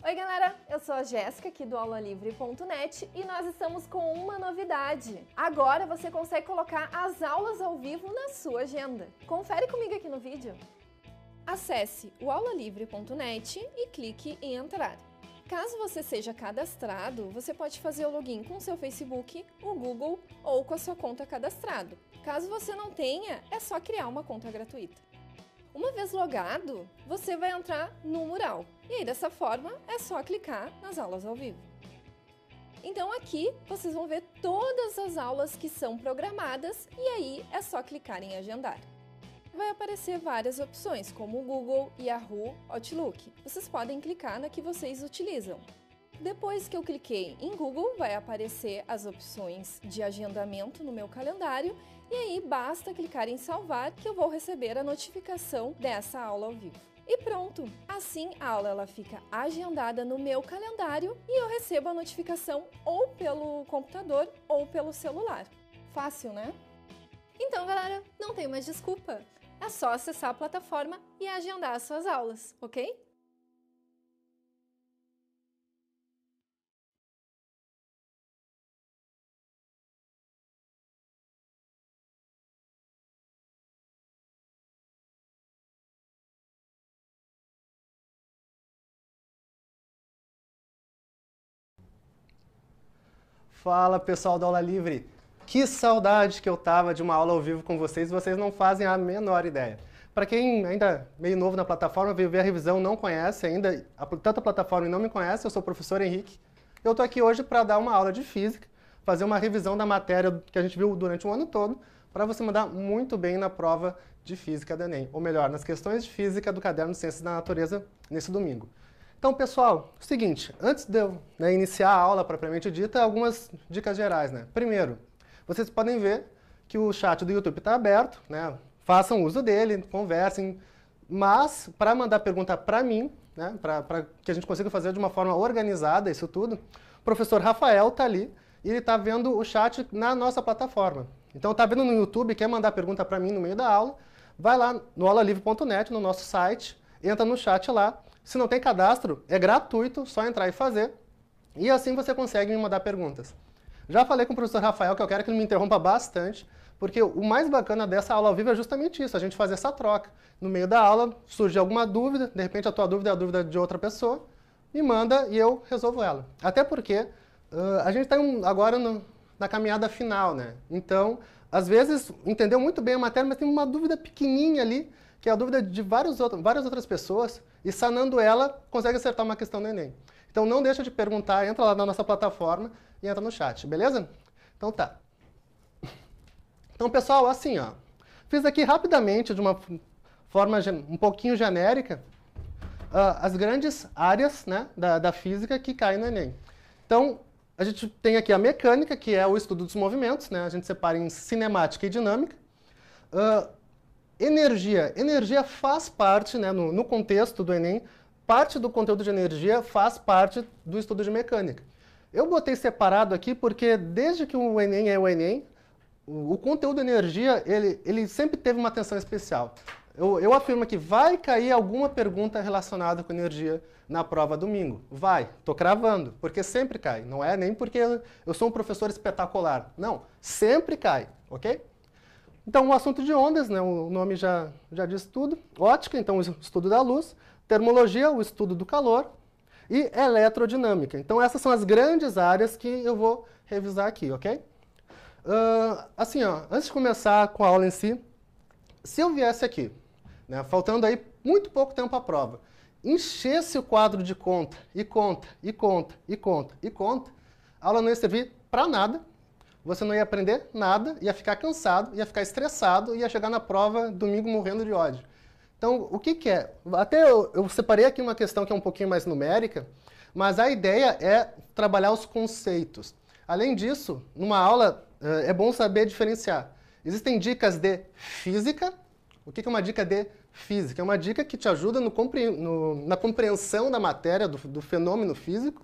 Oi, galera! Eu sou a Jéssica, aqui do aulalivre.net, e nós estamos com uma novidade. Agora você consegue colocar as aulas ao vivo na sua agenda. Confere comigo aqui no vídeo. Acesse o aulalivre.net e clique em entrar. Caso você seja cadastrado, você pode fazer o login com o seu Facebook, o Google ou com a sua conta cadastrado. Caso você não tenha, é só criar uma conta gratuita. Uma vez logado, você vai entrar no mural. E aí, dessa forma, é só clicar nas aulas ao vivo. Então aqui vocês vão ver todas as aulas que são programadas e aí é só clicar em agendar. Vai aparecer várias opções, como Google, Yahoo, Outlook. Vocês podem clicar na que vocês utilizam. Depois que eu cliquei em Google, vai aparecer as opções de agendamento no meu calendário e aí basta clicar em salvar que eu vou receber a notificação dessa aula ao vivo. E pronto! Assim a aula ela fica agendada no meu calendário e eu recebo a notificação ou pelo computador ou pelo celular. Fácil, né? Então, galera, não tem mais desculpa. É só acessar a plataforma e agendar as suas aulas, ok? Fala pessoal da Aula Livre! Que saudade que eu tava de uma aula ao vivo com vocês, vocês não fazem a menor ideia. Para quem ainda meio novo na plataforma, veio ver a revisão, não conhece ainda, tanto a plataforma e não me conhece, eu sou o professor Henrique. Eu estou aqui hoje para dar uma aula de física, fazer uma revisão da matéria que a gente viu durante o ano todo, para você mandar muito bem na prova de física da Enem, ou melhor, nas questões de física do caderno de Ciências da Natureza nesse domingo. Então, pessoal, seguinte, antes de eu né, iniciar a aula propriamente dita, algumas dicas gerais. Né? Primeiro, vocês podem ver que o chat do YouTube está aberto, né? façam uso dele, conversem, mas para mandar pergunta para mim, né, para que a gente consiga fazer de uma forma organizada isso tudo, o professor Rafael está ali e ele está vendo o chat na nossa plataforma. Então, está vendo no YouTube, quer mandar pergunta para mim no meio da aula, vai lá no aulalivre.net, no nosso site, entra no chat lá se não tem cadastro, é gratuito, só entrar e fazer. E assim você consegue me mandar perguntas. Já falei com o professor Rafael que eu quero que ele me interrompa bastante, porque o mais bacana dessa aula ao vivo é justamente isso, a gente fazer essa troca. No meio da aula surge alguma dúvida, de repente a tua dúvida é a dúvida de outra pessoa, me manda e eu resolvo ela. Até porque uh, a gente está um, agora no, na caminhada final, né? Então, às vezes entendeu muito bem a matéria, mas tem uma dúvida pequenininha ali que é a dúvida de vários outro, várias outras pessoas, e sanando ela, consegue acertar uma questão do Enem. Então não deixa de perguntar, entra lá na nossa plataforma e entra no chat, beleza? Então tá. Então, pessoal, assim, ó. Fiz aqui rapidamente, de uma forma um pouquinho genérica, uh, as grandes áreas né, da, da física que caem no Enem. Então, a gente tem aqui a mecânica, que é o estudo dos movimentos, né? A gente separa em cinemática e dinâmica. Uh, Energia. Energia faz parte, né, no, no contexto do Enem, parte do conteúdo de energia faz parte do estudo de mecânica. Eu botei separado aqui porque desde que o Enem é o Enem, o, o conteúdo energia, ele, ele sempre teve uma atenção especial. Eu, eu, afirmo que vai cair alguma pergunta relacionada com energia na prova domingo. Vai, estou cravando, porque sempre cai. Não é nem porque eu sou um professor espetacular. Não, sempre cai, ok? Então, o assunto de ondas, né, o nome já, já diz tudo. Ótica, então, o estudo da luz. Termologia, o estudo do calor. E eletrodinâmica. Então, essas são as grandes áreas que eu vou revisar aqui, ok? Uh, assim, ó, antes de começar com a aula em si, se eu viesse aqui, né, faltando aí muito pouco tempo à prova, enchesse o quadro de conta, e conta, e conta, e conta, e conta, a aula não ia servir para nada, você não ia aprender nada, ia ficar cansado, ia ficar estressado, ia chegar na prova domingo morrendo de ódio. Então, o que, que é? Até eu, eu separei aqui uma questão que é um pouquinho mais numérica, mas a ideia é trabalhar os conceitos. Além disso, numa aula eh, é bom saber diferenciar. Existem dicas de física. O que é uma dica de física? É uma dica que te ajuda no compre... no... na compreensão da matéria, do, do fenômeno físico.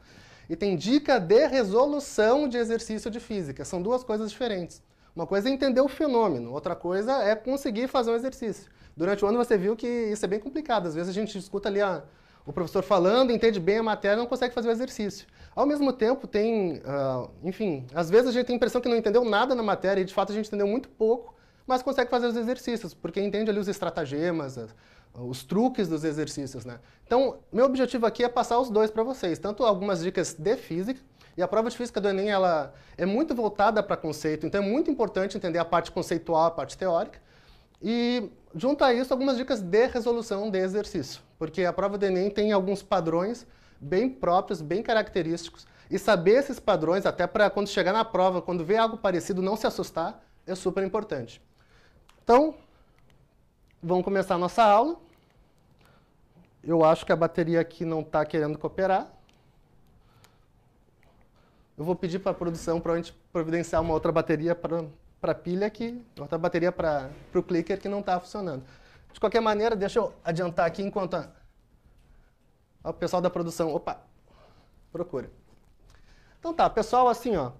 E tem dica de resolução de exercício de física. São duas coisas diferentes. Uma coisa é entender o fenômeno, outra coisa é conseguir fazer um exercício. Durante o ano você viu que isso é bem complicado. Às vezes a gente escuta ali a, o professor falando, entende bem a matéria, não consegue fazer o exercício. Ao mesmo tempo, tem, uh, enfim, às vezes a gente tem a impressão que não entendeu nada na matéria e de fato a gente entendeu muito pouco, mas consegue fazer os exercícios, porque entende ali os estratagemas, os truques dos exercícios, né? Então, meu objetivo aqui é passar os dois para vocês, tanto algumas dicas de física, e a prova de física do Enem ela é muito voltada para conceito, então é muito importante entender a parte conceitual, a parte teórica, e junto a isso algumas dicas de resolução de exercício, porque a prova do Enem tem alguns padrões bem próprios, bem característicos, e saber esses padrões, até para quando chegar na prova, quando ver algo parecido, não se assustar, é super importante. Então, vamos começar a nossa aula eu acho que a bateria aqui não está querendo cooperar. Eu vou pedir para a produção para a gente providenciar uma outra bateria para a pilha, aqui, outra bateria para o clicker que não está funcionando. De qualquer maneira, deixa eu adiantar aqui enquanto a, a, o pessoal da produção... Opa! Procura. Então tá, pessoal, assim, ó.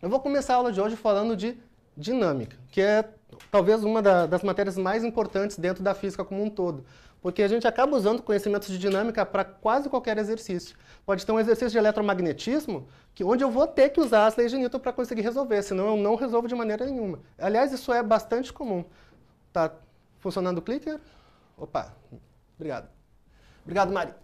Eu vou começar a aula de hoje falando de dinâmica, que é talvez uma da, das matérias mais importantes dentro da física como um todo porque a gente acaba usando conhecimentos de dinâmica para quase qualquer exercício. Pode ter um exercício de eletromagnetismo, que onde eu vou ter que usar as leis de Newton para conseguir resolver, senão eu não resolvo de maneira nenhuma. Aliás, isso é bastante comum. Tá funcionando o clicker? Opa, obrigado. Obrigado, Mari.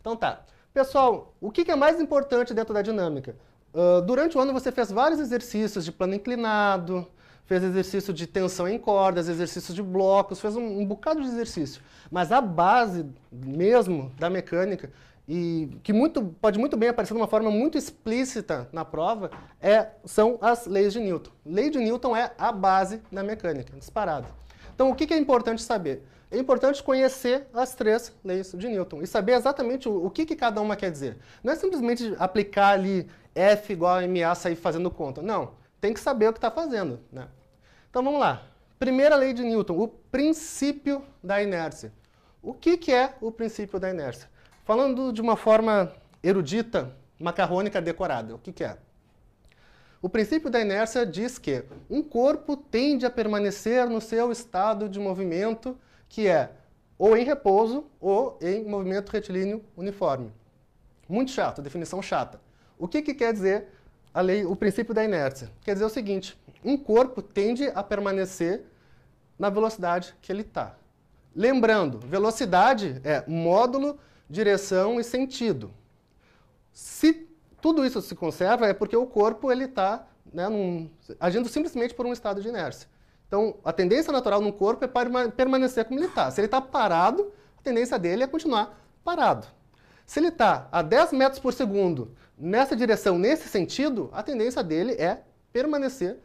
Então tá. Pessoal, o que é mais importante dentro da dinâmica? Uh, durante o ano você fez vários exercícios de plano inclinado, fez exercício de tensão em cordas, exercício de blocos, fez um, um bocado de exercício. Mas a base mesmo da mecânica, e que muito, pode muito bem aparecer de uma forma muito explícita na prova, é, são as leis de Newton. Lei de Newton é a base da mecânica, disparado. Então, o que, que é importante saber? É importante conhecer as três leis de Newton e saber exatamente o, o que, que cada uma quer dizer. Não é simplesmente aplicar ali F igual a MA sair fazendo conta. Não, tem que saber o que está fazendo. Né? Então vamos lá. Primeira lei de Newton, o princípio da inércia. O que, que é o princípio da inércia? Falando de uma forma erudita, macarrônica decorada, o que, que é? O princípio da inércia diz que um corpo tende a permanecer no seu estado de movimento, que é ou em repouso ou em movimento retilíneo uniforme. Muito chato, definição chata. O que, que quer dizer a lei, o princípio da inércia. Quer dizer é o seguinte, um corpo tende a permanecer na velocidade que ele está. Lembrando, velocidade é módulo, direção e sentido. Se tudo isso se conserva, é porque o corpo ele está né, agindo simplesmente por um estado de inércia. Então, a tendência natural no corpo é permanecer como ele está. Se ele está parado, a tendência dele é continuar parado. Se ele está a 10 metros por segundo nessa direção, nesse sentido, a tendência dele é permanecer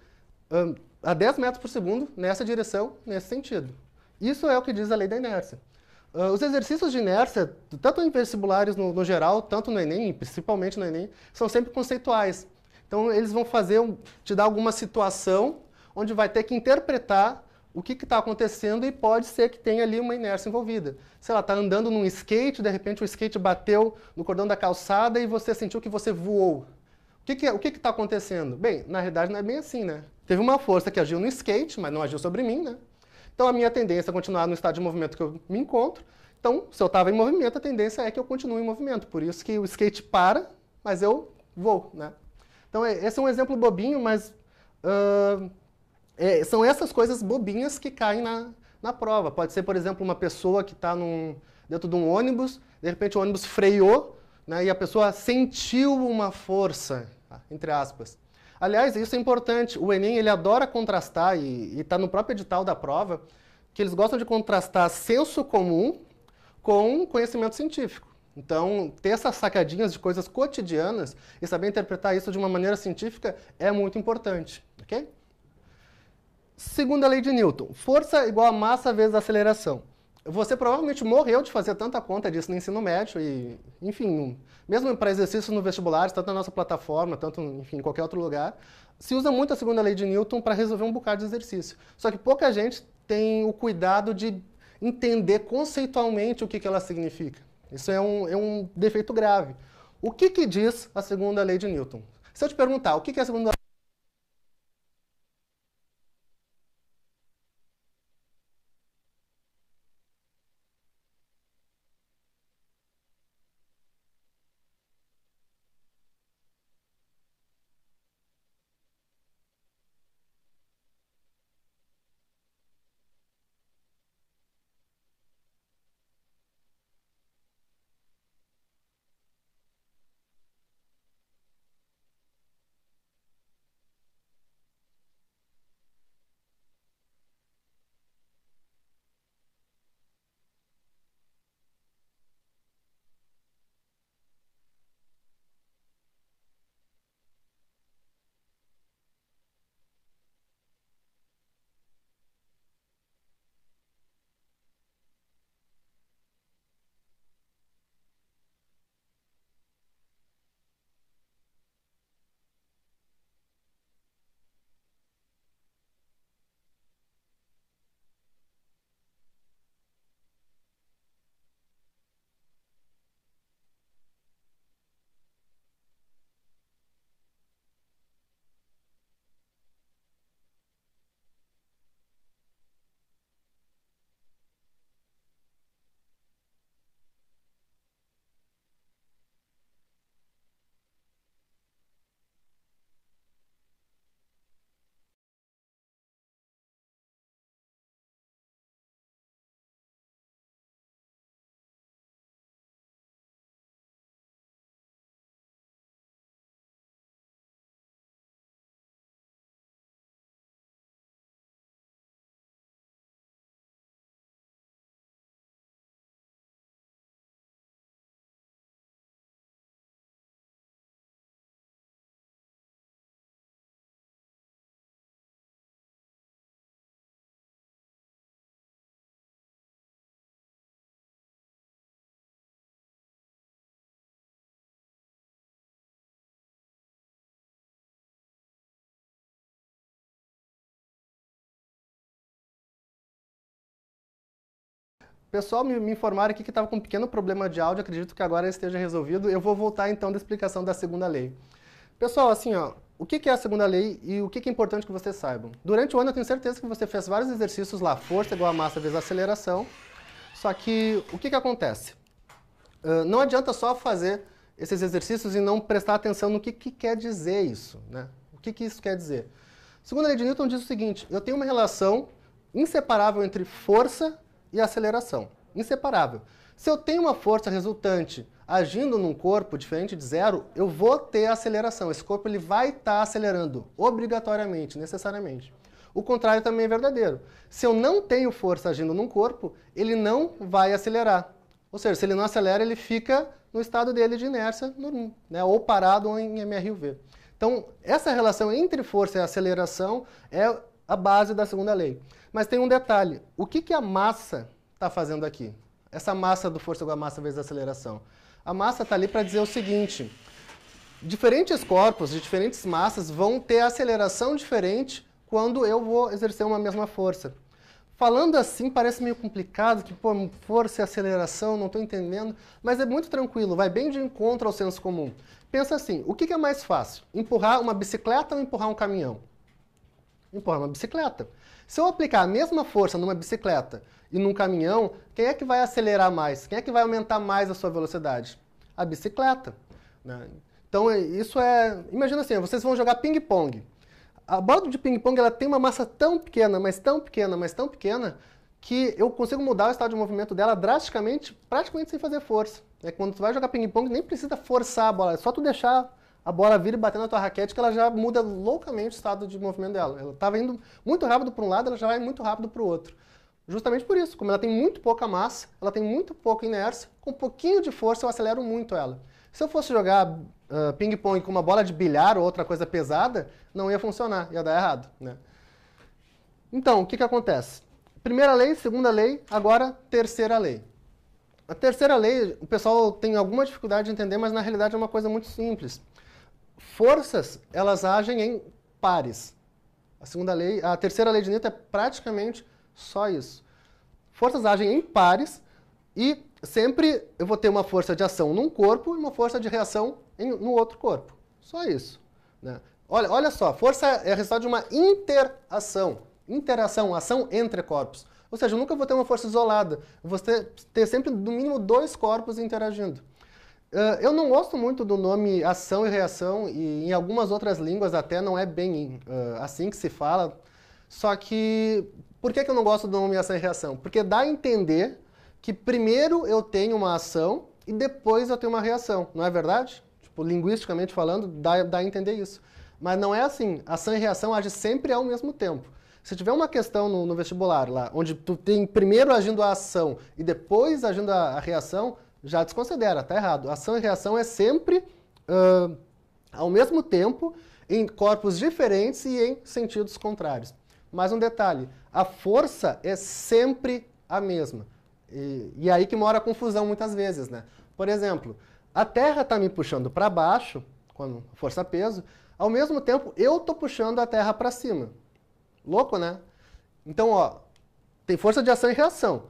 um, a 10 metros por segundo nessa direção, nesse sentido. Isso é o que diz a lei da inércia. Uh, os exercícios de inércia, tanto em vestibulares no, no, geral, tanto no Enem, principalmente no Enem, são sempre conceituais. Então, eles vão fazer, um, te dar alguma situação onde vai ter que interpretar o que está acontecendo e pode ser que tenha ali uma inércia envolvida. Sei lá, está andando num skate, de repente o skate bateu no cordão da calçada e você sentiu que você voou. O que, que, é, o que está acontecendo? Bem, na realidade não é bem assim, né? Teve uma força que agiu no skate, mas não agiu sobre mim, né? Então a minha tendência é continuar no estado de movimento que eu me encontro. Então, se eu estava em movimento, a tendência é que eu continue em movimento. Por isso que o skate para, mas eu vou, né? Então é, esse é um exemplo bobinho, mas uh, é, são essas coisas bobinhas que caem na, na prova. Pode ser, por exemplo, uma pessoa que está dentro de um ônibus, de repente o ônibus freou né, e a pessoa sentiu uma força, tá, entre aspas. Aliás, isso é importante. O Enem ele adora contrastar, e está no próprio edital da prova, que eles gostam de contrastar senso comum com conhecimento científico. Então, ter essas sacadinhas de coisas cotidianas e saber interpretar isso de uma maneira científica é muito importante, ok? Segunda lei de Newton, força igual a massa vezes a aceleração. Você provavelmente morreu de fazer tanta conta disso no ensino médio e, enfim, mesmo para exercícios no vestibular, tanto na nossa plataforma, tanto enfim, em qualquer outro lugar, se usa muito a segunda lei de Newton para resolver um bocado de exercício. Só que pouca gente tem o cuidado de entender conceitualmente o que, que ela significa. Isso é um, é um defeito grave. O que, que diz a segunda lei de Newton? Se eu te perguntar o que, que é a segunda lei pessoal me, informaram aqui que estava com um pequeno problema de áudio, acredito que agora esteja resolvido. Eu vou voltar então da explicação da segunda lei. Pessoal, assim, ó, o que é a segunda lei e o que é importante que vocês saibam? Durante o ano eu tenho certeza que você fez vários exercícios lá, força igual a massa vezes a aceleração, só que o que, que acontece? Uh, não adianta só fazer esses exercícios e não prestar atenção no que, que quer dizer isso, né? O que, que isso quer dizer? Segunda lei de Newton diz o seguinte, eu tenho uma relação inseparável entre força e aceleração, inseparável. Se eu tenho uma força resultante agindo num corpo diferente de zero, eu vou ter aceleração. Esse corpo ele vai estar tá acelerando, obrigatoriamente, necessariamente. O contrário também é verdadeiro. Se eu não tenho força agindo num corpo, ele não vai acelerar. Ou seja, se ele não acelera, ele fica no estado dele de inércia, né, ou parado ou em MRUV. Então, essa relação entre força e aceleração é a base da segunda lei. Mas tem um detalhe. O que, que a massa está fazendo aqui? Essa massa do força igual a massa vezes a aceleração. A massa está ali para dizer o seguinte. Diferentes corpos de diferentes massas vão ter aceleração diferente quando eu vou exercer uma mesma força. Falando assim parece meio complicado, que pô, força e aceleração, não estou entendendo, mas é muito tranquilo, vai bem de encontro ao senso comum. Pensa assim, o que, que é mais fácil, empurrar uma bicicleta ou empurrar um caminhão? empurrar uma bicicleta. Se eu aplicar a mesma força numa bicicleta e num caminhão, quem é que vai acelerar mais? Quem é que vai aumentar mais a sua velocidade? A bicicleta. Né? Então, é, isso é. Imagina assim, vocês vão jogar ping-pong. A bola de ping-pong ela tem uma massa tão pequena, mas tão pequena, mas tão pequena, que eu consigo mudar o estado de movimento dela drasticamente, praticamente sem fazer força. É quando tu vai jogar ping-pong, nem precisa forçar a bola, é só tu deixar a bola vira e bater na tua raquete que ela já muda loucamente o estado de movimento dela. Ela estava tá indo muito rápido para um lado, ela já vai muito rápido para o outro. Justamente por isso, como ela tem muito pouca massa, ela tem muito pouca inércia, com um pouquinho de força eu acelero muito ela. Se eu fosse jogar uh, ping-pong com uma bola de bilhar ou outra coisa pesada, não ia funcionar, ia dar errado. Né? Então, o que, que acontece? Primeira lei, segunda lei, agora terceira lei. A terceira lei, o pessoal tem alguma dificuldade de entender, mas na realidade é uma coisa muito simples forças, elas agem em pares. A segunda lei, a terceira lei de Newton é praticamente só isso. Forças agem em pares e sempre eu vou ter uma força de ação num corpo e uma força de reação em, no outro corpo. Só isso. Né? Olha, olha só, força é resultado de uma interação. Interação, ação entre corpos. Ou seja, eu nunca vou ter uma força isolada. Eu vou ter, ter sempre, no mínimo, dois corpos interagindo. Uh, eu não gosto muito do nome ação e reação, e em algumas outras línguas até não é bem uh, assim que se fala. Só que, por que, que eu não gosto do nome ação e reação? Porque dá a entender que primeiro eu tenho uma ação e depois eu tenho uma reação, não é verdade? Tipo, linguisticamente falando, dá, dá a entender isso. Mas não é assim. Ação e reação agem sempre ao mesmo tempo. Se tiver uma questão no, no, vestibular lá, onde tu tem primeiro agindo a ação e depois agindo a, a reação, já desconsidera, tá errado. Ação e reação é sempre uh, ao mesmo tempo, em corpos diferentes e em sentidos contrários. Mais um detalhe, a força é sempre a mesma. E, e é aí que mora a confusão muitas vezes, né? Por exemplo, a Terra está me puxando para baixo, com força-peso, ao mesmo tempo eu estou puxando a Terra para cima. Louco, né? Então, ó, tem força de ação e reação.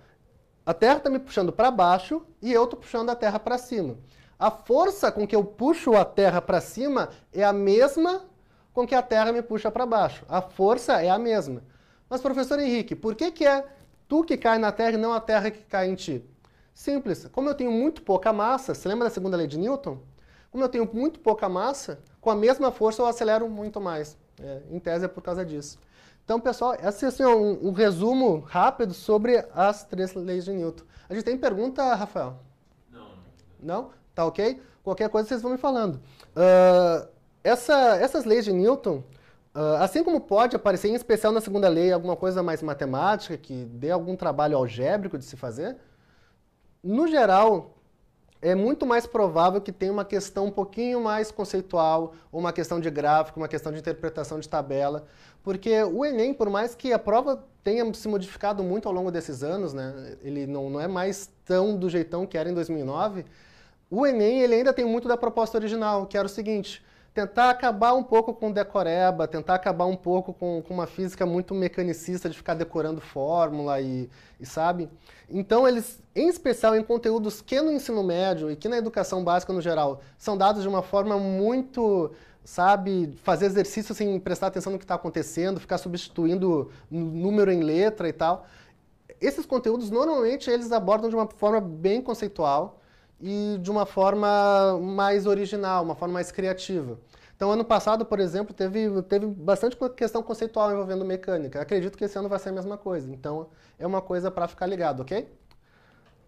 A Terra está me puxando para baixo e eu estou puxando a Terra para cima. A força com que eu puxo a Terra para cima é a mesma com que a Terra me puxa para baixo. A força é a mesma. Mas, professor Henrique, por que, que é tu que cai na Terra e não a Terra que cai em ti? Simples. Como eu tenho muito pouca massa, você lembra da segunda lei de Newton? Como eu tenho muito pouca massa, com a mesma força eu acelero muito mais. É, em tese é por causa disso. Então, pessoal, esse é assim, um, um, resumo rápido sobre as três leis de Newton. A gente tem pergunta, Rafael? Não. Não? Tá ok? Qualquer coisa vocês vão me falando. Uh, essa, essas leis de Newton, uh, assim como pode aparecer, em especial na segunda lei, alguma coisa mais matemática, que dê algum trabalho algébrico de se fazer, no geral, é muito mais provável que tenha uma questão um pouquinho mais conceitual, uma questão de gráfico, uma questão de interpretação de tabela, porque o Enem, por mais que a prova tenha se modificado muito ao longo desses anos, né, ele não, não é mais tão do jeitão que era em 2009, o Enem ele ainda tem muito da proposta original, que era o seguinte, tentar acabar um pouco com decoreba, tentar acabar um pouco com, com uma física muito mecanicista de ficar decorando fórmula e, e, sabe? Então eles, em especial em conteúdos que no ensino médio e que na educação básica no geral, são dados de uma forma muito, sabe, fazer exercício sem prestar atenção no que está acontecendo, ficar substituindo número em letra e tal. Esses conteúdos normalmente eles abordam de uma forma bem conceitual, e de uma forma mais original, uma forma mais criativa. Então, ano passado, por exemplo, teve, teve bastante questão conceitual envolvendo mecânica. Acredito que esse ano vai ser a mesma coisa. Então, é uma coisa para ficar ligado, ok?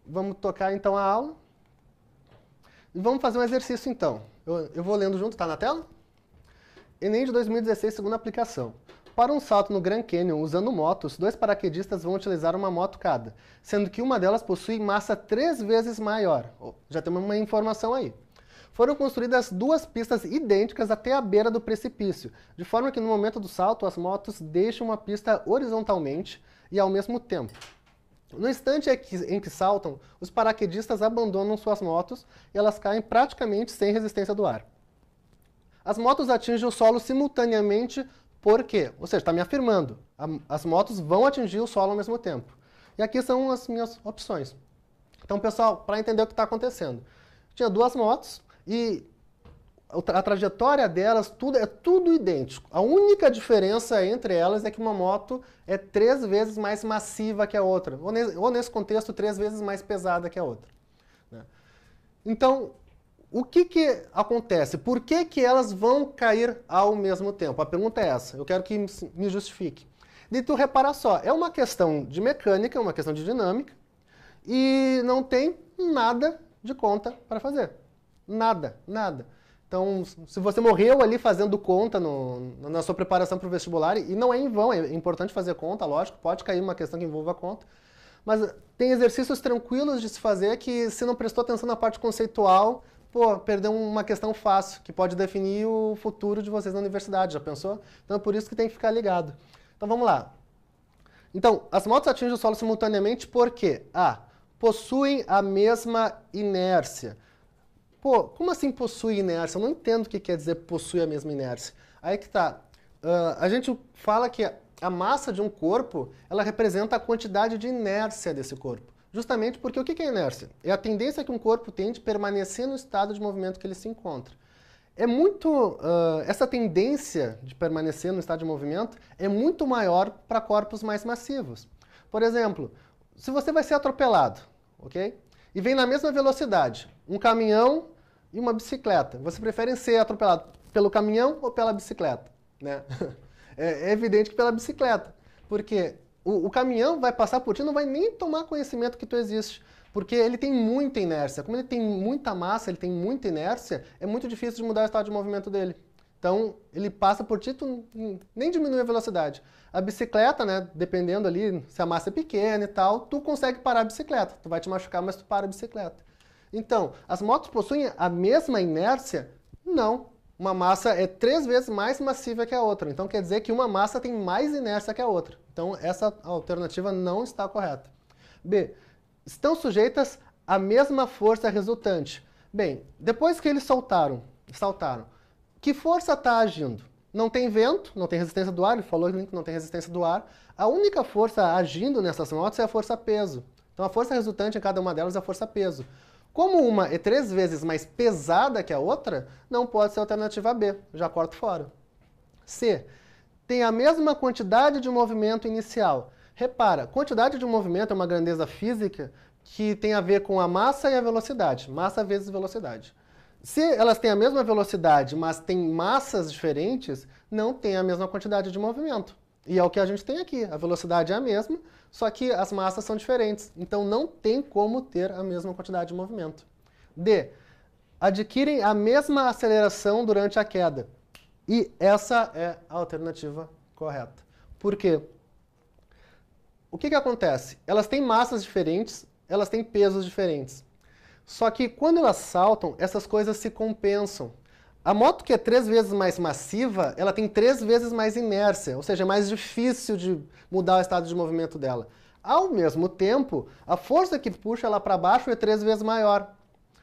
Vamos tocar então a aula. E vamos fazer um exercício então. Eu, eu vou lendo junto, está na tela? Enem de 2016, segunda aplicação. Para um salto no Grand Canyon usando motos, dois paraquedistas vão utilizar uma moto cada, sendo que uma delas possui massa três vezes maior. Oh, já temos uma informação aí. Foram construídas duas pistas idênticas até a beira do precipício, de forma que no momento do salto as motos deixam a pista horizontalmente e ao mesmo tempo. No instante em que saltam, os paraquedistas abandonam suas motos e elas caem praticamente sem resistência do ar. As motos atingem o solo simultaneamente por quê? Ou seja, está me afirmando. A, as motos vão atingir o solo ao mesmo tempo. E aqui são as minhas opções. Então, pessoal, para entender o que está acontecendo. Tinha duas motos e a trajetória delas tudo, é tudo idêntico. A única diferença entre elas é que uma moto é três vezes mais massiva que a outra, ou, nesse contexto, três vezes mais pesada que a outra. Né? Então, o que, que acontece? Por que, que elas vão cair ao mesmo tempo? A pergunta é essa. Eu quero que me justifique. E tu repara só, é uma questão de mecânica, é uma questão de dinâmica, e não tem nada de conta para fazer. Nada, nada. Então, se você morreu ali fazendo conta no, na sua preparação para o vestibular, e não é em vão, é importante fazer conta, lógico, pode cair uma questão que envolva conta, mas tem exercícios tranquilos de se fazer que, se não prestou atenção na parte conceitual, pô, perdeu uma questão fácil, que pode definir o futuro de vocês na universidade, já pensou? Então é por isso que tem que ficar ligado. Então vamos lá. Então, as motos atingem o solo simultaneamente porque A. Possuem a mesma inércia. Pô, como assim possui inércia? Eu não entendo o que quer dizer possui a mesma inércia. Aí que tá. Uh, a gente fala que a massa de um corpo, ela representa a quantidade de inércia desse corpo. Justamente porque o que é inércia? É a tendência que um corpo tem de permanecer no estado de movimento que ele se encontra. É muito. Uh, essa tendência de permanecer no estado de movimento é muito maior para corpos mais massivos. Por exemplo, se você vai ser atropelado, ok? E vem na mesma velocidade um caminhão e uma bicicleta. Você prefere ser atropelado pelo caminhão ou pela bicicleta? Né? É, é evidente que pela bicicleta. Porque o, o caminhão vai passar por ti, não vai nem tomar conhecimento que tu existe porque ele tem muita inércia. Como ele tem muita massa, ele tem muita inércia, é muito difícil de mudar o estado de movimento dele. Então, ele passa por ti, tu nem diminui a velocidade. A bicicleta, né, dependendo ali, se a massa é pequena e tal, tu consegue parar a bicicleta. Tu vai te machucar, mas tu para a bicicleta. Então, as motos possuem a mesma inércia? Não. Uma massa é três vezes mais massiva que a outra. Então, quer dizer que uma massa tem mais inércia que a outra. Então, essa alternativa não está correta. B. Estão sujeitas à mesma força resultante. Bem, depois que eles soltaram, saltaram, que força está agindo? Não tem vento, não tem resistência do ar, ele falou que não tem resistência do ar. A única força agindo nessas motos é a força peso. Então a força resultante em cada uma delas é a força peso. Como uma é três vezes mais pesada que a outra, não pode ser alternativa B, já corto fora. C tem a mesma quantidade de movimento inicial. Repara, quantidade de movimento é uma grandeza física que tem a ver com a massa e a velocidade. Massa vezes velocidade. Se elas têm a mesma velocidade, mas têm massas diferentes, não tem a mesma quantidade de movimento. E é o que a gente tem aqui. A velocidade é a mesma, só que as massas são diferentes. Então não tem como ter a mesma quantidade de movimento. D. Adquirem a mesma aceleração durante a queda. E essa é a alternativa correta. Por quê? O que, que acontece? Elas têm massas diferentes, elas têm pesos diferentes. Só que quando elas saltam, essas coisas se compensam. A moto que é três vezes mais massiva, ela tem três vezes mais inércia, ou seja, é mais difícil de mudar o estado de movimento dela. Ao mesmo tempo, a força que puxa ela para baixo é três vezes maior.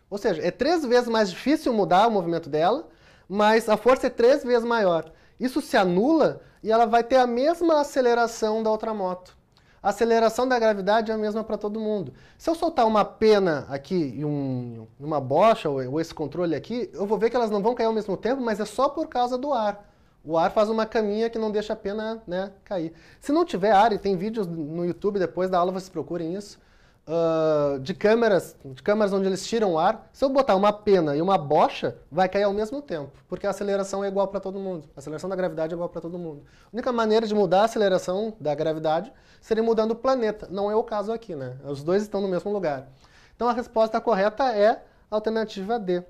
Ou seja, é três vezes mais difícil mudar o movimento dela mas a força é três vezes maior. Isso se anula e ela vai ter a mesma aceleração da outra moto. A aceleração da gravidade é a mesma para todo mundo. Se eu soltar uma pena aqui e um, uma bocha ou, ou esse controle aqui, eu vou ver que elas não vão cair ao mesmo tempo, mas é só por causa do ar. O ar faz uma caminha que não deixa a pena né, cair. Se não tiver ar, e tem vídeos no YouTube depois da aula, vocês procurem isso, uh, de câmeras, de câmeras onde eles tiram ar, se eu botar uma pena e uma bocha, vai cair ao mesmo tempo, porque a aceleração é igual para todo mundo. A aceleração da gravidade é igual para todo mundo. A única maneira de mudar a aceleração da gravidade seria mudando o planeta. Não é o caso aqui, né? Os dois estão no mesmo lugar. Então a resposta correta é alternativa D,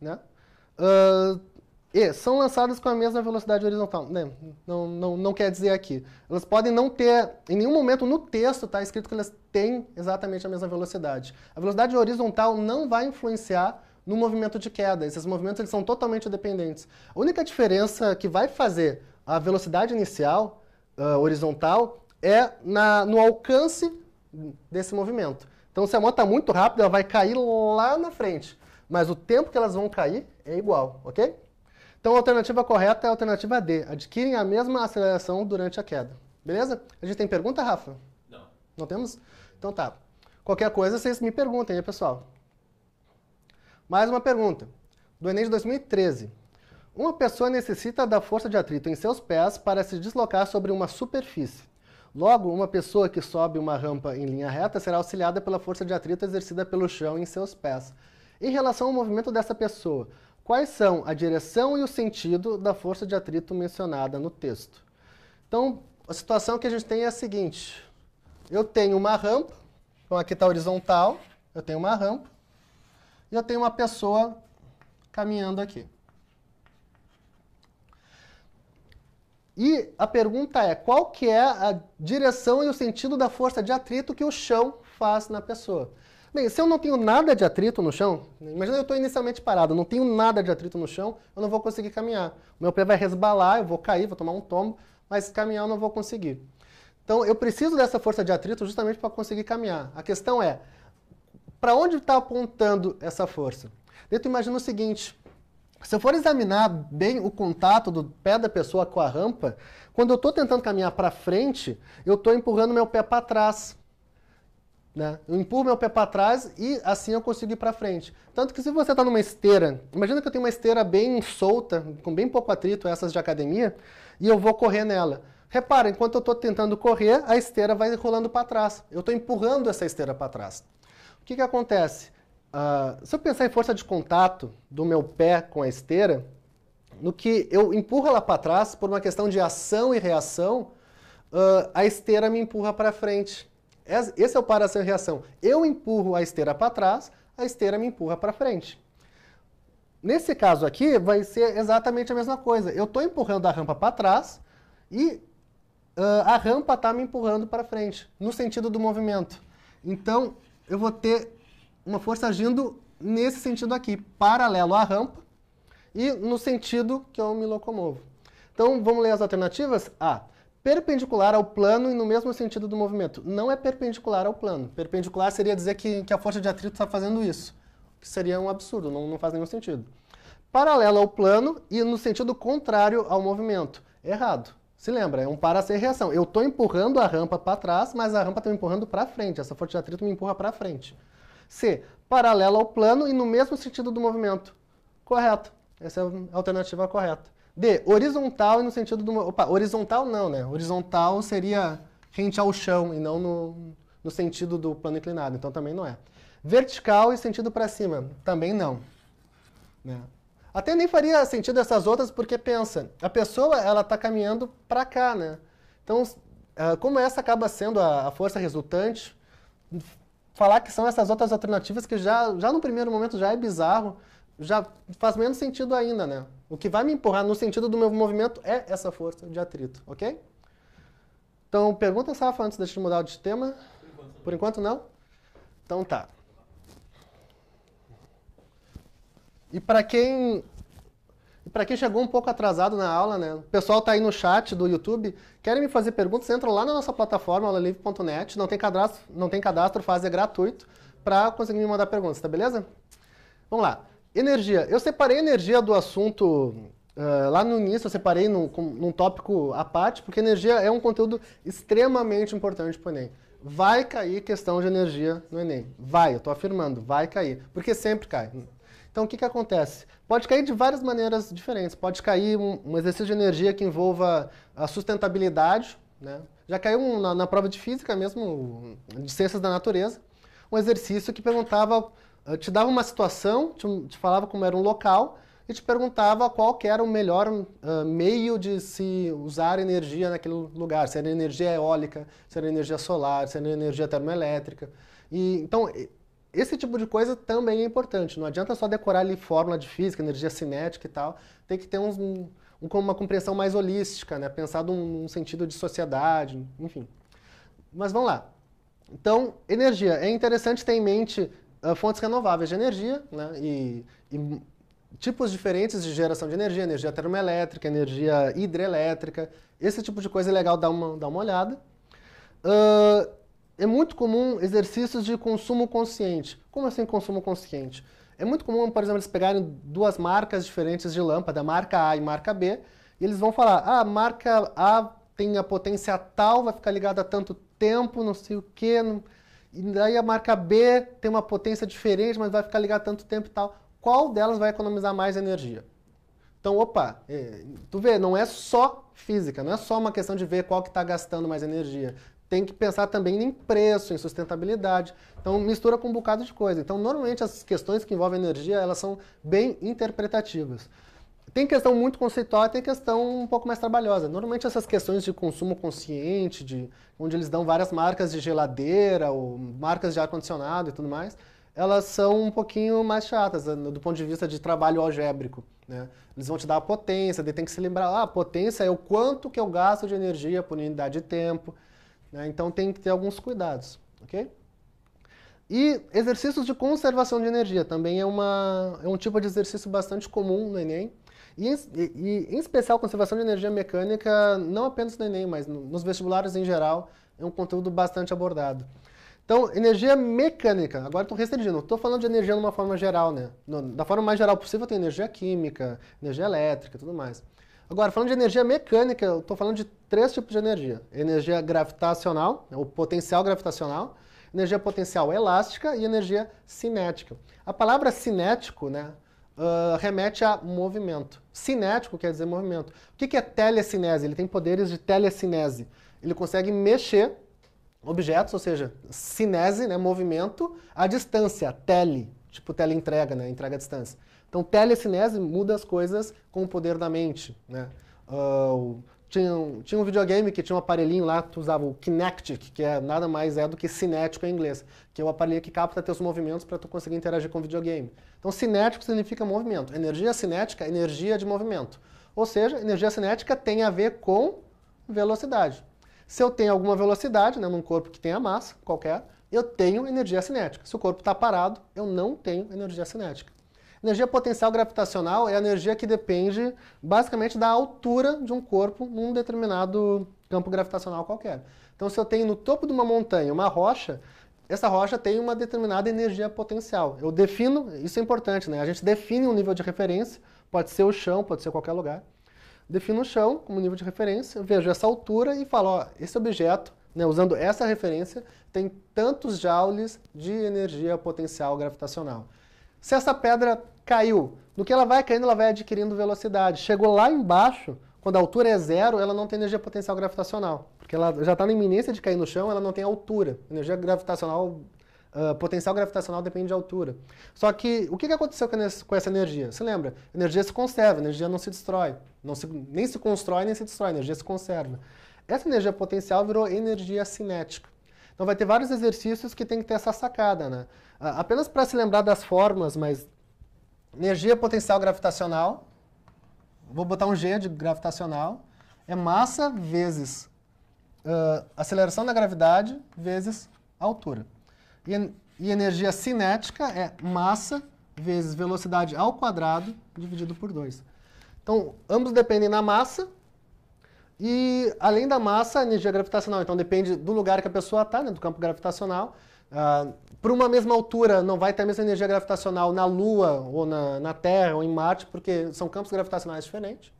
né? Uh, e são lançadas com a mesma velocidade horizontal. Né? Não, não, não quer dizer aqui. Elas podem não ter, em nenhum momento no texto está escrito que elas têm exatamente a mesma velocidade. A velocidade horizontal não vai influenciar no movimento de queda. Esses movimentos eles são totalmente dependentes. A única diferença que vai fazer a velocidade inicial, uh, horizontal, é na, no alcance desse movimento. Então, se a moto está muito rápida, ela vai cair lá na frente. Mas o tempo que elas vão cair é igual, ok? Então, a alternativa correta é a alternativa D. Adquirem a mesma aceleração durante a queda. Beleza? A gente tem pergunta, Rafa? Não. Não temos? Então tá. Qualquer coisa, vocês me perguntem, né, pessoal? Mais uma pergunta. Do Enem de 2013. Uma pessoa necessita da força de atrito em seus pés para se deslocar sobre uma superfície. Logo, uma pessoa que sobe uma rampa em linha reta será auxiliada pela força de atrito exercida pelo chão em seus pés. Em relação ao movimento dessa pessoa, quais são a direção e o sentido da força de atrito mencionada no texto. Então, a situação que a gente tem é a seguinte. Eu tenho uma rampa, então aqui está horizontal, eu tenho uma rampa, e eu tenho uma pessoa caminhando aqui. E a pergunta é, qual que é a direção e o sentido da força de atrito que o chão faz na pessoa? Bem, se eu não tenho nada de atrito no chão, imagina eu estou inicialmente parado, não tenho nada de atrito no chão, eu não vou conseguir caminhar. O meu pé vai resbalar, eu vou cair, vou tomar um tombo, mas caminhar eu não vou conseguir. Então, eu preciso dessa força de atrito justamente para conseguir caminhar. A questão é, para onde está apontando essa força? Daí tu imagina o seguinte, se eu for examinar bem o contato do pé da pessoa com a rampa, quando eu estou tentando caminhar para frente, eu estou empurrando meu pé para trás. Né? Eu empurro meu pé para trás e assim eu consigo ir para frente. Tanto que se você está numa esteira, imagina que eu tenho uma esteira bem solta, com bem pouco atrito, essas de academia, e eu vou correr nela. Repara, enquanto eu estou tentando correr, a esteira vai rolando para trás. Eu estou empurrando essa esteira para trás. O que, que acontece? Uh, se eu pensar em força de contato do meu pé com a esteira, no que eu empurro ela para trás, por uma questão de ação e reação, uh, a esteira me empurra para frente. Esse é o paração e reação. Eu empurro a esteira para trás, a esteira me empurra para frente. Nesse caso aqui, vai ser exatamente a mesma coisa. Eu estou empurrando a rampa para trás e uh, a rampa está me empurrando para frente, no sentido do movimento. Então, eu vou ter uma força agindo nesse sentido aqui, paralelo à rampa e no sentido que eu me locomovo. Então, vamos ler as alternativas? A. Ah, perpendicular ao plano e no mesmo sentido do movimento. Não é perpendicular ao plano. Perpendicular seria dizer que, que a força de atrito está fazendo isso, que seria um absurdo, não, não faz nenhum sentido. Paralelo ao plano e no sentido contrário ao movimento. Errado. Se lembra, é um para ser reação. Eu estou empurrando a rampa para trás, mas a rampa está me empurrando para frente. Essa força de atrito me empurra para frente. C. Paralelo ao plano e no mesmo sentido do movimento. Correto. Essa é a alternativa correta. D, horizontal e no sentido do Opa, horizontal não, né? Horizontal seria rente ao chão e não no, no sentido do plano inclinado, então também não é. Vertical e sentido para cima, também não. Né? Até nem faria sentido essas outras, porque pensa, a pessoa ela está caminhando para cá, né? Então, ah, como essa acaba sendo a, força resultante, falar que são essas outras alternativas que já, já no primeiro momento já é bizarro, já faz menos sentido ainda, né? O que vai me empurrar no sentido do meu movimento é essa força de atrito, ok? Então, pergunta, Safa, antes de mudar de tema? Por enquanto não? Então tá. E para quem para quem chegou um pouco atrasado na aula, né? O pessoal está aí no chat do YouTube, querem me fazer perguntas, entram lá na nossa plataforma aulalive.net, não tem cadastro, não tem cadastro, fase é gratuito para conseguir me mandar perguntas, tá beleza? Vamos lá. Energia. Eu separei energia do assunto Uh, lá no início eu separei num, num, tópico à parte, porque energia é um conteúdo extremamente importante para o Enem. Vai cair questão de energia no Enem. Vai, eu estou afirmando, vai cair. Porque sempre cai. Então o que, que acontece? Pode cair de várias maneiras diferentes. Pode cair um, um exercício de energia que envolva a sustentabilidade, né? Já caiu um, na, na prova de física mesmo, de ciências da natureza, um exercício que perguntava te dava uma situação, te, te falava como era um local e te perguntava qual era o melhor uh, meio de se usar energia naquele lugar, se era energia eólica, se era energia solar, se era energia termoelétrica. E, então, esse tipo de coisa também é importante. Não adianta só decorar ali fórmula de física, energia cinética e tal. Tem que ter uns, um, uma compreensão mais holística, né? pensado num sentido de sociedade, enfim. Mas vamos lá. Então, energia. É interessante ter em mente ah, fontes renováveis de energia né, e, e, tipos diferentes de geração de energia, energia termoelétrica, energia hidrelétrica, esse tipo de coisa é legal dar uma, dar uma olhada. Uh, é muito comum exercícios de consumo consciente. Como assim consumo consciente? É muito comum, por exemplo, eles pegarem duas marcas diferentes de lâmpada, marca A e marca B, e eles vão falar, ah, a marca A tem a potência tal, vai ficar ligada tanto tempo, não sei o quê... Não e daí a marca B tem uma potência diferente, mas vai ficar ligada tanto tempo e tal. Qual delas vai economizar mais energia? Então, opa, é, tu vê, não é só física, não é só uma questão de ver qual que está gastando mais energia. Tem que pensar também em preço, em sustentabilidade. Então, mistura com um bocado de coisa. Então, normalmente as questões que envolvem energia, elas são bem interpretativas. Tem questão muito conceitual e tem questão um pouco mais trabalhosa. Normalmente essas questões de consumo consciente, de onde eles dão várias marcas de geladeira ou marcas de ar-condicionado e tudo mais, elas são um pouquinho mais chatas eh, do ponto de vista de trabalho algébrico. Né? Eles vão te dar a potência, daí tem que se lembrar, ah, a potência é o quanto que eu gasto de energia por unidade de tempo. Né? Então tem que ter alguns cuidados, ok? E exercícios de conservação de energia também é, uma, é um tipo de exercício bastante comum no Enem. E, e, em especial, conservação de energia mecânica, não apenas no Enem, mas nos vestibulares em geral, é um conteúdo bastante abordado. Então, energia mecânica, agora estou restringindo, estou falando de energia de uma forma geral, né? da forma mais geral possível tem energia química, energia elétrica tudo mais. Agora, falando de energia mecânica, eu estou falando de três tipos de energia. Energia gravitacional, né? o potencial gravitacional, energia potencial elástica e energia cinética. A palavra cinético, né? uh, remete a movimento. Cinético quer dizer movimento. O que, que é telecinese? Ele tem poderes de telecinese. Ele consegue mexer objetos, ou seja, cinese, né, movimento, à distância, tele, tipo teleentrega, né, entrega à distância. Então, telecinese muda as coisas com o poder da mente, né? Uh, tinha um, tinha um videogame que tinha um aparelhinho lá, tu usava o Kinectic, que é nada mais é do que cinético em inglês, que é o aparelho que capta teus movimentos para tu conseguir interagir com o videogame. Então, cinético significa movimento. Energia cinética, é energia de movimento. Ou seja, energia cinética tem a ver com velocidade. Se eu tenho alguma velocidade, né, num corpo que tenha massa, qualquer, eu tenho energia cinética. Se o corpo está parado, eu não tenho energia cinética. Energia potencial gravitacional é a energia que depende basicamente da altura de um corpo num determinado campo gravitacional qualquer. Então, se eu tenho no topo de uma montanha uma rocha, essa rocha tem uma determinada energia potencial. Eu defino, isso é importante, né? A gente define um nível de referência, pode ser o chão, pode ser qualquer lugar. Defino o chão como nível de referência, vejo essa altura e falo, ó, esse objeto, né, usando essa referência, tem tantos joules de energia potencial gravitacional. Se essa pedra caiu, no que ela vai caindo, ela vai adquirindo velocidade. Chegou lá embaixo, quando a altura é zero, ela não tem energia potencial gravitacional, porque ela já está na iminência de cair no chão, ela não tem altura. Energia gravitacional, uh, potencial gravitacional depende de altura. Só que o que, que aconteceu com essa energia? Se lembra? Energia se conserva, energia não se destrói. Não se, nem se constrói, nem se destrói, energia se conserva. Essa energia potencial virou energia cinética. Então vai ter vários exercícios que tem que ter essa sacada, né? apenas para se lembrar das fórmulas, mas energia potencial gravitacional, vou botar um G de gravitacional, é massa vezes uh, aceleração da gravidade vezes altura. E, e energia cinética é massa vezes velocidade ao quadrado dividido por 2. Então, ambos dependem da massa e, além da massa, a energia gravitacional. Então, depende do lugar que a pessoa está, né, do campo gravitacional. Uh, ah, para uma mesma altura, não vai ter a mesma energia gravitacional na Lua, ou na, na Terra, ou em Marte, porque são campos gravitacionais diferentes.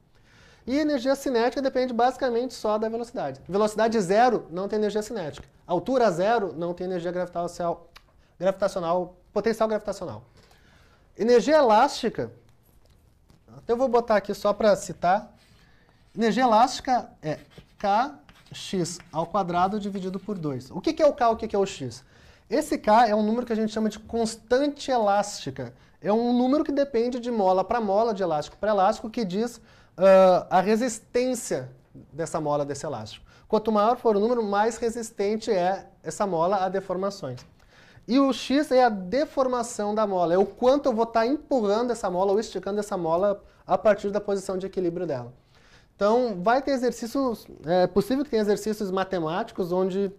E energia cinética depende basicamente só da velocidade. Velocidade zero não tem energia cinética. Altura zero não tem energia gravitacional, gravitacional potencial gravitacional. Energia elástica, até eu vou botar aqui só para citar. Energia elástica é kx ao quadrado dividido por 2. O que, que é o k, o que, que é o x? Esse K é um número que a gente chama de constante elástica. É um número que depende de mola para mola, de elástico para elástico, que diz uh, a resistência dessa mola, desse elástico. Quanto maior for o número, mais resistente é essa mola a deformações. E o X é a deformação da mola, é o quanto eu vou estar tá empurrando essa mola ou esticando essa mola a partir da posição de equilíbrio dela. Então, vai ter exercícios, é possível que tenha exercícios matemáticos onde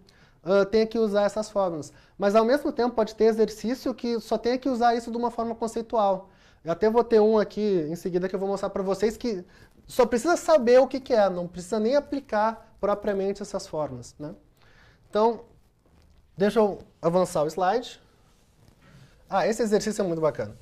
uh, tenha que usar essas fórmulas. Mas ao mesmo tempo pode ter exercício que só tenha que usar isso de uma forma conceitual. Eu até vou ter um aqui em seguida que eu vou mostrar para vocês que só precisa saber o que, que é, não precisa nem aplicar propriamente essas fórmulas. Né? Então, deixa eu avançar o slide. Ah, esse exercício é muito bacana.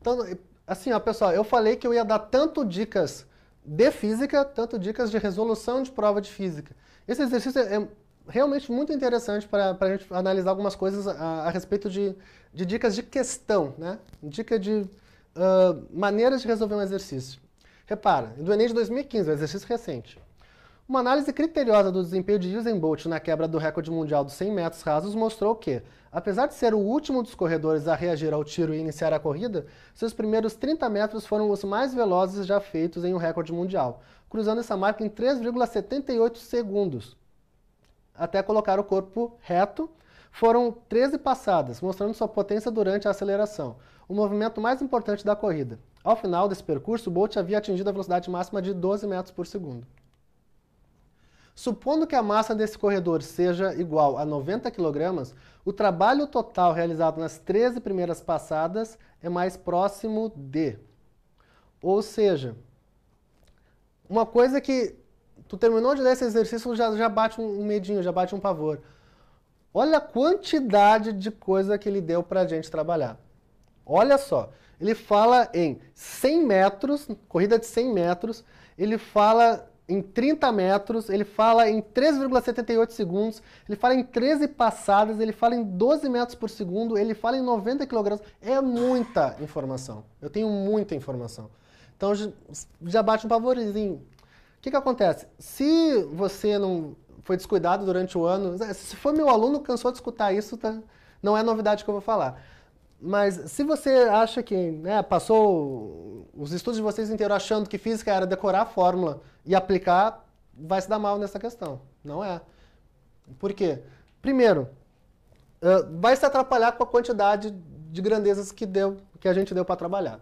Então, assim, ó, pessoal, eu falei que eu ia dar tanto dicas de física, tanto dicas de resolução de prova de física. Esse exercício é realmente muito interessante para a gente analisar algumas coisas a, a respeito de, de, dicas de questão, né? Dica de uh, maneiras de resolver um exercício. Repara, do Enem de 2015, um exercício recente. Uma análise criteriosa do desempenho de Usain Bolt na quebra do recorde mundial dos 100 metros rasos mostrou que Apesar de ser o último dos corredores a reagir ao tiro e iniciar a corrida, seus primeiros 30 metros foram os mais velozes já feitos em um recorde mundial, cruzando essa marca em 3,78 segundos. Até colocar o corpo reto, foram 13 passadas, mostrando sua potência durante a aceleração, o movimento mais importante da corrida. Ao final desse percurso, Bolt havia atingido a velocidade máxima de 12 metros por segundo. Supondo que a massa desse corredor seja igual a 90 kg, o trabalho total realizado nas 13 primeiras passadas é mais próximo de. Ou seja, uma coisa que tu terminou de ler esse exercício já, já bate um medinho, já bate um pavor. Olha a quantidade de coisa que ele deu para a gente trabalhar. Olha só, ele fala em 100 metros, corrida de 100 metros, ele fala em 30 metros, ele fala em 3,78 segundos, ele fala em 13 passadas, ele fala em 12 metros por segundo, ele fala em 90 kg. É muita informação. Eu tenho muita informação. Então já bate um pavorizinho. O que, que acontece? Se você não foi descuidado durante o ano, se for meu aluno, cansou de escutar isso, tá? não é novidade que eu vou falar. Mas se você acha que né, passou os estudos de vocês inteiro achando que física era decorar a fórmula e aplicar, vai se dar mal nessa questão. Não é. Por quê? Primeiro, uh, vai se atrapalhar com a quantidade de grandezas que, deu, que a gente deu para trabalhar.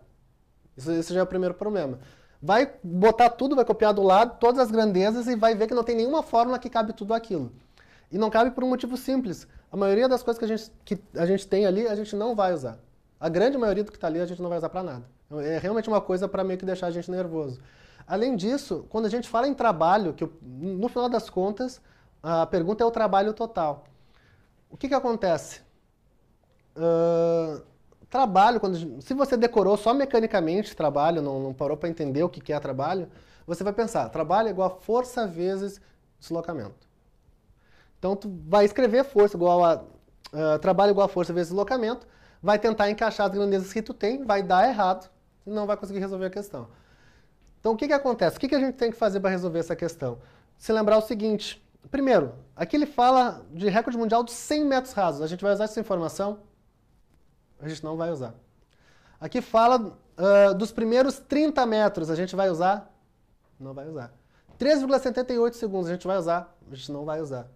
Isso, esse já é o primeiro problema. Vai botar tudo, vai copiar do lado, todas as grandezas, e vai ver que não tem nenhuma fórmula que cabe tudo aquilo. E não cabe por um motivo simples. A maioria das coisas que a gente, que a gente tem ali, a gente não vai usar. A grande maioria do que está ali, a gente não vai usar para nada. Então, é realmente uma coisa para meio que deixar a gente nervoso. Além disso, quando a gente fala em trabalho, que no final das contas, a pergunta é o trabalho total. O que, que acontece? Uh, trabalho, quando, se você decorou só mecanicamente trabalho, não, não parou para entender o que, que é trabalho, você vai pensar, trabalho é igual a força vezes deslocamento. Então, tu vai escrever força igual a. Uh, trabalho igual a força vezes deslocamento, vai tentar encaixar as grandezas que tu tem, vai dar errado e não vai conseguir resolver a questão. Então, o que, que acontece? O que, que a gente tem que fazer para resolver essa questão? Se lembrar o seguinte: primeiro, aqui ele fala de recorde mundial de 100 metros rasos. A gente vai usar essa informação? A gente não vai usar. Aqui fala uh, dos primeiros 30 metros. A gente vai usar? Não vai usar. 3,78 segundos. A gente vai usar? A gente não vai usar.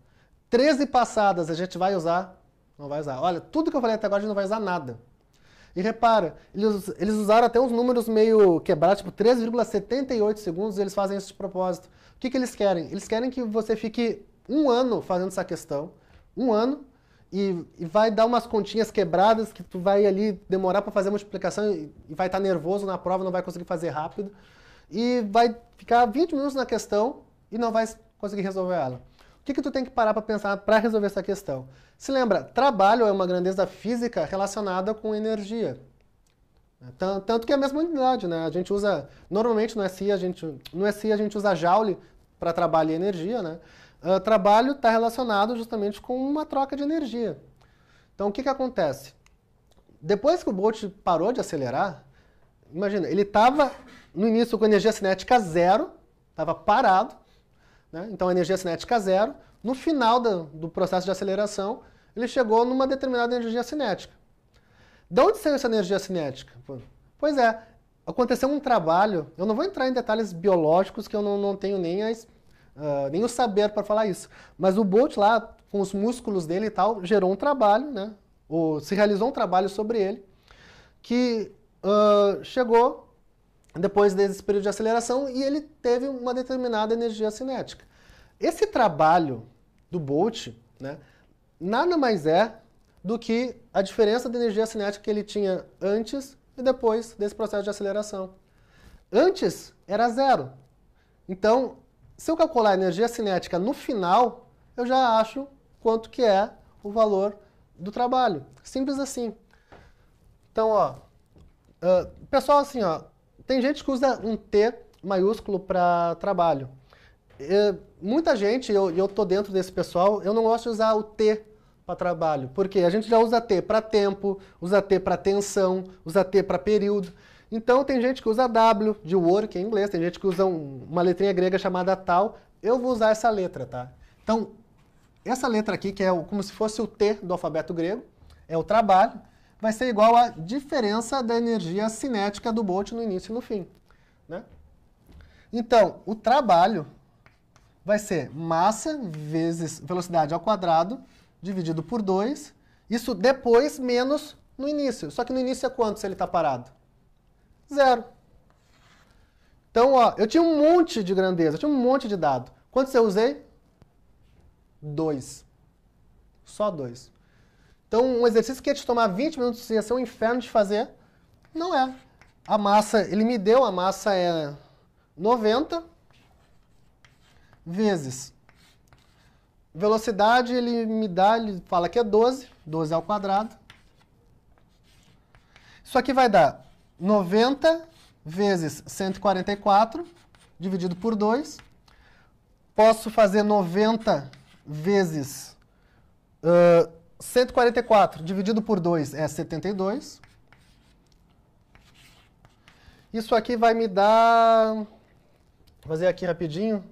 13 passadas a gente vai usar, não vai usar. Olha, tudo que eu falei até agora a gente não vai usar nada. E repara, eles, eles usaram até uns números meio quebrados, tipo 3,78 segundos, eles fazem isso de propósito. O que, que eles querem? Eles querem que você fique um ano fazendo essa questão, um ano, e, e vai dar umas continhas quebradas que tu vai ali demorar para fazer a multiplicação e, e vai estar tá nervoso na prova, não vai conseguir fazer rápido. E vai ficar 20 minutos na questão e não vai conseguir resolver ela. O que, que tu tem que parar para pensar para resolver essa questão? Se lembra, trabalho é uma grandeza física relacionada com energia. Tanto que é a mesma unidade, né? A gente usa, normalmente no é SI a gente, no é SI a gente usa Joule para trabalho e energia, né? Uh, trabalho está relacionado justamente com uma troca de energia. Então o que, que acontece? Depois que o Bolt parou de acelerar, imagina, ele estava no início com energia cinética zero, estava parado, né? Então, energia cinética zero. No final do, do processo de aceleração, ele chegou numa determinada energia cinética. De onde saiu essa energia cinética? Pois é, aconteceu um trabalho, eu não vou entrar em detalhes biológicos que eu não, não tenho nem, as, uh, nem o saber para falar isso, mas o Bolt lá, com os músculos dele e tal, gerou um trabalho, né? Ou se realizou um trabalho sobre ele, que uh, chegou depois desse período de aceleração e ele teve uma determinada energia cinética. Esse trabalho do Bolt, né, nada mais é do que a diferença de energia cinética que ele tinha antes e depois desse processo de aceleração. Antes era zero. Então, se eu calcular a energia cinética no final, eu já acho quanto que é o valor do trabalho. Simples assim. Então, ó, uh, pessoal, assim, ó, tem gente que usa um T maiúsculo para trabalho. Eu, é, muita gente, eu, tô dentro desse pessoal, eu não gosto de usar o T para trabalho, porque a gente já usa T para tempo, usa T para tensão, usa T para período. Então tem gente que usa W de work em é inglês, tem gente que usa um, uma letrinha grega chamada tal. Eu vou usar essa letra, tá? Então, essa letra aqui, que é o, como se fosse o T do alfabeto grego, é o trabalho vai ser igual à diferença da energia cinética do Bolt no início e no fim. Né? Então, o trabalho vai ser massa vezes velocidade ao quadrado, dividido por 2, isso depois menos no início. Só que no início é quanto se ele está parado? Zero. Então, ó, eu tinha um monte de grandeza, eu tinha um monte de dado. Quantos eu usei? Dois. Só dois. Então, um exercício que ia é te tomar 20 minutos, ia ser é um inferno de fazer, não é. A massa, ele me deu, a massa é 90 vezes. Velocidade, ele me dá, ele fala que é 12, 12 ao quadrado. Isso aqui vai dar 90 vezes 144, dividido por 2. Posso fazer 90 vezes... Uh, 144 dividido por 2 é 72. Isso aqui vai me dar, vou fazer aqui rapidinho,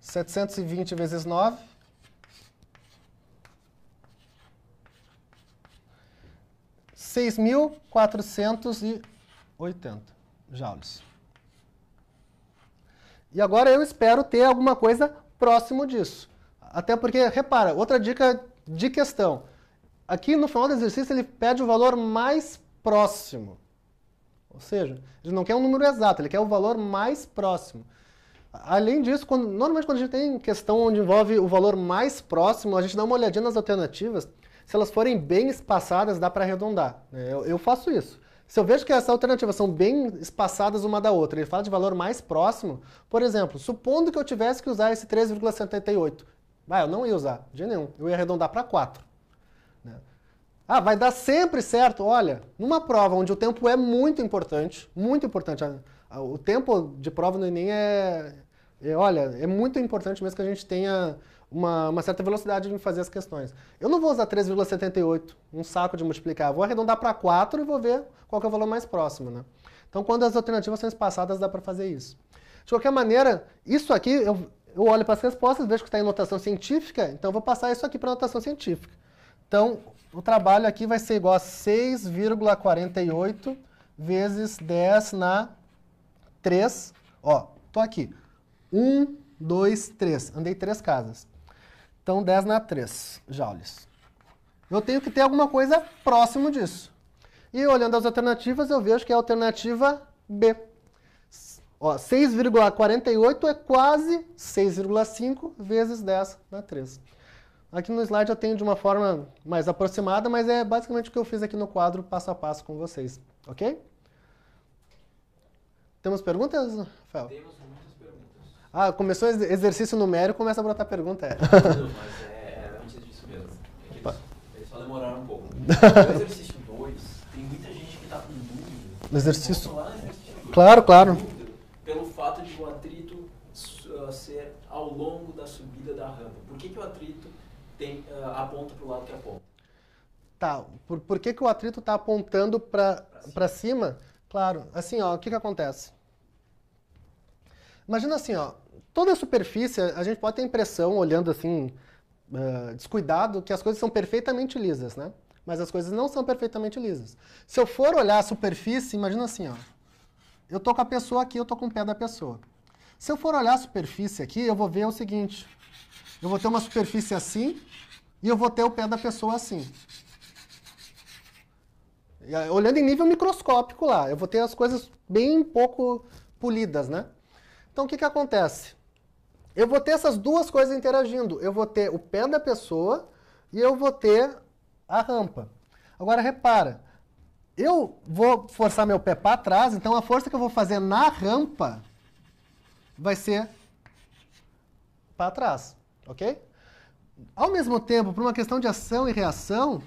720 vezes 9. Seis mil quatrocentos e oitenta joules. E agora eu espero ter alguma coisa próximo disso. Até porque, repara, outra dica de questão. Aqui no final do exercício ele pede o valor mais próximo. Ou seja, ele não quer um número exato, ele quer o valor mais próximo. Além disso, quando, normalmente quando a gente tem questão onde envolve o valor mais próximo, a gente dá uma olhadinha nas alternativas. Se elas forem bem espaçadas, dá para arredondar. Né? Eu, eu faço isso. Se eu vejo que essas alternativas são bem espaçadas uma da outra, ele fala de valor mais próximo, por exemplo, supondo que eu tivesse que usar esse 3,78, ah, eu não ia usar, de nenhum. Eu ia arredondar para 4. Né? Ah, vai dar sempre certo. Olha, numa prova onde o tempo é muito importante, muito importante. O tempo de prova no Enem é, é olha, é muito importante mesmo que a gente tenha uma, uma certa velocidade de fazer as questões. Eu não vou usar 3,78, um saco de multiplicar. Vou arredondar para 4 e vou ver qual é o valor mais próximo, né? Então, quando as alternativas são espaçadas, dá para fazer isso. De qualquer maneira, isso aqui, eu, eu olho para as respostas, vejo que está em notação científica, então vou passar isso aqui para notação científica. Então, o trabalho aqui vai ser igual a 6,48 vezes 10 na 3. Ó, tô aqui. 1, 2, 3. Andei três casas. Então, 10 na 3 joules. Eu tenho que ter alguma coisa próximo disso. E olhando as alternativas, eu vejo que é a alternativa B. 6,48 é quase 6,5 vezes 10 na 3. Aqui no slide eu tenho de uma forma mais aproximada, mas é basicamente o que eu fiz aqui no quadro passo a passo com vocês, ok? Temos perguntas, Rafael? Temos muitas perguntas. Ah, começou exercício numérico, começa a brotar pergunta. É. Não, mas é, é antes disso mesmo. É eles, eles, só demoraram um pouco. No exercício 2, tem muita gente que está com dúvida. No exercício... Né? Claro, claro. Eh, aponta para o lado que aponta. Tá, por, por que, que o atrito está apontando para cima. cima? Claro, assim, ó, o que, que acontece? Imagina assim, ó, toda a superfície, a gente pode ter a impressão, olhando assim, uh, descuidado, que as coisas são perfeitamente lisas, né? Mas as coisas não são perfeitamente lisas. Se eu for olhar a superfície, imagina assim, ó, eu tô com a pessoa aqui, eu tô com o pé da pessoa. Se eu for olhar a superfície aqui, eu vou ver o seguinte, eu vou ter uma superfície assim, e eu vou ter o pé da pessoa assim. Olhando em nível microscópico lá, eu vou ter as coisas bem pouco polidas, né? Então o que, que acontece? Eu vou ter essas duas coisas interagindo. Eu vou ter o pé da pessoa e eu vou ter a rampa. Agora repara, eu vou forçar meu pé para trás, então a força que eu vou fazer na rampa vai ser para trás, ok? ao mesmo tempo, por uma questão de ação e reação,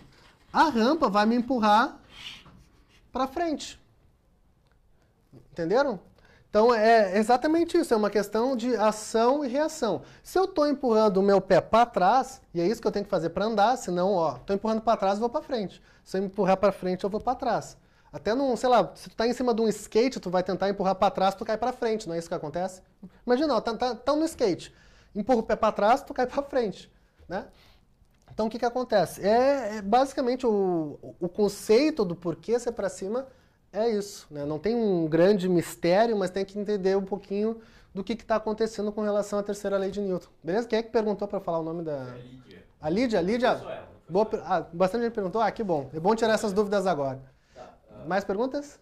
a rampa vai me empurrar para frente. Entenderam? Então é exatamente isso, é uma questão de ação e reação. Se eu estou empurrando o meu pé para trás, e é isso que eu tenho que fazer para andar, senão, ó, estou empurrando para trás, vou para frente. Se eu empurrar para frente, eu vou para trás. Até num, sei lá, se tu tá em cima de um skate, tu vai tentar empurrar para trás, tu cai para frente, não é isso que acontece? Imagina, ó, tá, tá, no skate. Empurra o pé para trás, tu cai para frente. Né? Então, o que, que acontece? É, é basicamente o, o conceito do porquê ser para cima é isso. Né? Não tem um grande mistério, mas tem que entender um pouquinho do que está acontecendo com relação à terceira lei de Newton. Beleza? Quem é que perguntou para falar o nome da. É Lídia. A Lídia? Lídia? Boa, ah, bastante gente perguntou. Ah, que bom. É bom tirar essas dúvidas agora. Tá. Uh... Mais perguntas?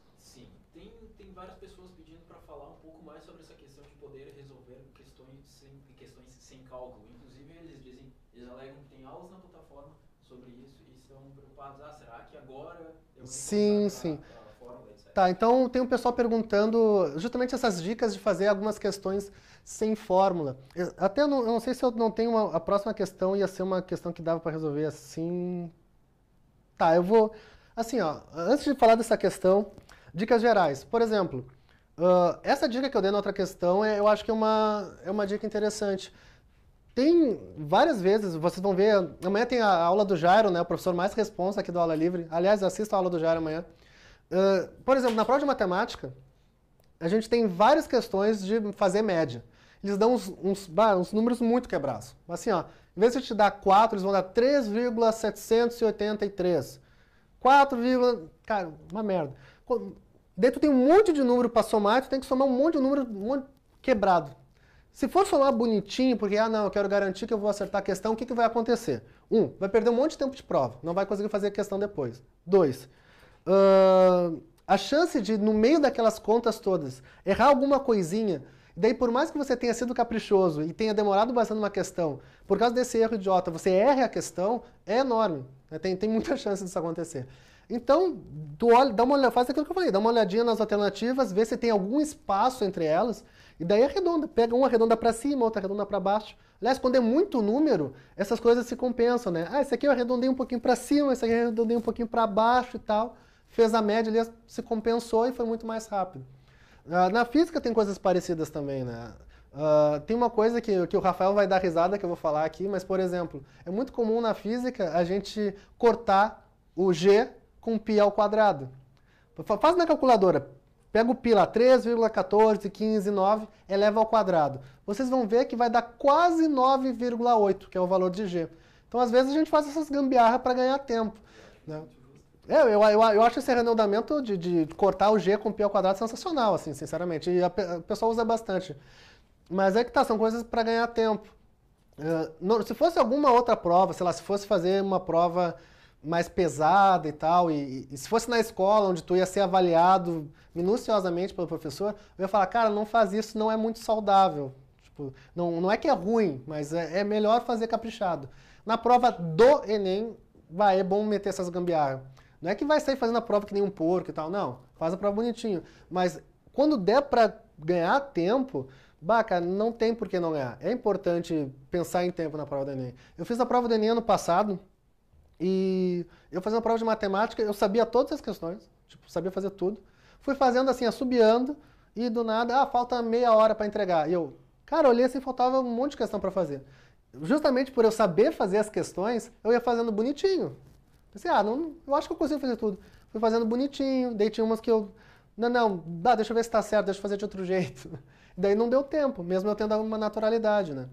Sim, sim. Tá, então tem um pessoal perguntando justamente essas dicas de fazer algumas questões sem fórmula. Eu, até não, eu não sei se eu não tenho uma, a próxima questão ia ser uma questão que dava para resolver assim. Tá, eu vou assim, ó, antes de falar dessa questão, dicas gerais. Por exemplo, uh, essa dica que eu dei na outra questão, é, eu acho que é uma, é uma dica interessante. Tem várias vezes, vocês vão ver, amanhã tem a aula do Jairo, né, o professor mais responsa aqui do Aula Livre. Aliás, assista a aula do Jairo amanhã. Uh, por exemplo, na prova de matemática, a gente tem várias questões de fazer média. Eles dão uns, uns, uns números muito quebrados. Assim, ó, em vez de te dar 4, eles vão dar 3,783. 4, cara, uma merda. Daí tu tem um monte de número para somar, tu tem que somar um monte de número um monte quebrado. Se for falar bonitinho, porque, ah, não, eu quero garantir que eu vou acertar a questão, o que, que vai acontecer? Um, vai perder um monte de tempo de prova, não vai conseguir fazer a questão depois. Dois, uh, a chance de, no meio daquelas contas todas, errar alguma coisinha, daí por mais que você tenha sido caprichoso e tenha demorado bastante uma questão, por causa desse erro idiota, você erre a questão, é enorme. Né? Tem, tem muita chance disso acontecer. Então, tu olha, dá uma olhada, faz aquilo que eu falei, dá uma olhadinha nas alternativas, vê se tem algum espaço entre elas, e daí arredonda, pega uma arredonda para cima, outra arredonda para baixo. Aliás, quando é muito número, essas coisas se compensam, né? Ah, esse aqui eu arredondei um pouquinho para cima, esse aqui eu arredondei um pouquinho para baixo e tal. Fez a média, aliás, se compensou e foi muito mais rápido. Uh, na física tem coisas parecidas também, né? Uh, tem uma coisa que, que o Rafael vai dar risada que eu vou falar aqui, mas, por exemplo, é muito comum na física a gente cortar o G com π ao quadrado. Faz na calculadora. Pega o π lá, 9, eleva ao quadrado. Vocês vão ver que vai dar quase 9,8, que é o valor de g. Então, às vezes, a gente faz essas gambiarras para ganhar tempo. Né? Eu, é, eu, eu, eu, acho esse arredondamento de, de, cortar o g com π ao quadrado sensacional, assim, sinceramente. E a, a pessoa usa bastante. Mas é que tá, são coisas para ganhar tempo. Uh, não, se fosse alguma outra prova, sei lá, se fosse fazer uma prova mais pesada e tal, e, e, se fosse na escola, onde tu ia ser avaliado minuciosamente pelo professor, eu ia falar, cara, não faz isso, não é muito saudável. Tipo, não, não é que é ruim, mas é, é melhor fazer caprichado. Na prova do Enem, vai, é bom meter essas gambiarras. Não é que vai sair fazendo a prova que nem um porco e tal, não. Faz a prova bonitinho. Mas quando der para ganhar tempo, bacana não tem por que não ganhar. É importante pensar em tempo na prova do Enem. Eu fiz a prova do Enem ano passado, e eu fazendo uma prova de matemática, eu sabia todas as questões, tipo, sabia fazer tudo. Fui fazendo assim, assobiando, e do nada, ah, falta meia hora para entregar. E eu, cara, olhei assim, faltava um monte de questão para fazer. Justamente por eu saber fazer as questões, eu ia fazendo bonitinho. Pensei, ah, não, eu acho que eu consigo fazer tudo. Fui fazendo bonitinho, daí tinha umas que eu, não, não, dá deixa eu ver se está certo, deixa eu fazer de outro jeito. Daí não deu tempo, mesmo eu tendo uma naturalidade, né?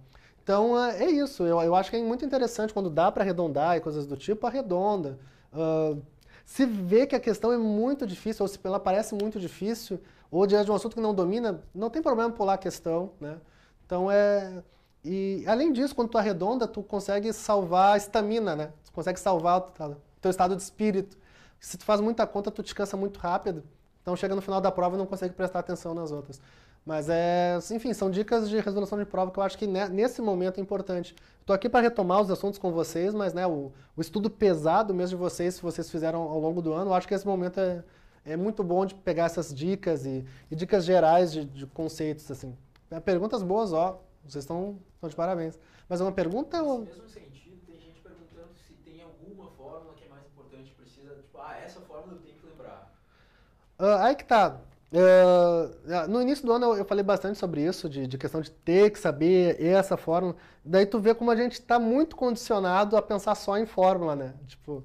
Então é, é isso. Eu, eu acho que é muito interessante quando dá para arredondar e coisas do tipo, arredonda. Uh, se vê que a questão é muito difícil, ou se ela parece muito difícil, ou diante de um assunto que não domina, não tem problema pular a questão, né? Então é. E além disso, quando tu arredonda, tu consegue salvar a estamina, né? Tu consegue salvar o teu estado de espírito. Se tu faz muita conta, tu descansa muito rápido. Então chega no final da prova e não consegue prestar atenção nas outras. Mas, é, enfim, são dicas de resolução de prova que eu acho que né, nesse momento é importante. Estou aqui para retomar os assuntos com vocês, mas né, o, o, estudo pesado mesmo de vocês, se vocês fizeram ao longo do ano, eu acho que esse momento é, é muito bom de pegar essas dicas e, e dicas gerais de, de, conceitos. assim. É, perguntas boas, ó, vocês estão, de parabéns. Mas é uma pergunta... Nesse mesmo sentido, tem gente perguntando se tem alguma fórmula que é mais importante, precisa, tipo, ah, essa fórmula eu tenho que lembrar. Uh, aí que tá. Uh, no início do ano eu, eu falei bastante sobre isso, de, de, questão de ter que saber essa fórmula. Daí tu vê como a gente está muito condicionado a pensar só em fórmula, né? Tipo,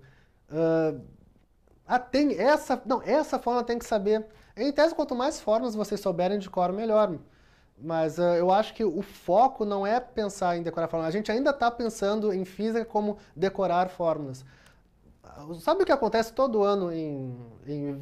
uh, ah, tem essa, não, essa fórmula tem que saber. Em tese, quanto mais fórmulas vocês souberem de cor, melhor. Mas uh, eu acho que o foco não é pensar em decorar fórmulas. A gente ainda está pensando em física como decorar fórmulas. Sabe o que acontece todo ano em, em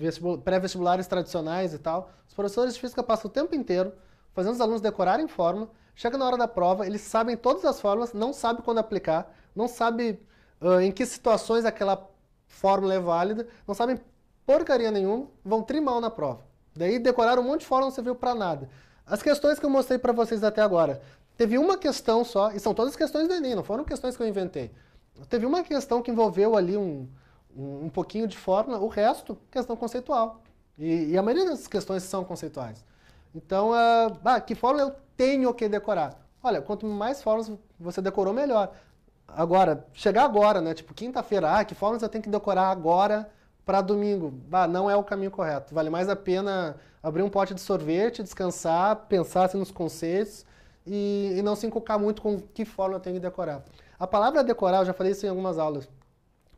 pré-vestibulares tradicionais e tal? Os professores de física passam o tempo inteiro fazendo os alunos decorarem fórmula, chega na hora da prova, eles sabem todas as fórmulas, não sabem quando aplicar, não sabem uh, em que situações aquela fórmula é válida, não sabem porcaria nenhuma, vão trimal na prova. Daí decoraram um monte de fórmula, não serviu para nada. As questões que eu mostrei para vocês até agora, teve uma questão só, e são todas questões do Enem, não foram questões que eu inventei. Teve uma questão que envolveu ali um, um, um pouquinho de fórmula, o resto, questão conceitual. E, e a maioria das questões são conceituais. Então, uh, ah, que fórmula eu tenho que decorar? Olha, quanto mais fórmulas você decorou, melhor. Agora, chegar agora, né? Tipo, quinta-feira, ah, que fórmulas eu tenho que decorar agora para domingo? Bah, não é o caminho correto. Vale mais a pena abrir um pote de sorvete, descansar, pensar assim, nos conceitos e, e não se encocar muito com que fórmula eu tenho que decorar. A palavra decorar, eu já falei isso em algumas aulas.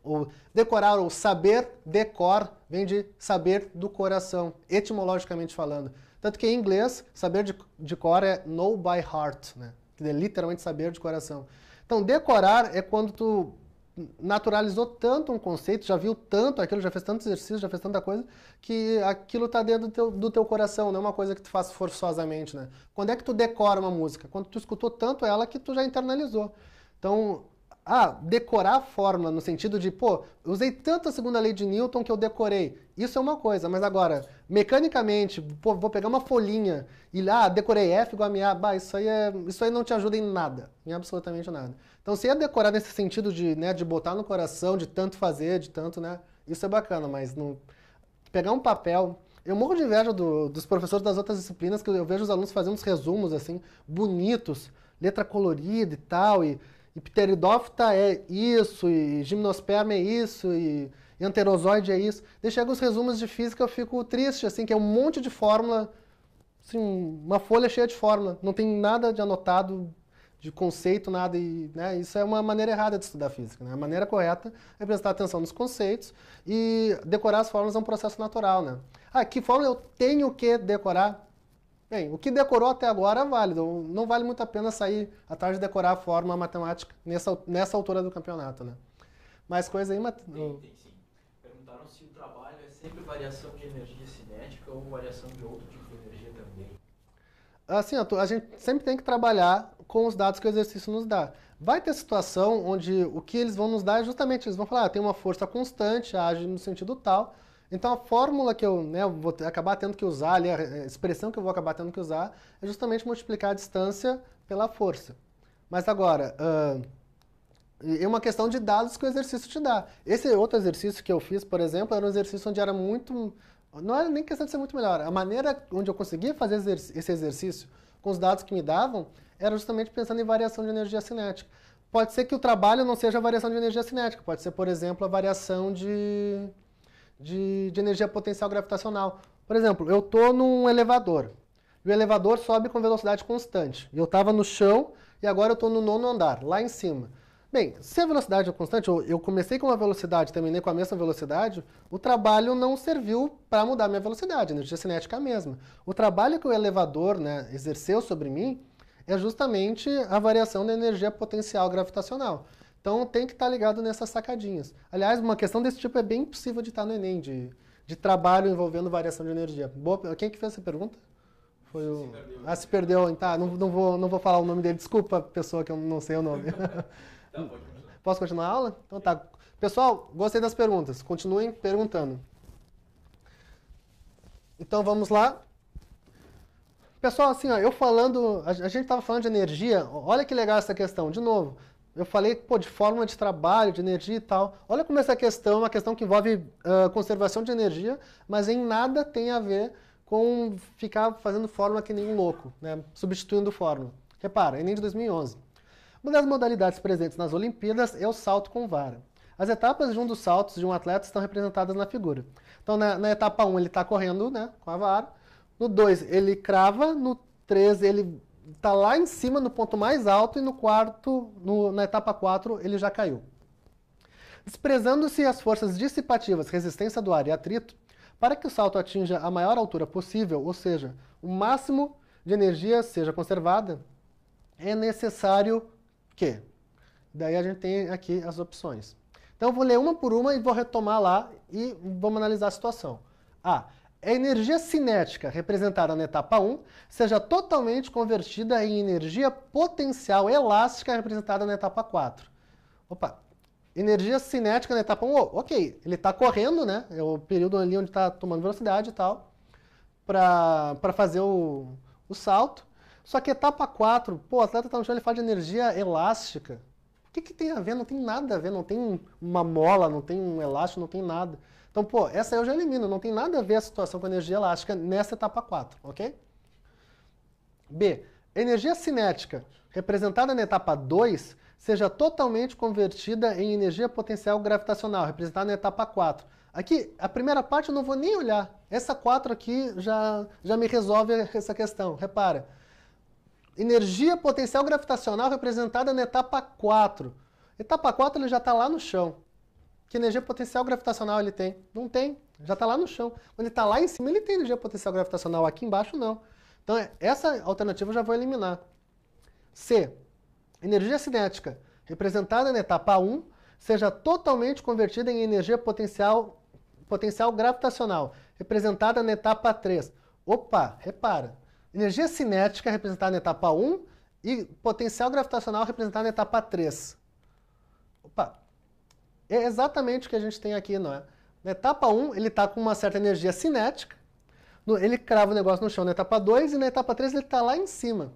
O decorar ou saber, decor, vem de saber do coração, etimologicamente falando. Tanto que em inglês, saber de, de cor é know by heart, né? que é literalmente saber de coração. Então, decorar é quando tu naturalizou tanto um conceito, já viu tanto aquilo, já fez tanto exercício, já fez tanta coisa, que aquilo está dentro do teu, do teu, coração, não é uma coisa que tu faz forçosamente, né? Quando é que tu decora uma música? Quando tu escutou tanto ela que tu já internalizou. Então, ah, decorar a fórmula no sentido de, pô, usei tanto a segunda lei de Newton que eu decorei. Isso é uma coisa, mas agora, mecanicamente, pô, vou pegar uma folhinha e lá, ah, decorei F igual a MA, bah, isso aí, é, isso aí não te ajuda em nada, em absolutamente nada. Então, se é decorar nesse sentido de, né, de botar no coração, de tanto fazer, de tanto, né, isso é bacana, mas não... pegar um papel, eu morro de inveja do, dos professores das outras disciplinas, que eu vejo os alunos fazendo uns resumos, assim, bonitos, letra colorida e tal, e e pteridófita é isso, e gimnosperma é isso, e enterozoide é isso. Daí chega os resumos de física, eu fico triste, assim, que é um monte de fórmula, assim, uma folha cheia de fórmula. Não tem nada de anotado, de conceito, nada. E, né, isso é uma maneira errada de estudar física. Né? A maneira correta é prestar atenção nos conceitos e decorar as fórmulas é um processo natural, né? Ah, que fórmula eu tenho que decorar? Bem, o que decorou até agora é válido. Não vale muito a pena sair atrás de decorar a fórmula matemática nessa, nessa altura do campeonato, né? Mais coisa aí, Mat... Tem, tem sim. Perguntaram se o trabalho é sempre variação de energia cinética ou variação de outro tipo de energia também. Assim, a gente sempre tem que trabalhar com os dados que o exercício nos dá. Vai ter situação onde o que eles vão nos dar é justamente, eles vão falar, ah, tem uma força constante, age no sentido tal, então a fórmula que eu, né, vou acabar tendo que usar ali, a expressão que eu vou acabar tendo que usar é justamente multiplicar a distância pela força. Mas agora, uh, é uma questão de dados que o exercício te dá. Esse outro exercício que eu fiz, por exemplo, era um exercício onde era muito. Não era é nem questão de ser muito melhor. A maneira onde eu conseguia fazer esse exercício com os dados que me davam era justamente pensando em variação de energia cinética. Pode ser que o trabalho não seja a variação de energia cinética, pode ser, por exemplo, a variação de de, de energia potencial gravitacional. Por exemplo, eu estou num elevador. E o elevador sobe com velocidade constante. Eu estava no chão e agora eu estou no nono andar, lá em cima. Bem, se a velocidade é constante, eu comecei com uma velocidade, terminei com a mesma velocidade, o trabalho não serviu para mudar a minha velocidade, a energia cinética é a mesma. O trabalho que o elevador né, exerceu sobre mim é justamente a variação da energia potencial gravitacional. Então tem que estar tá ligado nessas sacadinhas. Aliás, uma questão desse tipo é bem impossível de estar no Enem, de, de trabalho envolvendo variação de energia. Boa, quem que fez essa pergunta? Foi o... Ah, se perdeu. Tá, não, não, vou, não vou falar o nome dele. Desculpa, pessoa que eu não sei o nome. Tá, Posso continuar a aula? Então tá. Pessoal, gostei das perguntas. Continuem perguntando. Então vamos lá. Pessoal, assim, ó, eu falando, a, a gente estava falando de energia, olha que legal essa questão, de novo. Eu falei pô, de forma de trabalho, de energia e tal. Olha como essa questão é uma questão que envolve uh, conservação de energia, mas em nada tem a ver com ficar fazendo fórmula que nem um louco, né? substituindo fórmula. Repara, Enem de 2011. Uma das modalidades presentes nas Olimpíadas é o salto com vara. As etapas de um dos saltos de um atleta estão representadas na figura. Então, na, na etapa 1, ele está correndo né, com a vara. No 2, ele crava. No 3, ele está lá em cima no ponto mais alto e no quarto, no, na etapa 4, ele já caiu. Desprezando-se as forças dissipativas, resistência do ar e atrito, para que o salto atinja a maior altura possível, ou seja, o máximo de energia seja conservada, é necessário que? Daí a gente tem aqui as opções. Então eu vou ler uma por uma e vou retomar lá e vamos analisar a situação. A a energia cinética representada na etapa 1 seja totalmente convertida em energia potencial elástica representada na etapa 4. Opa, energia cinética na etapa 1, oh, ok, ele está correndo, né? É o período ali onde está tomando velocidade e tal, para fazer o, o salto. Só que etapa 4, pô, o atleta está no chão, ele fala de energia elástica. O que, que tem a ver? Não tem nada a ver, não tem uma mola, não tem um elástico, não tem nada. Então, pô, essa eu já elimino, não tem nada a ver a situação com a energia elástica nessa etapa 4, ok? B. Energia cinética, representada na etapa 2, seja totalmente convertida em energia potencial gravitacional, representada na etapa 4. Aqui, a primeira parte eu não vou nem olhar. Essa 4 aqui já, já me resolve essa questão. Repara. Energia potencial gravitacional representada na etapa 4. Etapa 4 ele já está lá no chão. Que energia potencial gravitacional ele tem? Não tem, já está lá no chão. Quando ele está lá em cima, ele tem energia potencial gravitacional, aqui embaixo não. Então, é, essa alternativa eu já vou eliminar. C. Energia cinética, representada na etapa 1, seja totalmente convertida em energia potencial, potencial gravitacional, representada na etapa 3. Opa, repara. Energia cinética representada na etapa 1 e potencial gravitacional representada na etapa 3. Opa, é exatamente o que a gente tem aqui, não é? Na etapa 1, um, ele está com uma certa energia cinética, ele crava o negócio no chão na etapa 2 e na etapa 3 ele está lá em cima.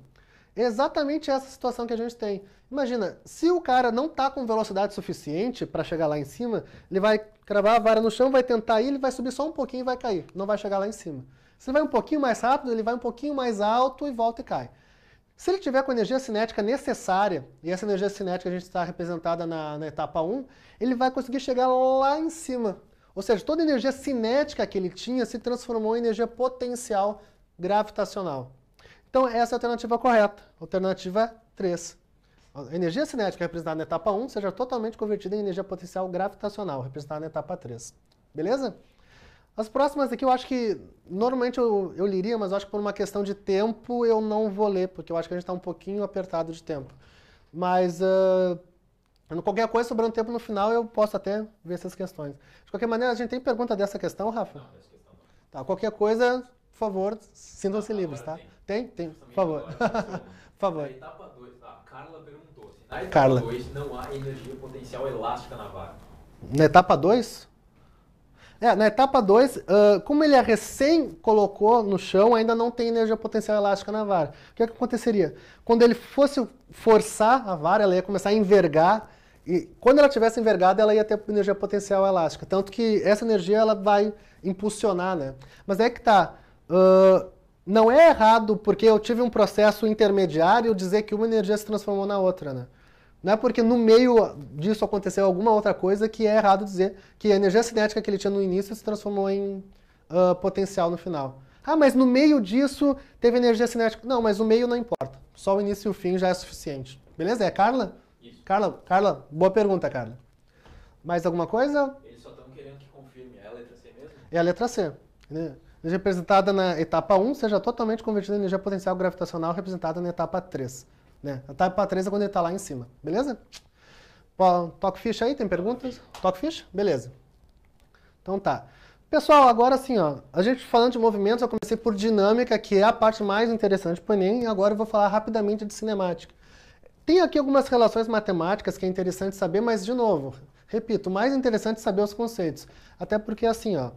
É exatamente essa situação que a gente tem. Imagina, se o cara não está com velocidade suficiente para chegar lá em cima, ele vai cravar a vara no chão, vai tentar ir, ele vai subir só um pouquinho e vai cair. Não vai chegar lá em cima. Se ele vai um pouquinho mais rápido, ele vai um pouquinho mais alto e volta e cai. Se ele tiver com a energia cinética necessária, e essa energia cinética a gente está representada na, na etapa 1, ele vai conseguir chegar lá em cima. Ou seja, toda a energia cinética que ele tinha se transformou em energia potencial gravitacional. Então, essa é a alternativa correta, alternativa 3. A energia cinética representada na etapa 1 seja totalmente convertida em energia potencial gravitacional, representada na etapa 3. Beleza? As próximas aqui eu acho que normalmente eu, eu liria, mas eu acho que por uma questão de tempo eu não vou ler, porque eu acho que a gente está um pouquinho apertado de tempo. Mas uh, qualquer coisa sobrando tempo no final eu posso até ver essas questões. De qualquer maneira, a gente tem pergunta dessa questão, Rafa? Não, dessa questão não. Tá, qualquer coisa, por favor, sintam-se ah, livres, tá? Tem? Tem, tem. por favor. por favor. Na etapa 2, tá? Carla perguntou. Na etapa 2 não há energia potencial elástica na vara. Na etapa 2? É, na etapa 2, uh, como ele é recém colocou no chão, ainda não tem energia potencial elástica na vara. O que, é que aconteceria? Quando ele fosse forçar a vara, ela ia começar a envergar, e quando ela tivesse envergada, ela ia ter energia potencial elástica. Tanto que essa energia ela vai impulsionar, né? Mas é que tá. Uh, não é errado, porque eu tive um processo intermediário dizer que uma energia se transformou na outra, né? Não é porque no meio disso aconteceu alguma outra coisa que é errado dizer que a energia cinética que ele tinha no início se transformou em uh, potencial no final. Ah, mas no meio disso teve energia cinética. Não, mas o meio não importa. Só o início e o fim já é suficiente. Beleza? É Carla? Isso. Carla, Carla, boa pergunta, Carla. Mais alguma coisa? Eles só estão querendo que confirme. É a letra C mesmo? É a letra C. Né? Energia representada na etapa 1 seja totalmente convertida em energia potencial gravitacional representada na etapa 3. Né? A tab para 3 é quando ele está lá em cima, beleza? Toca ficha aí, tem perguntas? Toca ficha? Beleza. Então tá. Pessoal, agora assim, ó, a gente falando de movimentos, eu comecei por dinâmica, que é a parte mais interessante para Enem, e agora eu vou falar rapidamente de cinemática. Tem aqui algumas relações matemáticas que é interessante saber, mas de novo, repito, mais interessante é saber os conceitos. Até porque assim, ó,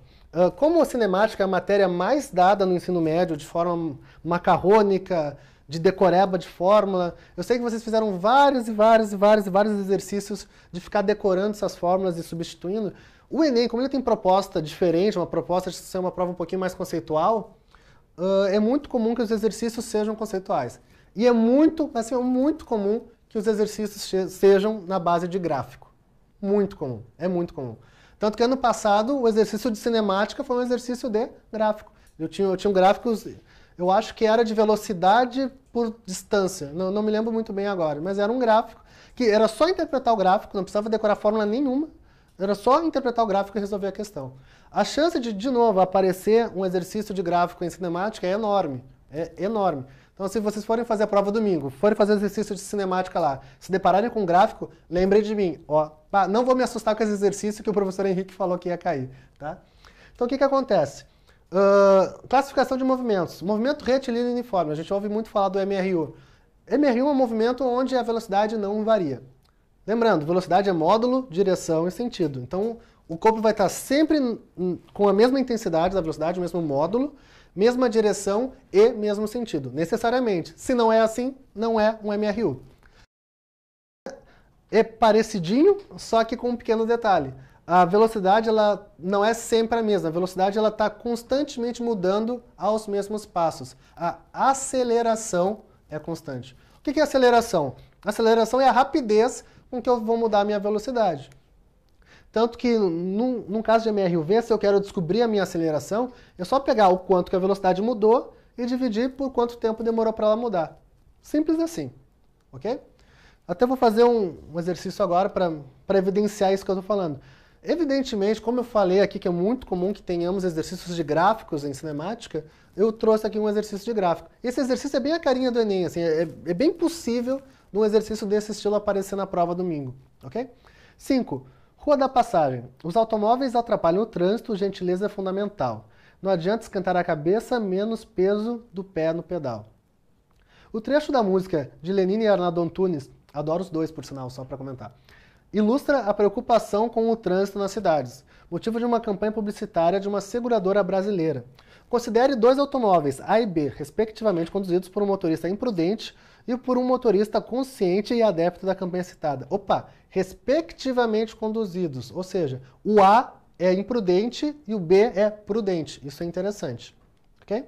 como a cinemática é a matéria mais dada no ensino médio de forma macarrônica, de decoreba de fórmula. Eu sei que vocês fizeram vários e vários e vários e vários exercícios de ficar decorando essas fórmulas e substituindo. O Enem, como ele tem proposta diferente, uma proposta de ser uma prova um pouquinho mais conceitual, uh, é muito comum que os exercícios sejam conceituais. E é muito, assim, é muito comum que os exercícios sejam na base de gráfico. Muito comum, é muito comum. Tanto que ano passado o exercício de cinemática foi um exercício de gráfico. Eu tinha, eu tinha gráficos, eu acho que era de velocidade por distância. Não, não me lembro muito bem agora, mas era um gráfico que era só interpretar o gráfico, não precisava decorar fórmula nenhuma. Era só interpretar o gráfico e resolver a questão. A chance de, de novo, aparecer um exercício de gráfico em cinemática é enorme. É enorme. Então, se vocês forem fazer a prova domingo, forem fazer exercício de cinemática lá, se depararem com um gráfico, lembrem de mim. Ó, não vou me assustar com esse exercício que o professor Henrique falou que ia cair. Tá? Então, o que, que acontece? Uh, classificação de movimentos. Movimento retilíneo uniforme. A gente ouve muito falar do MRU. MRU é um movimento onde a velocidade não varia. Lembrando, velocidade é módulo, direção e sentido. Então, o corpo vai estar sempre com a mesma intensidade da velocidade, o mesmo módulo, mesma direção e mesmo sentido, necessariamente. Se não é assim, não é um MRU. É parecidinho, só que com um pequeno detalhe a velocidade ela não é sempre a mesma. A velocidade ela está constantemente mudando aos mesmos passos. A aceleração é constante. O que é aceleração? Aceleração é a rapidez com que eu vou mudar a minha velocidade. Tanto que, num, num caso de MRUV, se eu quero descobrir a minha aceleração, é só pegar o quanto que a velocidade mudou e dividir por quanto tempo demorou para ela mudar. Simples assim, ok? Até vou fazer um, um exercício agora para evidenciar isso que eu estou falando. Evidentemente, como eu falei aqui que é muito comum que tenhamos exercícios de gráficos em cinemática, eu trouxe aqui um exercício de gráfico. Esse exercício é bem a carinha do Enem, assim, é, é bem possível um exercício desse estilo aparecer na prova domingo, ok? 5. Rua da Passagem. Os automóveis atrapalham o trânsito, gentileza é fundamental. Não adianta escantar a cabeça, menos peso do pé no pedal. O trecho da música de Lenine e Arnaldo Antunes, adoro os dois, por sinal, só para comentar ilustra a preocupação com o trânsito nas cidades, motivo de uma campanha publicitária de uma seguradora brasileira. Considere dois automóveis A e B, respectivamente conduzidos por um motorista imprudente e por um motorista consciente e adepto da campanha citada. Opa, respectivamente conduzidos, ou seja, o A é imprudente e o B é prudente. Isso é interessante, ok?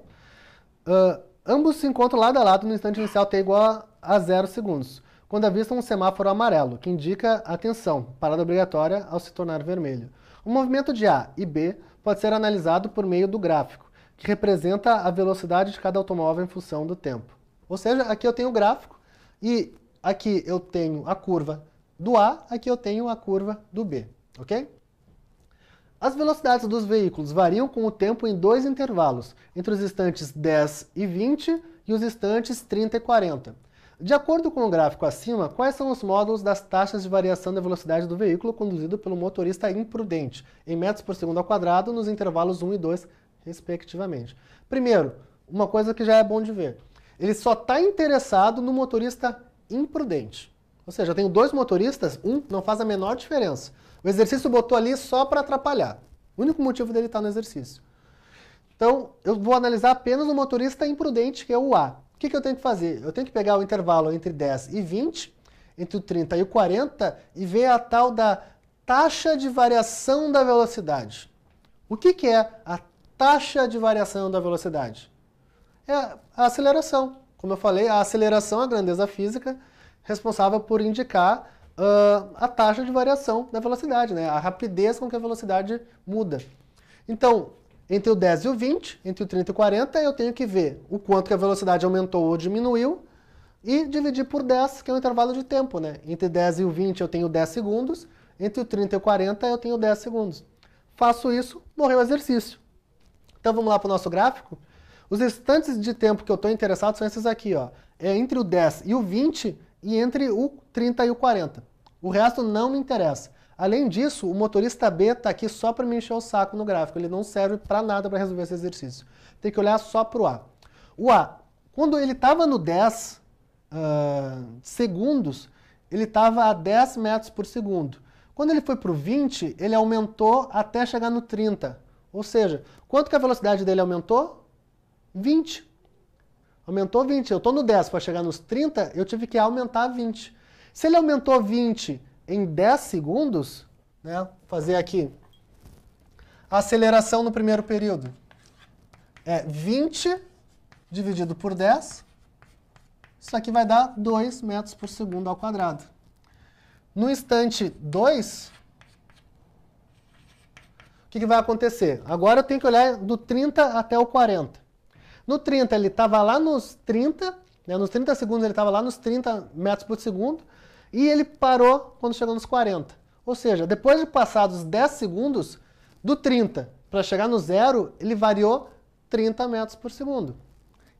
Uh, ambos se encontram lado a lado no instante inicial t igual a, a zero segundos quando avista um semáforo amarelo, que indica atenção, parada obrigatória ao se tornar vermelho. O movimento de A e B pode ser analisado por meio do gráfico, que representa a velocidade de cada automóvel em função do tempo. Ou seja, aqui eu tenho o gráfico e aqui eu tenho a curva do A, aqui eu tenho a curva do B, ok? As velocidades dos veículos variam com o tempo em dois intervalos, entre os instantes 10 e 20 e os instantes 30 e 40. De acordo com o gráfico acima, quais são os módulos das taxas de variação da velocidade do veículo conduzido pelo motorista imprudente, em metros por segundo ao quadrado, nos intervalos 1 e 2, respectivamente? Primeiro, uma coisa que já é bom de ver. Ele só está interessado no motorista imprudente. Ou seja, eu tenho dois motoristas, um não faz a menor diferença. O exercício botou ali só para atrapalhar. O único motivo dele estar tá no exercício. Então, eu vou analisar apenas o motorista imprudente, que é o A. O que, que eu tenho que fazer? Eu tenho que pegar o intervalo entre 10 e 20, entre o 30 e o 40 e ver a tal da taxa de variação da velocidade. O que, que é a taxa de variação da velocidade? É a aceleração. Como eu falei, a aceleração é a grandeza física responsável por indicar uh, a taxa de variação da velocidade, né? a rapidez com que a velocidade muda. Então, entre o 10 e o 20, entre o 30 e o 40, eu tenho que ver o quanto que a velocidade aumentou ou diminuiu e dividir por 10, que é o um intervalo de tempo, né? Entre 10 e o 20 eu tenho 10 segundos, entre o 30 e o 40 eu tenho 10 segundos. Faço isso, morreu o exercício. Então vamos lá para o nosso gráfico? Os instantes de tempo que eu estou interessado são esses aqui, ó. É entre o 10 e o 20 e entre o 30 e o 40. O resto não me interessa. Além disso, o motorista B está aqui só para me encher o saco no gráfico. Ele não serve para nada para resolver esse exercício. Tem que olhar só para o A. O A, quando ele estava no 10 uh, ah, segundos, ele estava a 10 metros por segundo. Quando ele foi para o 20, ele aumentou até chegar no 30. Ou seja, quanto que a velocidade dele aumentou? 20. Aumentou 20. Eu estou no 10 para chegar nos 30, eu tive que aumentar 20. Se ele aumentou 20 em 10 segundos, né, fazer aqui, a aceleração no primeiro período é 20 dividido por 10, isso aqui vai dar 2 metros por segundo ao quadrado. No instante 2, o que, que vai acontecer? Agora eu tenho que olhar do 30 até o 40. No 30 ele estava lá nos 30, né, nos 30 segundos ele estava lá nos 30 metros por segundo, e ele parou quando chegou nos 40. Ou seja, depois de passados 10 segundos, do 30 para chegar no zero, ele variou 30 metros por segundo.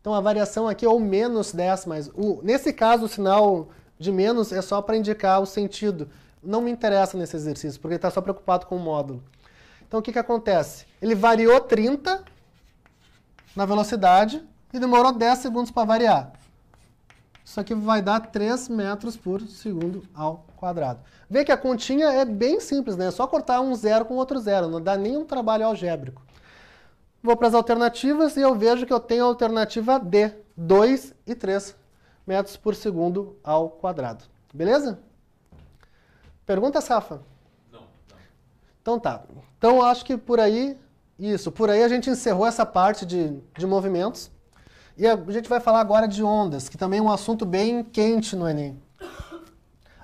Então a variação aqui é o menos 10, mas o, nesse caso o sinal de menos é só para indicar o sentido. Não me interessa nesse exercício, porque ele está só preocupado com o módulo. Então o que, que acontece? Ele variou 30 na velocidade e demorou 10 segundos para variar. Isso aqui vai dar 3 metros por segundo ao quadrado. Vê que a continha é bem simples, né? É só cortar um zero com outro zero, não dá nenhum trabalho algébrico. Vou para as alternativas e eu vejo que eu tenho a alternativa D, 2 e 3 metros por segundo ao quadrado. Beleza? Pergunta, Safa? Não, não. Então tá. Então acho que por aí, isso, por aí a gente encerrou essa parte de, de movimentos. E a gente vai falar agora de ondas, que também é um assunto bem quente no Enem.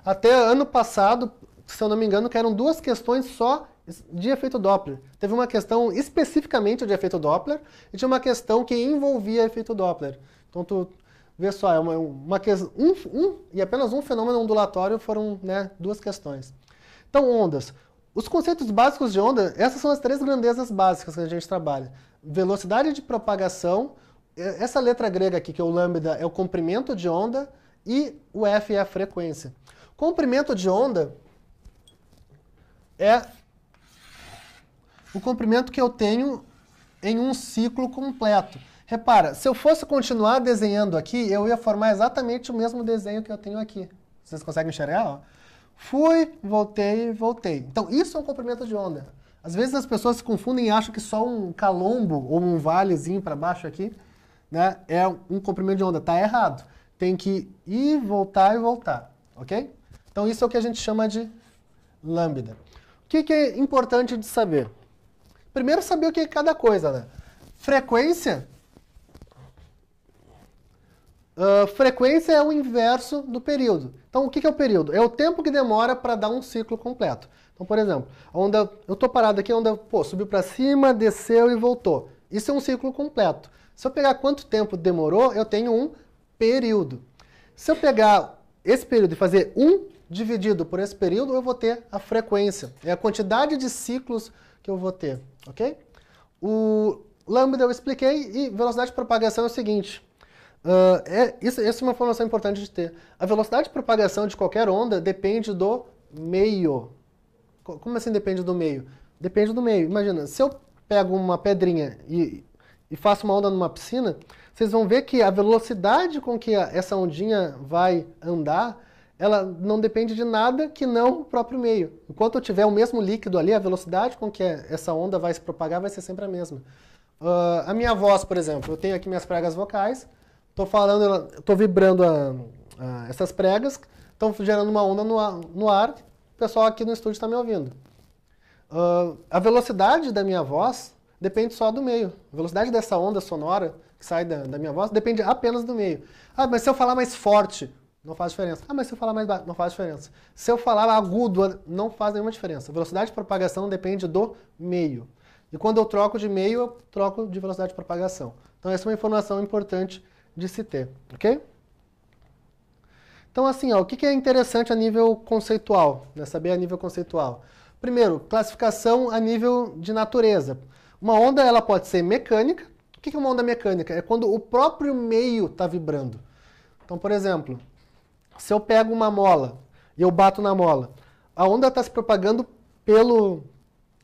Até ano passado, se eu não me engano, que eram duas questões só de efeito Doppler. Teve uma questão especificamente de efeito Doppler e tinha uma questão que envolvia efeito Doppler. Então, tu vê só, é uma, uma, um, um e apenas um fenômeno ondulatório foram né, duas questões. Então, ondas. Os conceitos básicos de onda, essas são as três grandezas básicas que a gente trabalha. Velocidade de propagação, é, essa letra grega aqui, que é o lambda, é o comprimento de onda e o f é a frequência. Comprimento de onda é o comprimento que eu tenho em um ciclo completo. Repara, se eu fosse continuar desenhando aqui, eu ia formar exatamente o mesmo desenho que eu tenho aqui. Vocês conseguem enxergar? Ó? Fui, voltei, voltei. Então, isso é um comprimento de onda. Às vezes as pessoas se confundem e acham que só um calombo ou um valezinho para baixo aqui né, é um comprimento de onda. Está errado. Tem que ir, voltar e voltar, ok? Então, isso é o que a gente chama de lambda. O que, que é importante de saber? Primeiro, saber o que é cada coisa, né? Frequência. Uh, frequência é o inverso do período. Então, o que, que é o período? É o tempo que demora para dar um ciclo completo. Então, por exemplo, a onda, eu estou parado aqui, a onda pô, subiu para cima, desceu e voltou. Isso é um ciclo completo. Se eu pegar quanto tempo demorou, eu tenho um período. Se eu pegar esse período e fazer 1 dividido por esse período, eu vou ter a frequência. É a quantidade de ciclos que eu vou ter, ok? O lambda eu expliquei e velocidade de propagação é o seguinte. Uh, é, isso, isso é uma informação importante de ter. A velocidade de propagação de qualquer onda depende do meio. Como assim depende do meio? Depende do meio. Imagina, se eu pego uma pedrinha e e faça uma onda numa piscina, vocês vão ver que a velocidade com que essa ondinha vai andar, ela não depende de nada que não o próprio meio. Enquanto eu tiver o mesmo líquido ali, a velocidade com que essa onda vai se propagar vai ser sempre a mesma. Uh, a minha voz, por exemplo, eu tenho aqui minhas pregas vocais, estou falando, estou vibrando a, a essas pregas, estão gerando uma onda no ar, no ar, o pessoal aqui no estúdio está me ouvindo. Uh, a velocidade da minha voz depende só do meio. A velocidade dessa onda sonora que sai da, da, minha voz depende apenas do meio. Ah, mas se eu falar mais forte, não faz diferença. Ah, mas se eu falar mais baixo, não faz diferença. Se eu falar agudo, não faz nenhuma diferença. A velocidade de propagação depende do meio. E quando eu troco de meio, eu troco de velocidade de propagação. Então essa é uma informação importante de se ter, ok? Então assim, ó, o que é interessante a nível conceitual, né? saber a nível conceitual? Primeiro, classificação a nível de natureza. Uma onda ela pode ser mecânica. O que é uma onda mecânica? É quando o próprio meio está vibrando. Então, por exemplo, se eu pego uma mola e eu bato na mola, a onda está se propagando pelo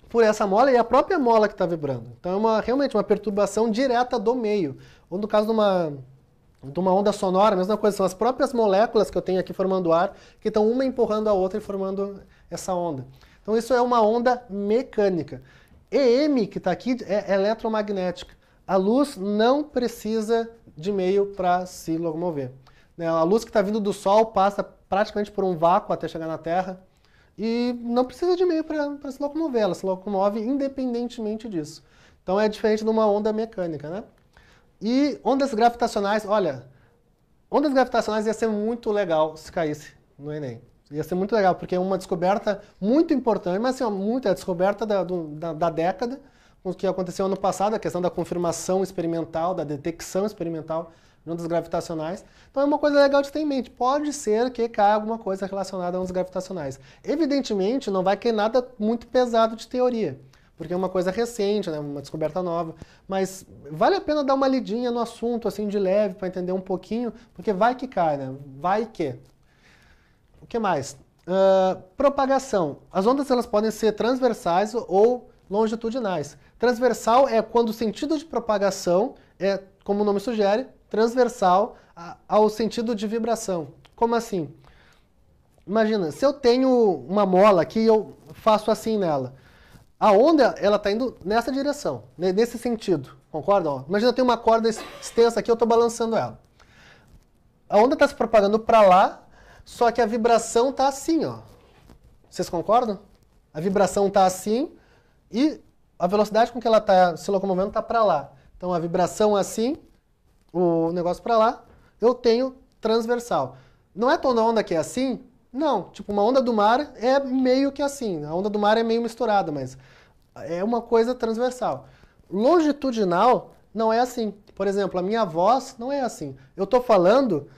por essa mola e é a própria mola que está vibrando. Então é uma, realmente uma perturbação direta do meio. Ou no caso de uma, de uma onda sonora, a mesma coisa, são as próprias moléculas que eu tenho aqui formando ar, que estão uma empurrando a outra e formando essa onda. Então isso é uma onda mecânica. EM, que está aqui, é eletromagnética. A luz não precisa de meio para se locomover. Né, a luz que está vindo do Sol passa praticamente por um vácuo até chegar na Terra e não precisa de meio para se locomover. Ela se locomove independentemente disso. Então é diferente de uma onda mecânica, né? E ondas gravitacionais, olha, ondas gravitacionais ia ser muito legal se caísse no Enem. Ia ser muito legal, porque é uma descoberta muito importante, mas assim, muito, é a descoberta da, da, da década, o que aconteceu ano passado, a questão da confirmação experimental, da detecção experimental de ondas gravitacionais. Então é uma coisa legal de ter em mente. Pode ser que caia alguma coisa relacionada a ondas gravitacionais. Evidentemente, não vai cair nada muito pesado de teoria, porque é uma coisa recente, né? uma descoberta nova. Mas vale a pena dar uma lidinha no assunto, assim, de leve, para entender um pouquinho, porque vai que cai, né? Vai que. O que mais? Uh, propagação. As ondas elas podem ser transversais ou longitudinais. Transversal é quando o sentido de propagação é, como o nome sugere, transversal ao sentido de vibração. Como assim? Imagina, se eu tenho uma mola aqui e eu faço assim nela. A onda, ela está indo nessa direção, nesse sentido, Concorda? Imagina, eu tenho uma corda extensa aqui, eu estou balançando ela. A onda está se propagando para lá só que a vibração está assim, ó. Vocês concordam? A vibração está assim e a velocidade com que ela está se locomovendo está para lá. Então a vibração assim, o negócio para lá, eu tenho transversal. Não é toda onda que é assim? Não, tipo uma onda do mar é meio que assim. A onda do mar é meio misturada, mas é uma coisa transversal. Longitudinal não é assim. Por exemplo, a minha voz não é assim. Eu estou falando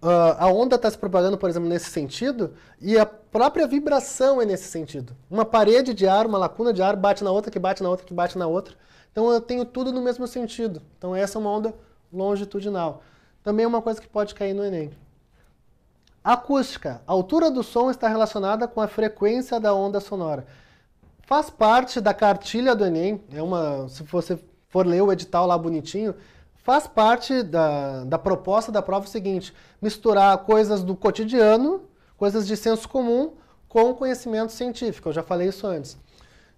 Uh, a onda está se propagando, por exemplo, nesse sentido, e a própria vibração é nesse sentido. Uma parede de ar, uma lacuna de ar, bate na outra, que bate na outra, que bate na outra. Então eu tenho tudo no mesmo sentido. Então essa é uma onda longitudinal. Também é uma coisa que pode cair no Enem. Acústica. A altura do som está relacionada com a frequência da onda sonora. Faz parte da cartilha do Enem. É uma, se você for ler o edital lá bonitinho, faz parte da, da proposta da prova o seguinte: misturar coisas do cotidiano, coisas de senso comum, com conhecimento científico. Eu já falei isso antes.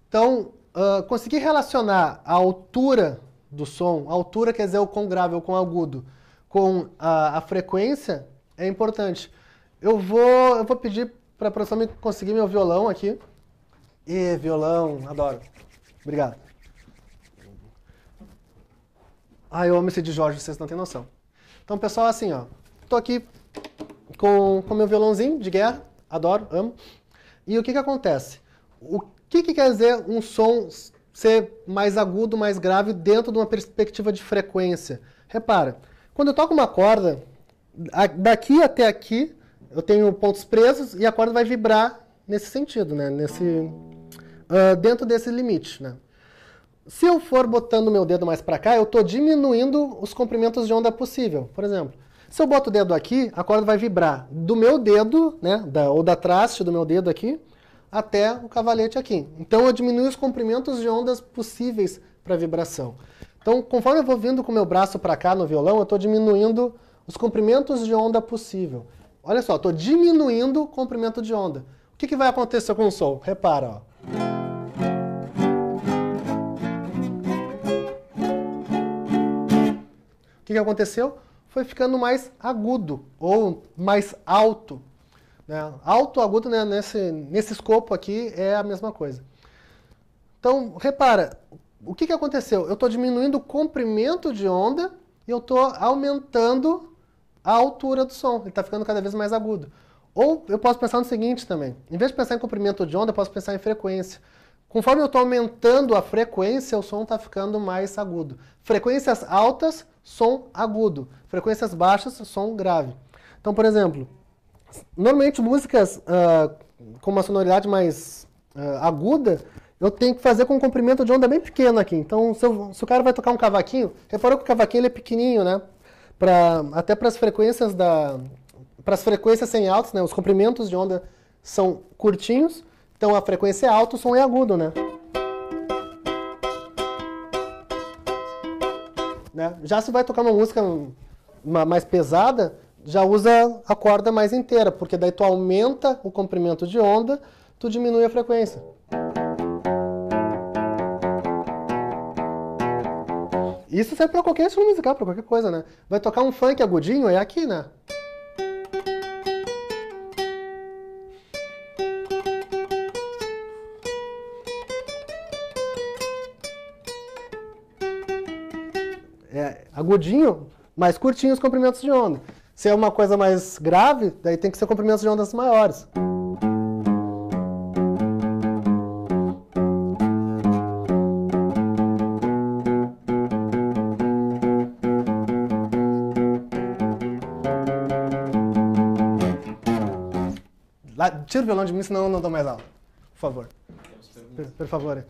Então, uh, conseguir relacionar a altura do som, a altura quer dizer o com grave ou com agudo, com a, a frequência, é importante. Eu vou, eu vou pedir para a professora me conseguir meu violão aqui. E violão, adoro. Obrigado. Ah, eu amo esse de Jorge, vocês não têm noção. Então, pessoal, assim, ó. Tô aqui com o meu violãozinho de guerra, adoro, amo. E o que que acontece? O que que quer dizer um som ser mais agudo, mais grave dentro de uma perspectiva de frequência? Repara, quando eu toco uma corda, daqui até aqui, eu tenho pontos presos e a corda vai vibrar nesse sentido, né? Nesse, uh, dentro desse limite, né? Se eu for botando meu dedo mais para cá, eu estou diminuindo os comprimentos de onda possível, por exemplo. Se eu boto o dedo aqui, a corda vai vibrar do meu dedo, né, da, ou da traste do meu dedo aqui, até o cavalete aqui. Então eu diminuo os comprimentos de ondas possíveis para vibração. Então, conforme eu vou vindo com o meu braço para cá no violão, eu estou diminuindo os comprimentos de onda possível. Olha só, estou diminuindo o comprimento de onda. O que, que vai acontecer com o som? Repara, ó. que, que aconteceu? Foi ficando mais agudo ou mais alto. Né? Alto, agudo, né? nesse, nesse escopo aqui é a mesma coisa. Então, repara, o que, que aconteceu? Eu estou diminuindo o comprimento de onda e eu estou aumentando a altura do som. Ele está ficando cada vez mais agudo. Ou eu posso pensar no seguinte também. Em vez de pensar em comprimento de onda, eu posso pensar em frequência. Conforme eu estou aumentando a frequência, o som está ficando mais agudo. Frequências altas som agudo. Frequências baixas, som grave. Então, por exemplo, normalmente músicas uh, com uma sonoridade mais uh, aguda, eu tenho que fazer com um comprimento de onda bem pequeno aqui. Então, se, eu, se o cara vai tocar um cavaquinho, reparou que o cavaquinho ele é pequenininho, né? Pra, até para as frequências da para as frequências sem altos, né? Os comprimentos de onda são curtinhos, então a frequência é alta, o som é agudo, né? Né? Já se vai tocar uma música mais pesada, já usa a corda mais inteira, porque daí tu aumenta o comprimento de onda, tu diminui a frequência. Isso serve para qualquer estilo musical, para qualquer coisa, né? Vai tocar um funk agudinho, é aqui, né? agudinho, mais curtinho os comprimentos de onda. Se é uma coisa mais grave, daí tem que ser comprimentos de ondas maiores. tira o violão de mim, senão eu não dou mais aula. Por favor. Por, por favor.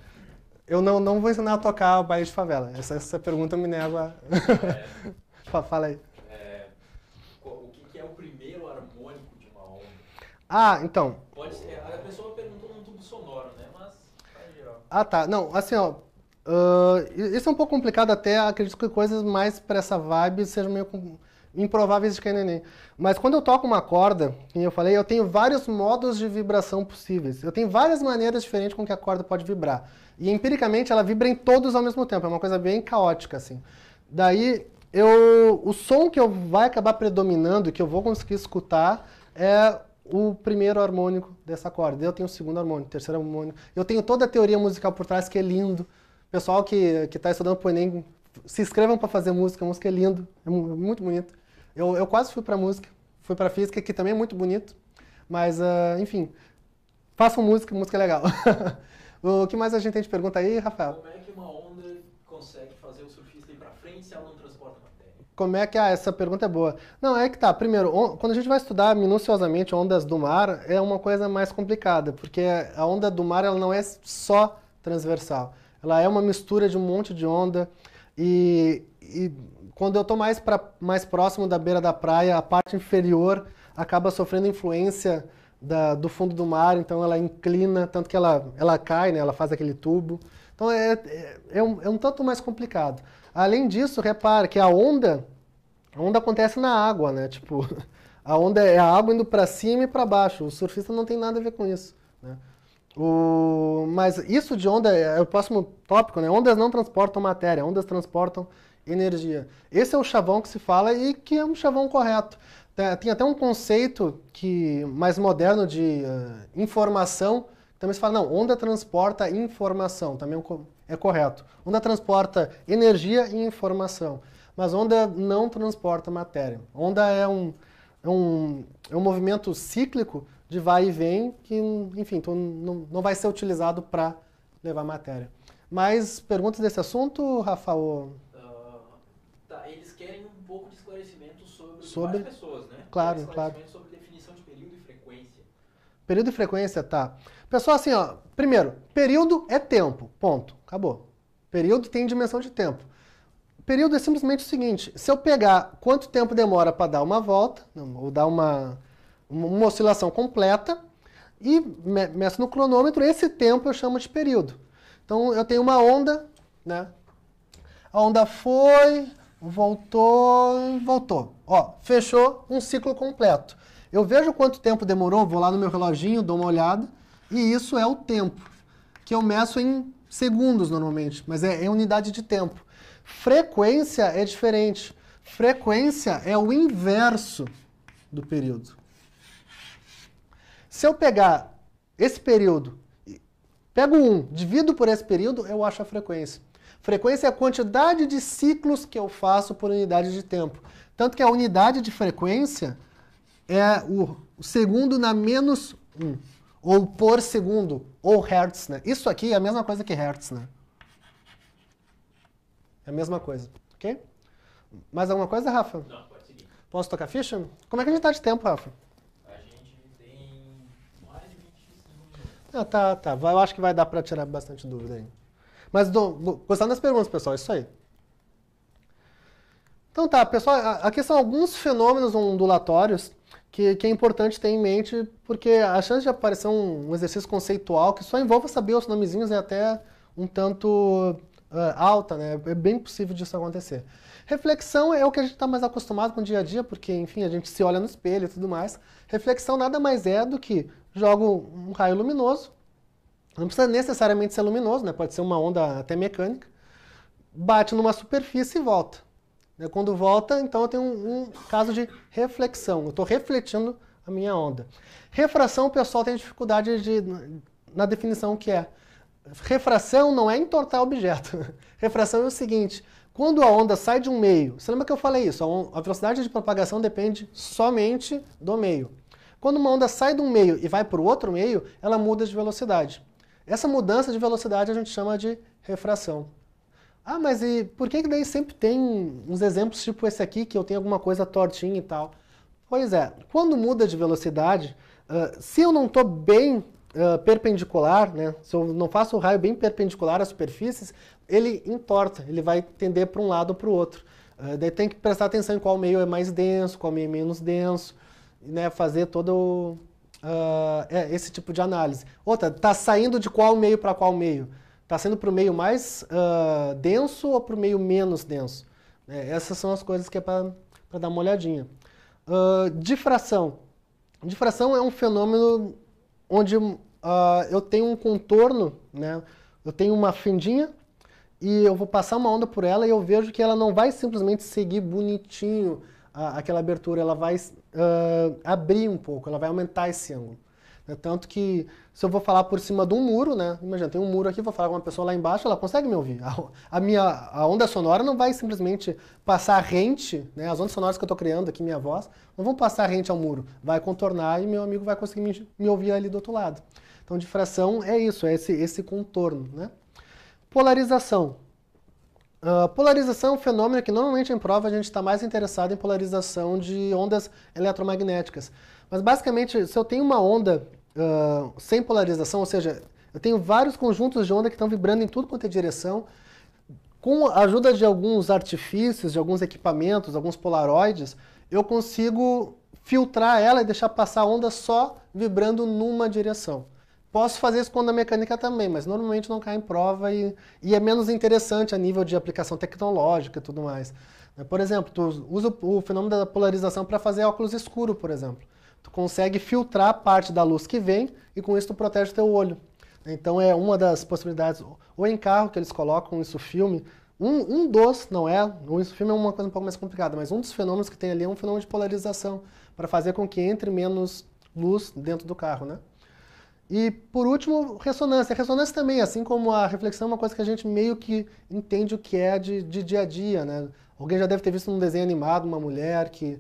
Eu não, não vou ensinar a tocar baile de favela. Essa, essa pergunta eu me nego a. É, Fala aí. É, o que, é o primeiro harmônico de uma onda? Ah, então. Pode ser, a pessoa perguntou num tubo sonoro, né? Mas. Ah, tá. Não, assim, ó. Uh, isso é um pouco complicado até, acredito que coisas mais para essa vibe sejam meio improváveis de neném. Mas quando eu toco uma corda, como eu falei, eu tenho vários modos de vibração possíveis. Eu tenho várias maneiras diferentes com que a corda pode vibrar. E empiricamente ela vibra em todos ao mesmo tempo, é uma coisa bem caótica, assim. Daí, eu, o som que eu vai acabar predominando, que eu vou conseguir escutar, é o primeiro harmônico dessa corda. Eu tenho o segundo harmônico, o terceiro harmônico. Eu tenho toda a teoria musical por trás, que é lindo. Pessoal que está estudando pro Enem, se inscrevam para fazer música, a música é lindo, é, é muito bonito. Eu, eu quase fui para música, fui para física, que também é muito bonito. Mas, uh, enfim, façam música, música é legal. O que mais a gente tem de pergunta aí, Rafael? Como é que uma onda consegue fazer o surfista ir para frente se ela não transporta matéria? Como é que. Ah, essa pergunta é boa. Não, é que tá. Primeiro, quando a gente vai estudar minuciosamente ondas do mar, é uma coisa mais complicada, porque a onda do mar ela não é só transversal. Ela é uma mistura de um monte de onda. E, e quando eu estou mais, mais próximo da beira da praia, a parte inferior acaba sofrendo influência da, do fundo do mar, então ela inclina, tanto que ela, ela cai, né? ela faz aquele tubo. Então é, é, é, um, é um tanto mais complicado. Além disso, repare que a onda, a onda acontece na água, né? Tipo, a onda é a água indo para cima e para baixo. O surfista não tem nada a ver com isso, né? O, mas isso de onda é, é o próximo tópico, né? Ondas não transportam matéria, ondas transportam energia. Esse é o chavão que se fala e que é um chavão correto. Tem até um conceito que mais moderno de uh, informação, também se fala, não, onda transporta informação, também é, é correto. Onda transporta energia e informação, mas onda não transporta matéria. Onda é um, é um, é um movimento cíclico de vai e vem, que, enfim, então não, não vai ser utilizado para levar matéria. Mais perguntas desse assunto, Rafael Ou... sobre. pessoas, né? Claro, claro. Sobre definição de período e frequência. Período e frequência, tá. Pessoal, assim, ó, primeiro, período é tempo, ponto, acabou. Período tem dimensão de tempo. Período é simplesmente o seguinte: se eu pegar quanto tempo demora para dar uma volta, ou dar uma, uma oscilação completa, e me meço no cronômetro, esse tempo eu chamo de período. Então eu tenho uma onda, né? A onda foi, voltou, voltou. Ó, fechou um ciclo completo. Eu vejo quanto tempo demorou, vou lá no meu reloginho, dou uma olhada, e isso é o tempo, que eu meço em segundos normalmente, mas é, em é unidade de tempo. Frequência é diferente. Frequência é o inverso do período. Se eu pegar esse período, pego um, divido por esse período, eu acho a frequência. Frequência é a quantidade de ciclos que eu faço por unidade de tempo. Tanto que a unidade de frequência é o segundo na menos 1, um, ou por segundo, ou hertz. Né? Isso aqui é a mesma coisa que hertz. Né? É a mesma coisa, ok? Mais alguma coisa, Rafa? Não, pode seguir. Posso tocar ficha? Como é que a gente está de tempo, Rafa? A gente tem mais de 25 minutos. Ah, tá, tá. Eu acho que vai dar para tirar bastante dúvida aí. Mas do, gostando das perguntas, pessoal, é isso aí. Então tá, pessoal, aqui são alguns fenômenos ondulatórios que, que é importante ter em mente, porque a chance de aparecer um, um exercício conceitual que só envolva saber os nomezinhos é até um tanto uh, alta, né? É bem possível disso acontecer. Reflexão é o que a gente está mais acostumado com o dia a dia, porque, enfim, a gente se olha no espelho e tudo mais. Reflexão nada mais é do que jogo um raio luminoso, não precisa necessariamente ser luminoso, né? Pode ser uma onda até mecânica, bate numa superfície e volta. Né? Quando volta, então eu tenho um, um caso de reflexão. Eu estou refletindo a minha onda. Refração, o pessoal tem dificuldade de, na definição que é. Refração não é entortar objeto. Refração é o seguinte: quando a onda sai de um meio, você lembra que eu falei isso? A velocidade de propagação depende somente do meio. Quando uma onda sai de um meio e vai para o outro meio, ela muda de velocidade. Essa mudança de velocidade a gente chama de refração. Ah, mas e por que, que daí sempre tem uns exemplos tipo esse aqui, que eu tenho alguma coisa tortinha e tal? Pois é, quando muda de velocidade, uh, se eu não estou bem uh, perpendicular, né, se eu não faço o raio bem perpendicular às superfícies, ele entorta, ele vai tender para um lado ou para o outro. Uh, daí tem que prestar atenção em qual meio é mais denso, qual meio é menos denso, né, fazer todo é, esse tipo de análise. Outra, está saindo de qual meio para qual meio? Está sendo para o meio mais uh, denso ou para o meio menos denso? É, essas são as coisas que é para dar uma olhadinha. Uh, difração. Difração é um fenômeno onde uh, eu tenho um contorno, né? eu tenho uma fendinha e eu vou passar uma onda por ela e eu vejo que ela não vai simplesmente seguir bonitinho a, aquela abertura, ela vai abrir um pouco, ela vai aumentar esse ângulo. É tanto que se eu vou falar por cima de um muro, né? Imagina, tem um muro aqui, vou falar com uma pessoa lá embaixo, ela consegue me ouvir. A, a minha a onda sonora não vai simplesmente passar rente, né? As ondas sonoras que eu estou criando aqui, minha voz, não vão passar rente ao muro. Vai contornar e meu amigo vai conseguir me, me ouvir ali do outro lado. Então, difração é isso, é esse, esse contorno, né? Polarização. Uh, polarização é um fenômeno que normalmente em prova a gente está mais interessado em polarização de ondas eletromagnéticas. Mas basicamente, se eu tenho uma onda uh, sem polarização, ou seja, eu tenho vários conjuntos de onda que estão vibrando em tudo quanto é direção, com a ajuda de alguns artifícios, de alguns equipamentos, alguns polaroides, eu consigo filtrar ela e deixar passar a onda só vibrando numa direção. Posso fazer isso com onda mecânica também, mas normalmente não cai em prova e, e é menos interessante a nível de aplicação tecnológica e tudo mais. Por exemplo, tu usa o fenômeno da polarização para fazer óculos escuro, por exemplo tu consegue filtrar parte da luz que vem e com isso tu protege o teu olho. Então é uma das possibilidades. Ou em carro que eles colocam isso filme. Um, um dos, não é? O filme é uma coisa um pouco mais complicada, mas um dos fenômenos que tem ali é um fenômeno de polarização, para fazer com que entre menos luz dentro do carro, né? E por último, ressonância. A ressonância também, assim como a reflexão, é uma coisa que a gente meio que entende o que é de, de dia a dia, né? Alguém já deve ter visto num desenho animado uma mulher que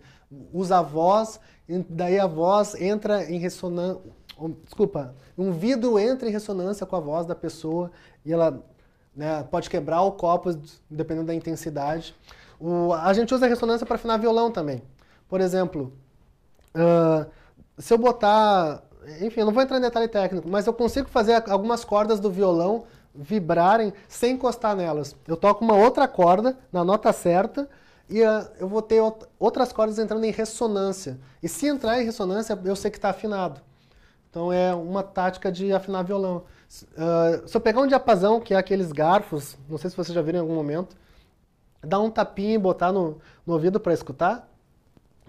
usa a voz Daí a voz entra em ressonância. Desculpa, um vidro entra em ressonância com a voz da pessoa e ela né, pode quebrar o copo dependendo da intensidade. O, a gente usa a ressonância para afinar violão também. Por exemplo, uh, se eu botar. Enfim, eu não vou entrar em detalhe técnico, mas eu consigo fazer algumas cordas do violão vibrarem sem encostar nelas. Eu toco uma outra corda na nota certa e ah, eu vou ter outras cordas entrando em ressonância. E se entrar em ressonância, eu sei que está afinado. Então é uma tática de afinar violão. Uh, se eu pegar um diapasão, que é aqueles garfos, não sei se vocês já viram em algum momento, dar um tapinha e botar no, no ouvido para escutar,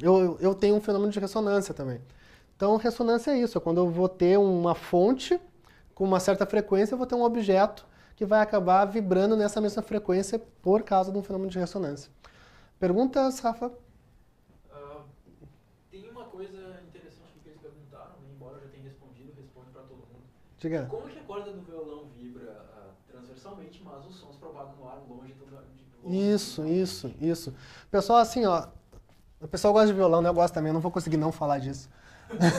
eu, eu tenho um fenômeno de ressonância também. Então ressonância é isso, é quando eu vou ter uma fonte com uma certa frequência, eu vou ter um objeto que vai acabar vibrando nessa mesma frequência por causa de um fenômeno de ressonância. Perguntas, Rafa? Uh, tem uma coisa interessante que eles perguntaram, né? embora eu já tenha respondido, respondo para todo mundo. Diga. Como que a corda do violão vibra uh, transversalmente, mas os sons propagam no ar longe do... Longe, isso, isso, isso. Pessoal, assim, ó, o pessoal gosta de violão, né? Eu gosto também, eu não vou conseguir não falar disso.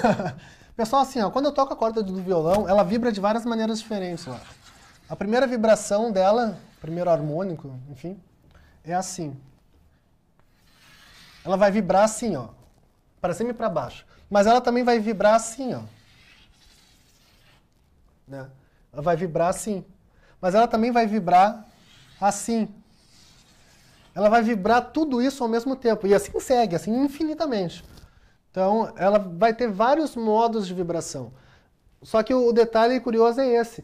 pessoal, assim, ó, quando eu toco a corda do violão, ela vibra de várias maneiras diferentes. Ó. A primeira vibração dela, primeiro harmônico, enfim, é assim. Ela vai vibrar assim, ó. Para cima e para baixo. Mas ela também vai vibrar assim, ó. Né? Ela vai vibrar assim. Mas ela também vai vibrar assim. Ela vai vibrar tudo isso ao mesmo tempo. E assim segue, assim infinitamente. Então, ela vai ter vários modos de vibração. Só que o detalhe curioso é esse.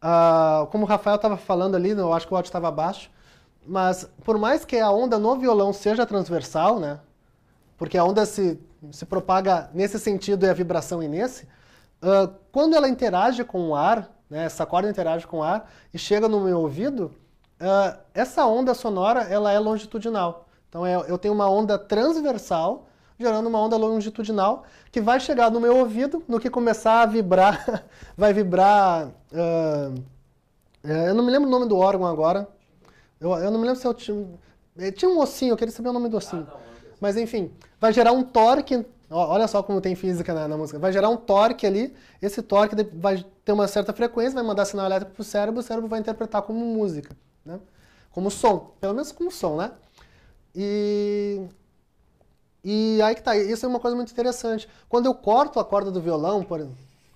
Ah, como o Rafael estava falando ali, né, eu acho que o áudio estava abaixo, mas por mais que a onda no violão seja transversal, né? Porque a onda se, se propaga nesse sentido e a vibração é nesse, uh, quando ela interage com o ar, né, essa corda interage com o ar e chega no meu ouvido, uh, essa onda sonora ela é longitudinal. Então é, eu tenho uma onda transversal gerando uma onda longitudinal que vai chegar no meu ouvido, no que começar a vibrar, vai vibrar. Uh, eu não me lembro o nome do órgão agora, eu, eu não me lembro se é o time. Tinha um ossinho, eu queria saber o nome do ah, ossinho. Ah, tá, não, Mas enfim, vai gerar um torque. Ó, olha só como tem física na, na, música. Vai gerar um torque ali. Esse torque vai ter uma certa frequência, vai mandar sinal elétrico para o cérebro, o cérebro vai interpretar como música, né? Como som, pelo menos como som, né? E e aí que tá, isso é uma coisa muito interessante. Quando eu corto a corda do violão, por,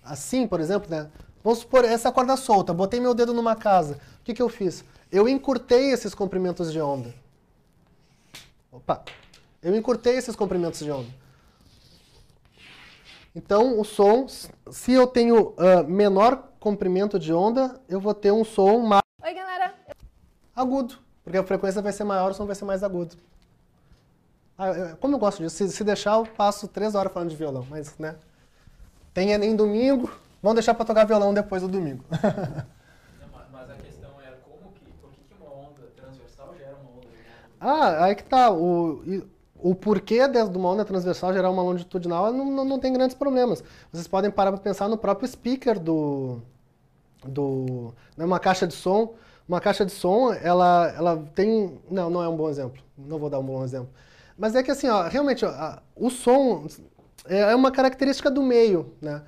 assim, por exemplo, né? Vamos supor, essa corda solta, botei meu dedo numa casa. O que, que eu fiz? Eu encurtei esses comprimentos de onda. Opa! Eu encurtei esses comprimentos de onda. Então, o som, se eu tenho uh, menor comprimento de onda, eu vou ter um som mais. Oi, galera! Agudo, porque a frequência vai ser maior, o som vai ser mais agudo. Ah, eu, como eu gosto disso, se, se, deixar, eu passo três horas falando de violão, mas, né? Tem em domingo, vão deixar para tocar violão depois do domingo. Ah, aí que tá. O, o porquê do uma onda transversal gerar uma longitudinal não, não, não tem grandes problemas. Vocês podem parar para pensar no próprio speaker do. do né, uma caixa de som. Uma caixa de som, ela, ela tem. Não, não é um bom exemplo. Não vou dar um bom exemplo. Mas é que assim, ó, realmente, ó, o som é, é uma característica do meio, né?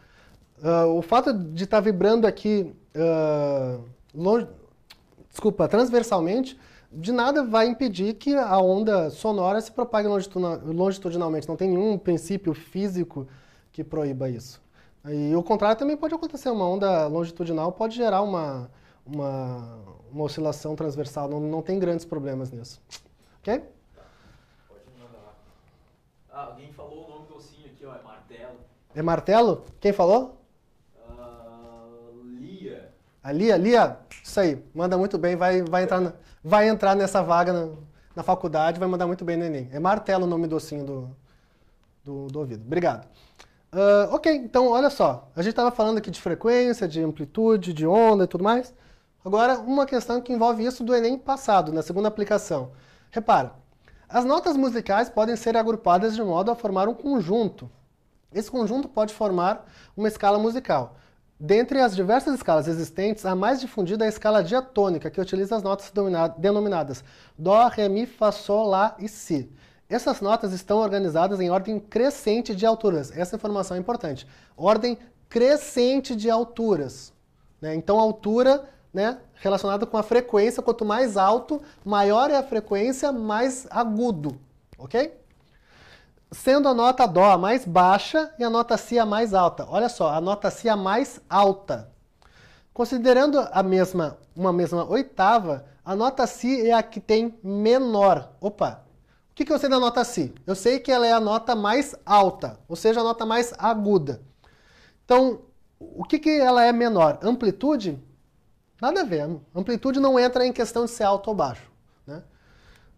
Uh, o fato de estar tá vibrando aqui uh, longe, desculpa, transversalmente, de nada vai impedir que a onda sonora se propague longitudinalmente. Não tem nenhum princípio físico que proíba isso. E o contrário também pode acontecer. Uma onda longitudinal pode gerar uma, uma, uma oscilação transversal. Não, não tem grandes problemas nisso. Ok? Pode mandar lá. Ah, alguém falou o nome do ossinho aqui, ó, é martelo. É martelo? Quem falou? Uh, Lia. A Lia, Lia, isso aí, manda muito bem, vai, vai entrar na vai entrar nessa vaga na, na faculdade, vai mandar muito bem no Enem. É martelo o nome docinho do, do, do ouvido. Obrigado. Uh, ok, então olha só. A gente estava falando aqui de frequência, de amplitude, de onda e tudo mais. Agora, uma questão que envolve isso do Enem passado, na segunda aplicação. Repara, as notas musicais podem ser agrupadas de modo a formar um conjunto. Esse conjunto pode formar uma escala musical. Dentre as diversas escalas existentes, a mais difundida é a escala diatônica, que utiliza as notas denominadas Dó, Ré, Mi, Fá, Sol, Lá e Si. Essas notas estão organizadas em ordem crescente de alturas. Essa informação é importante. Ordem crescente de alturas. Né? Então, altura né, relacionada com a frequência. Quanto mais alto, maior é a frequência, mais agudo. Ok? sendo a nota Dó a mais baixa e a nota Si a mais alta. Olha só, a nota Si a mais alta. Considerando a mesma, uma mesma oitava, a nota Si é a que tem menor. Opa, o que, que eu sei da nota Si? Eu sei que ela é a nota mais alta, ou seja, a nota mais aguda. Então, o que, que ela é menor? Amplitude? Nada a ver. Amplitude não entra em questão de ser alto ou baixo.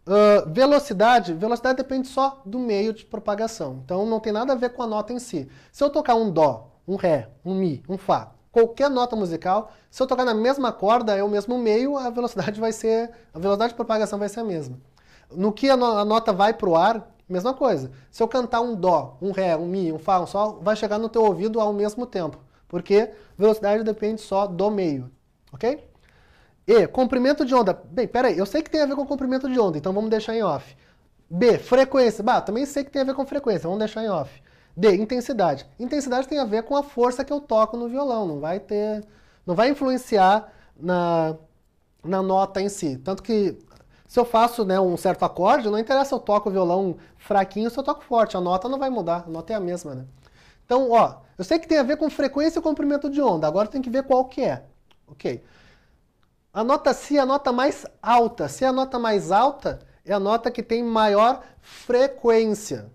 Uh, velocidade, velocidade depende só do meio de propagação. Então não tem nada a ver com a nota em si. Se eu tocar um dó, um ré, um mi, um fá, qualquer nota musical, se eu tocar na mesma corda, é o mesmo meio, a velocidade vai ser, a velocidade de propagação vai ser a mesma. No que a, no, a nota vai para o ar, mesma coisa. Se eu cantar um dó, um ré, um mi, um fá, um sol, vai chegar no teu ouvido ao mesmo tempo, porque velocidade depende só do meio, ok? E, comprimento de onda. Bem, peraí, eu sei que tem a ver com comprimento de onda, então vamos deixar em off. B, frequência. Bah, também sei que tem a ver com frequência, vamos deixar em off. D, intensidade. Intensidade tem a ver com a força que eu toco no violão, não vai ter. Não vai influenciar na, na nota em si. Tanto que se eu faço né, um certo acorde, não interessa se eu toco o violão fraquinho ou se eu toco forte, a nota não vai mudar, a nota é a mesma, né? Então, ó, eu sei que tem a ver com frequência e comprimento de onda, agora tem que ver qual que é. Ok. A nota Si é a nota mais alta. Se é a nota mais alta, é a nota que tem maior frequência.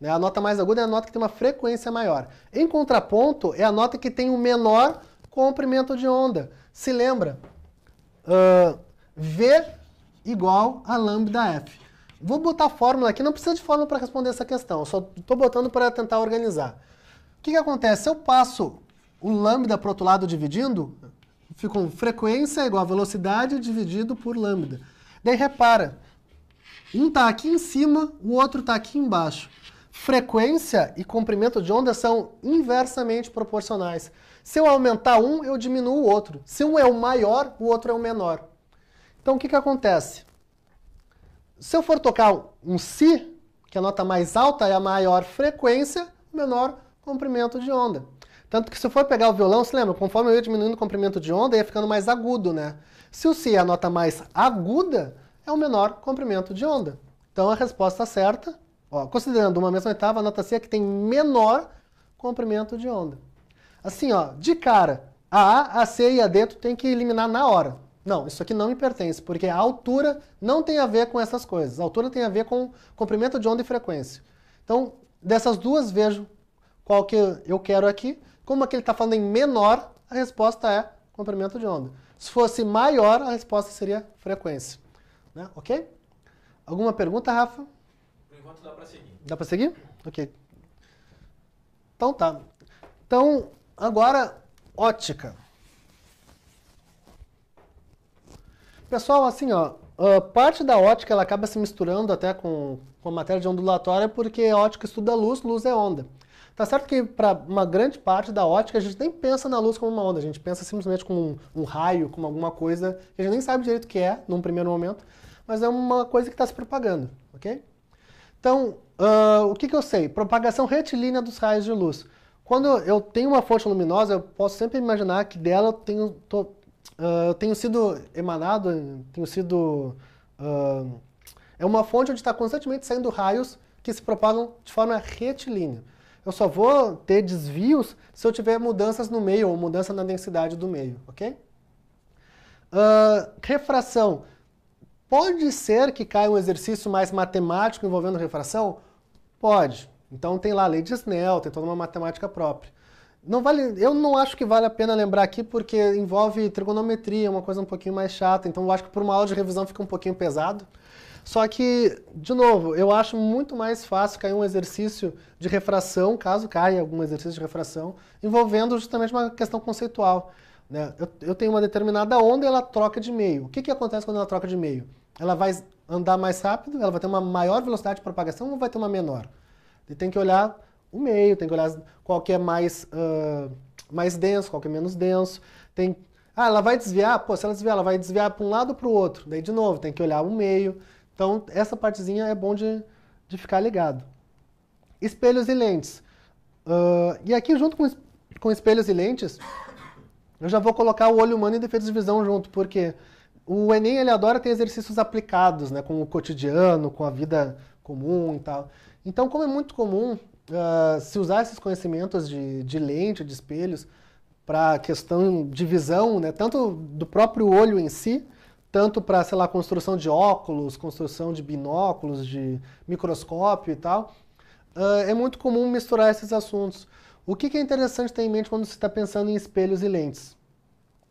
Né? A nota mais aguda é a nota que tem uma frequência maior. Em contraponto, é a nota que tem o um menor comprimento de onda. Se lembra? Uh, v igual a lambda f. Vou botar fórmula aqui, não precisa de fórmula para responder essa questão, só estou botando para tentar organizar. O que, que acontece? Se eu passo o lambda para o outro lado dividindo, ficou frequência igual a velocidade dividido por lambda. Daí repara, um está aqui em cima, o outro está aqui embaixo. Frequência e comprimento de onda são inversamente proporcionais. Se eu aumentar um, eu diminuo o outro. Se um é o maior, o outro é o menor. Então o que, que acontece? Se eu for tocar um Si, que é a nota mais alta é a maior frequência, menor comprimento de onda. Tanto que se for pegar o violão, se lembra, conforme eu ia diminuindo o comprimento de onda, ia ficando mais agudo, né? Se o Si é a nota mais aguda, é o menor comprimento de onda. Então a resposta certa, ó, considerando uma mesma oitava, a nota Si é que tem menor comprimento de onda. Assim, ó, de cara, a A, a C e a D tu tem que eliminar na hora. Não, isso aqui não me pertence, porque a altura não tem a ver com essas coisas. A altura tem a ver com comprimento de onda e frequência. Então, dessas duas, vejo qual que eu quero aqui. Como aqui ele está falando em menor, a resposta é comprimento de onda. Se fosse maior, a resposta seria frequência. Né? Ok? Alguma pergunta, Rafa? Por enquanto dá para seguir. Dá para seguir? Ok. Então tá. Então, agora, ótica. Pessoal, assim, ó, parte da ótica ela acaba se misturando até com, com a matéria de ondulatória, porque a ótica estuda luz, luz é onda. Tá certo que para uma grande parte da ótica a gente nem pensa na luz como uma onda, a gente pensa simplesmente como um, um raio, como alguma coisa que a gente nem sabe direito o que é num primeiro momento, mas é uma coisa que está se propagando, ok? Então, uh, o que, que eu sei? Propagação retilínea dos raios de luz. Quando eu tenho uma fonte luminosa, eu posso sempre imaginar que dela eu tenho, tô, uh, tenho sido emanado, tenho sido... Uh, é uma fonte onde está constantemente saindo raios que se propagam de forma retilínea eu só vou ter desvios se eu tiver mudanças no meio ou mudança na densidade do meio, ok? Uh, refração. Pode ser que caia um exercício mais matemático envolvendo refração? Pode. Então tem lá a lei de Snell, tem toda uma matemática própria. Não vale, eu não acho que vale a pena lembrar aqui porque envolve trigonometria, uma coisa um pouquinho mais chata. Então eu acho que por uma aula de revisão fica um pouquinho pesado. Só que, de novo, eu acho muito mais fácil cair um exercício de refração, caso caia algum exercício de refração, envolvendo justamente uma questão conceitual. Né? Eu, eu tenho uma determinada onda e ela troca de meio. O que, que acontece quando ela troca de meio? Ela vai andar mais rápido, ela vai ter uma maior velocidade de propagação ou vai ter uma menor? E tem que olhar o meio, tem que olhar qual que é mais, uh, mais denso, qual que é menos denso. Tem... Ah, ela vai desviar? Pô, se ela desviar, ela vai desviar para um lado ou para o outro. Daí, de novo, tem que olhar o meio. Então, essa partezinha é bom de, de ficar ligado. Espelhos e lentes. Uh, e aqui, junto com, com espelhos e lentes, eu já vou colocar o olho humano e defeitos de visão junto, porque o Enem ele adora ter exercícios aplicados, né, com o cotidiano, com a vida comum e tal. Então, como é muito comum uh, se usar esses conhecimentos de, de lente, de espelhos, para a questão de visão, né, tanto do próprio olho em si, tanto para, sei lá, construção de óculos, construção de binóculos, de microscópio e tal, uh, é muito comum misturar esses assuntos. O que, que é interessante ter em mente quando você está pensando em espelhos e lentes?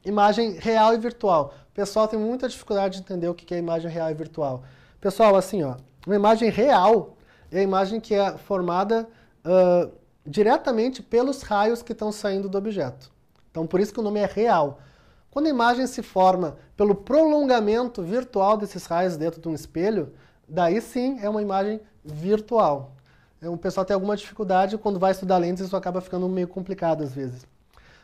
Imagem real e virtual. O pessoal tem muita dificuldade de entender o que, que é imagem real e virtual. Pessoal, assim, ó, uma imagem real é a imagem que é formada uh, diretamente pelos raios que estão saindo do objeto. Então, por isso que o nome é real. Quando a imagem se forma pelo prolongamento virtual desses raios dentro de um espelho, daí sim é uma imagem virtual. É, o pessoal tem alguma dificuldade quando vai estudar lentes, isso acaba ficando meio complicado às vezes.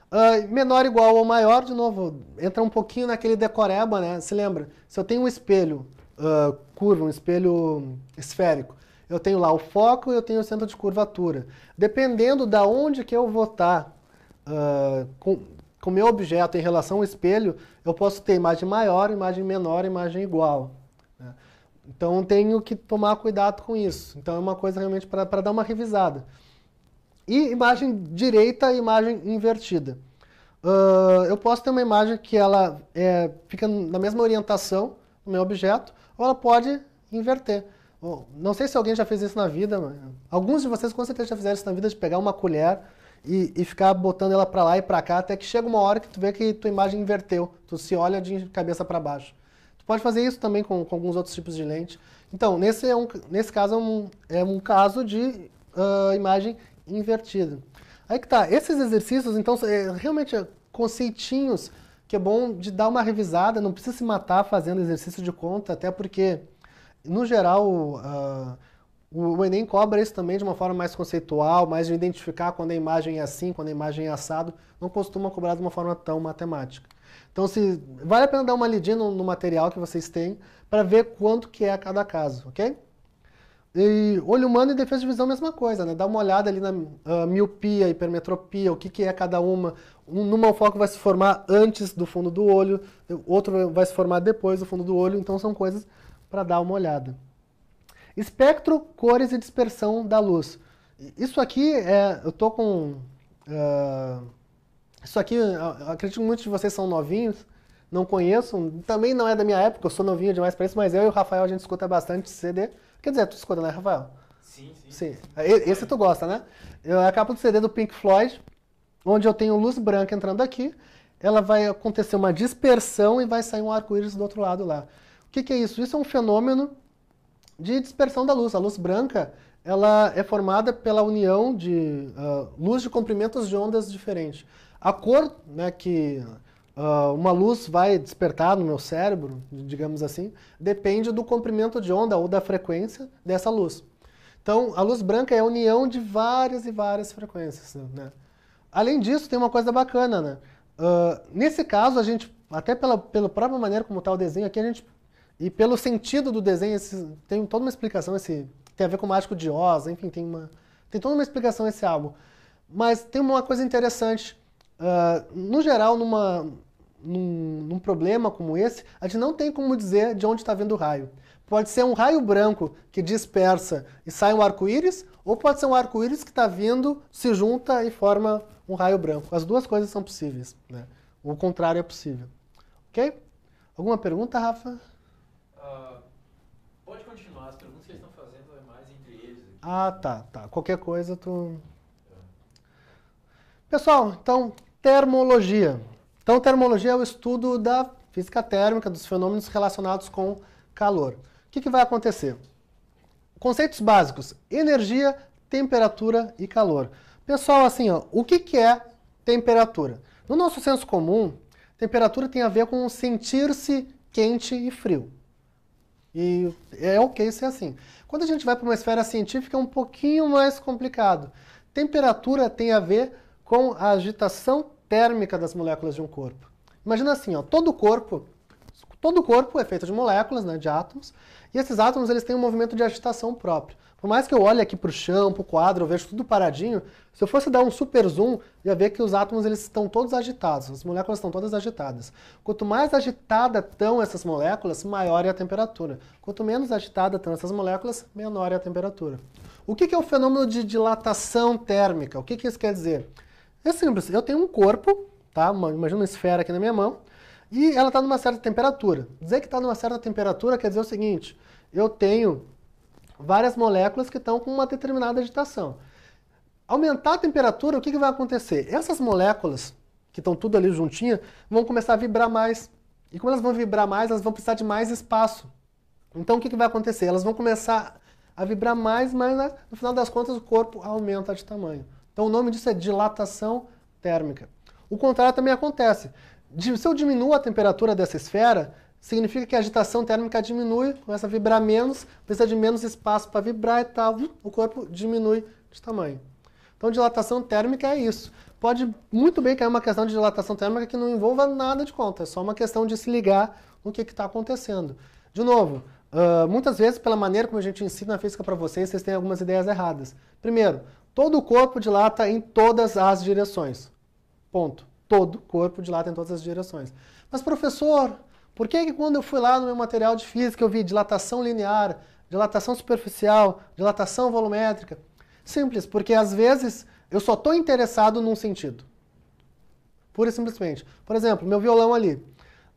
Uh, menor igual ou maior, de novo, entra um pouquinho naquele decoreba, né? Se lembra, se eu tenho um espelho uh, curvo, um espelho esférico, eu tenho lá o foco e eu tenho o centro de curvatura. Dependendo da onde que eu vou estar, tá, uh, com, com o meu objeto em relação ao espelho, eu posso ter imagem maior, imagem menor, imagem igual. Né? Então tenho que tomar cuidado com isso. Então é uma coisa realmente para dar uma revisada. E imagem direita e imagem invertida. Uh, eu posso ter uma imagem que ela é, fica na mesma orientação do meu objeto, ou ela pode inverter. Não sei se alguém já fez isso na vida, alguns de vocês com certeza já fizeram isso na vida de pegar uma colher e, e ficar botando ela para lá e para cá até que chega uma hora que tu vê que tua imagem inverteu, tu se olha de cabeça para baixo. Tu pode fazer isso também com, com, alguns outros tipos de lente. Então, nesse, é um, nesse caso é um, é um caso de uh, imagem invertida. Aí que tá, esses exercícios, então, é, realmente é conceitinhos que é bom de dar uma revisada, não precisa se matar fazendo exercício de conta, até porque, no geral, uh, o, Enem cobra isso também de uma forma mais conceitual, mais de identificar quando a imagem é assim, quando a imagem é assado. Não costuma cobrar de uma forma tão matemática. Então, se vale a pena dar uma lidinha no, no material que vocês têm para ver quanto que é cada caso, ok? E olho humano e defesa de visão, mesma coisa, né? Dá uma olhada ali na uh, miopia, hipermetropia, o que, que é cada uma. Numa o foco vai se formar antes do fundo do olho, outro vai se formar depois do fundo do olho, então são coisas para dar uma olhada. Espectro, cores e dispersão da luz. Isso aqui é, eu tô com uh, isso aqui, acredito que muitos de vocês são novinhos, não conheço, também não é da minha época, eu sou novinho demais para isso, mas eu e o Rafael a gente escuta bastante CD. Quer dizer, tu escuta, né, Rafael? Sim, sim. sim. sim. Esse tu gosta, né? Eu, a capa do CD do Pink Floyd, onde eu tenho luz branca entrando aqui, ela vai acontecer uma dispersão e vai sair um arco-íris do outro lado lá. O que, que é isso? Isso é um fenômeno de dispersão da luz. A luz branca ela é formada pela união de uh, luz de comprimentos de ondas diferentes. A cor né, que uh, uma luz vai despertar no meu cérebro, digamos assim, depende do comprimento de onda ou da frequência dessa luz. Então, a luz branca é a união de várias e várias frequências. Né? Além disso, tem uma coisa bacana. Né? Uh, nesse caso, a gente, até pela, pela própria maneira como está o desenho aqui, a gente e pelo sentido do desenho, esse, tem toda uma explicação, esse tem a ver com o Mágico de Oz, enfim, tem, uma, tem toda uma explicação esse álbum. Mas tem uma coisa interessante. Uh, no geral, numa, num, num, problema como esse, a gente não tem como dizer de onde está vindo o raio. Pode ser um raio branco que dispersa e sai um arco-íris, ou pode ser um arco-íris que está vindo, se junta e forma um raio branco. As duas coisas são possíveis. Né? O contrário é possível. Ok? Alguma pergunta, Rafa? Ah, tá, tá. Qualquer coisa tu. Pessoal, então, termologia. Então, termologia é o estudo da física térmica, dos fenômenos relacionados com calor. O que, que vai acontecer? Conceitos básicos: energia, temperatura e calor. Pessoal, assim, ó, o que, que é temperatura? No nosso senso comum, temperatura tem a ver com sentir-se quente e frio. E é ok ser assim. Quando a gente vai para uma esfera científica é um pouquinho mais complicado. Temperatura tem a ver com a agitação térmica das moléculas de um corpo. Imagina assim, ó, todo o corpo, todo corpo é feito de moléculas, né, de átomos, e esses átomos eles têm um movimento de agitação próprio. Por mais que eu olhe aqui para o chão, para o quadro, eu vejo tudo paradinho, se eu fosse dar um super zoom, ia ver que os átomos eles estão todos agitados, as moléculas estão todas agitadas. Quanto mais agitada estão essas moléculas, maior é a temperatura. Quanto menos agitada estão essas moléculas, menor é a temperatura. O que, que é o fenômeno de dilatação térmica? O que, que isso quer dizer? É simples, eu tenho um corpo, tá? Uma, imagina uma esfera aqui na minha mão, e ela está numa certa temperatura. Dizer que está numa certa temperatura quer dizer o seguinte, eu tenho várias moléculas que estão com uma determinada agitação. Aumentar a temperatura, o que, que vai acontecer? Essas moléculas, que estão tudo ali juntinhas vão começar a vibrar mais. E como elas vão vibrar mais, elas vão precisar de mais espaço. Então o que, que vai acontecer? Elas vão começar a vibrar mais, mas né, no final das contas o corpo aumenta de tamanho. Então o nome disso é dilatação térmica. O contrário também acontece. Se eu diminuo a temperatura dessa esfera, significa que a agitação térmica diminui, começa a vibrar menos, precisa de menos espaço para vibrar e tal, hum, o corpo diminui de tamanho. Então, dilatação térmica é isso. Pode muito bem cair uma questão de dilatação térmica que não envolva nada de conta, é só uma questão de se ligar no que está acontecendo. De novo, uh, muitas vezes, pela maneira como a gente ensina a física para vocês, vocês têm algumas ideias erradas. Primeiro, todo o corpo dilata em todas as direções. Ponto. Todo corpo dilata em todas as direções. Mas, professor, por que, que quando eu fui lá no meu material de física eu vi dilatação linear, dilatação superficial, dilatação volumétrica? Simples, porque às vezes eu só estou interessado num sentido. Pura e simplesmente. Por exemplo, meu violão ali.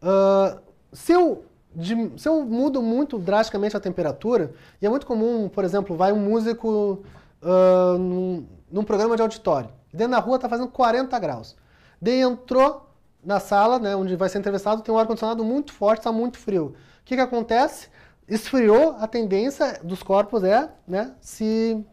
Uh, se, eu, de, se eu mudo muito drasticamente a temperatura, e é muito comum, por exemplo, vai um músico uh, num, num programa de auditório. Dentro da rua está fazendo 40 graus. Daí entrou, na sala, né, onde vai ser entrevistado, tem um ar-condicionado muito forte, está muito frio. O que, que acontece? Esfriou, a tendência dos corpos é né, se,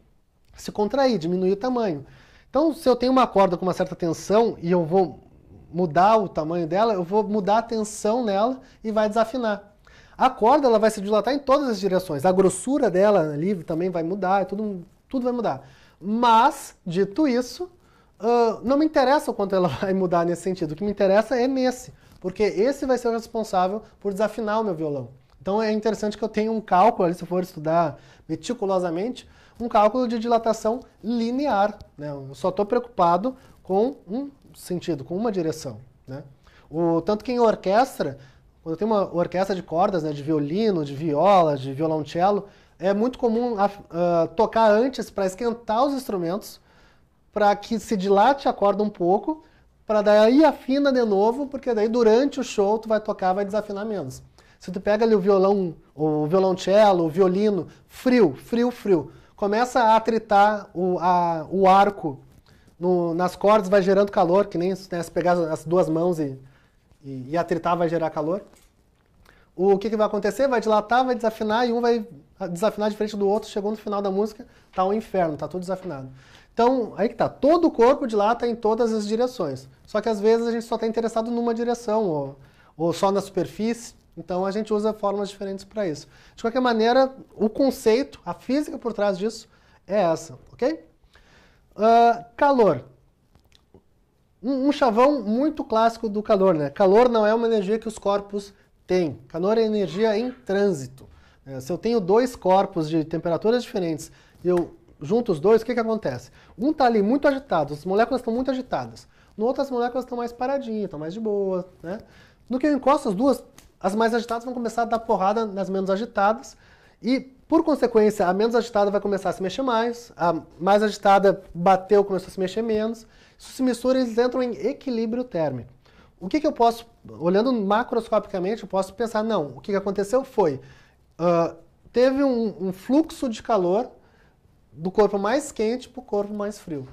se contrair, diminuir o tamanho. Então, se eu tenho uma corda com uma certa tensão e eu vou mudar o tamanho dela, eu vou mudar a tensão nela e vai desafinar. A corda ela vai se dilatar em todas as direções. A grossura dela livre, também vai mudar, tudo, tudo vai mudar. Mas, dito isso, Uh, não me interessa o quanto ela vai mudar nesse sentido. O que me interessa é nesse, porque esse vai ser o responsável por desafinar o meu violão. Então é interessante que eu tenha um cálculo, se for estudar meticulosamente, um cálculo de dilatação linear. Né? Eu só estou preocupado com um sentido, com uma direção. Né? O, tanto que em orquestra, quando eu tenho uma orquestra de cordas, né, de violino, de viola, de violoncelo, é muito comum a, ah, ah, tocar antes para esquentar os instrumentos para que se dilate, acorda um pouco, para daí afina de novo, porque daí durante o show tu vai tocar, vai desafinar menos. Se tu pega ali o violão, o violoncelo, o violino, frio, frio, frio, começa a atritar o, a, o arco no, nas cordas, vai gerando calor, que nem né, se pegar as duas mãos e, e, e atritar vai gerar calor. O que, que vai acontecer? Vai dilatar, vai desafinar e um vai desafinar de frente do outro. Chegou no final da música, tá um inferno, tá tudo desafinado. Então, aí que tá, todo o corpo dilata tá em todas as direções. Só que às vezes a gente só está interessado numa direção, ou, ou só na superfície. Então a gente usa formas diferentes para isso. De qualquer maneira, o conceito, a física por trás disso é essa, ok? Uh, calor. Um, um, chavão muito clássico do calor, né? Calor não é uma energia que os corpos têm. Calor é energia em trânsito. É, se eu tenho dois corpos de temperaturas diferentes e eu junta os dois, o que, que acontece? Um está ali muito agitado, as moléculas estão muito agitadas. No outro, as moléculas estão mais paradinhas, estão mais de boa. Né? No que eu encosto, as duas, as mais agitadas vão começar a dar porrada nas menos agitadas. E, por consequência, a menos agitada vai começar a se mexer mais, a mais agitada bateu, começou a se mexer menos. Isso se mistura eles entram em equilíbrio térmico. O que, que eu posso, olhando macroscopicamente, eu posso pensar, não, o que, que aconteceu foi, uh, teve um, um fluxo de calor do corpo mais quente para o corpo mais frio.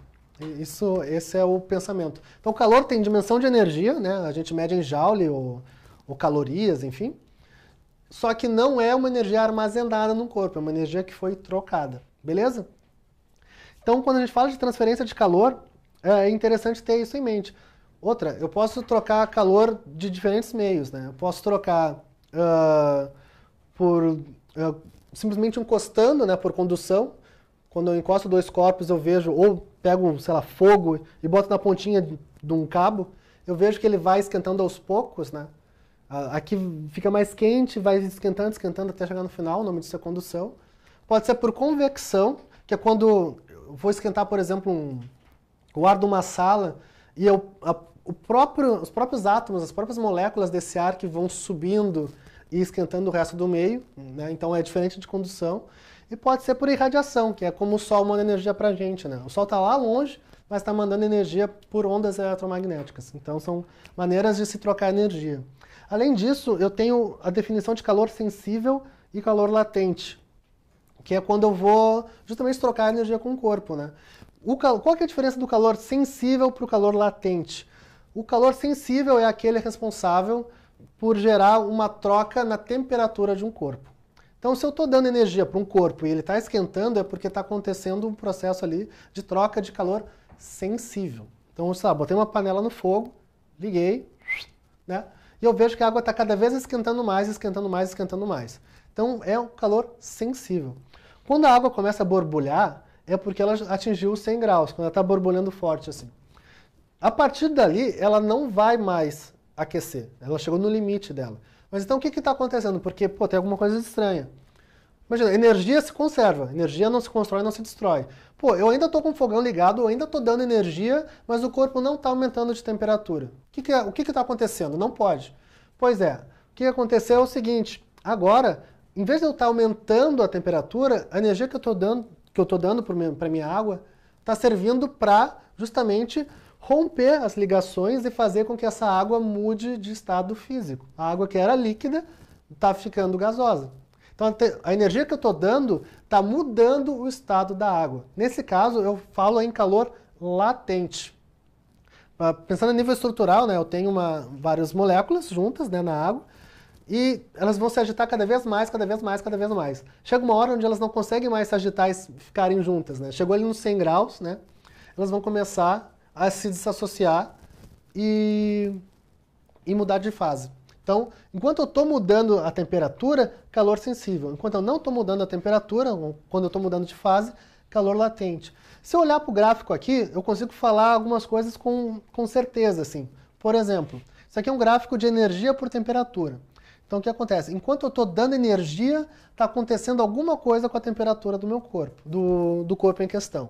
Isso, esse é o pensamento. Então, o calor tem dimensão de energia, né? A gente mede em joule ou, ou calorias, enfim. Só que não é uma energia armazenada no corpo, é uma energia que foi trocada, beleza? Então, quando a gente fala de transferência de calor, é interessante ter isso em mente. Outra, eu posso trocar calor de diferentes meios, né? Eu posso trocar uh, por uh, simplesmente encostando, né, por condução. Quando eu encosto dois corpos, eu vejo, ou pego, sei lá, fogo e boto na pontinha de, de um cabo, eu vejo que ele vai esquentando aos poucos, né? Aqui fica mais quente, vai esquentando, esquentando até chegar no final, o nome disso é condução. Pode ser por convecção, que é quando eu vou esquentar, por exemplo, um, o ar de uma sala e eu, a, o próprio, os próprios átomos, as próprias moléculas desse ar que vão subindo e esquentando o resto do meio, né? então é diferente de condução. E pode ser por irradiação, que é como o Sol manda energia para a gente, né? O Sol está lá longe, mas está mandando energia por ondas eletromagnéticas. Então são maneiras de se trocar energia. Além disso, eu tenho a definição de calor sensível e calor latente, que é quando eu vou justamente trocar energia com o corpo, né? O cal... Qual é a diferença do calor sensível para o calor latente? O calor sensível é aquele responsável por gerar uma troca na temperatura de um corpo. Então, se eu estou dando energia para um corpo e ele está esquentando, é porque está acontecendo um processo ali de troca de calor sensível. Então, sei lá, botei uma panela no fogo, liguei, né? E eu vejo que a água está cada vez esquentando mais, esquentando mais, esquentando mais. Então, é um calor sensível. Quando a água começa a borbulhar, é porque ela atingiu os 100 graus, quando ela está borbulhando forte assim. A partir dali, ela não vai mais aquecer. Ela chegou no limite dela. Mas então o que está acontecendo? Porque, pô, tem alguma coisa estranha. Imagina, energia se conserva, energia não se constrói, não se destrói. Pô, eu ainda estou com o fogão ligado, eu ainda estou dando energia, mas o corpo não está aumentando de temperatura. O que está é, que, que tá acontecendo? Não pode. Pois é, o que aconteceu é o seguinte, agora, em vez de eu estar tá aumentando a temperatura, a energia que eu estou dando que eu estou dando para minha água está servindo para justamente romper as ligações e fazer com que essa água mude de estado físico. A água que era líquida está ficando gasosa. Então a energia que eu estou dando está mudando o estado da água. Nesse caso, eu falo em calor latente. Ah, pensando em nível estrutural, né, eu tenho uma, várias moléculas juntas né, na água e elas vão se agitar cada vez mais, cada vez mais, cada vez mais. Chega uma hora onde elas não conseguem mais se agitar e ficarem juntas. Né? Chegou ali nos 100 graus, né, elas vão começar a se desassociar e, e mudar de fase. Então, enquanto eu estou mudando a temperatura, calor sensível. Enquanto eu não estou mudando a temperatura, quando eu estou mudando de fase, calor latente. Se eu olhar para o gráfico aqui, eu consigo falar algumas coisas com, com certeza. Assim. Por exemplo, isso aqui é um gráfico de energia por temperatura. Então, o que acontece? Enquanto eu estou dando energia, está acontecendo alguma coisa com a temperatura do meu corpo, do, do corpo em questão.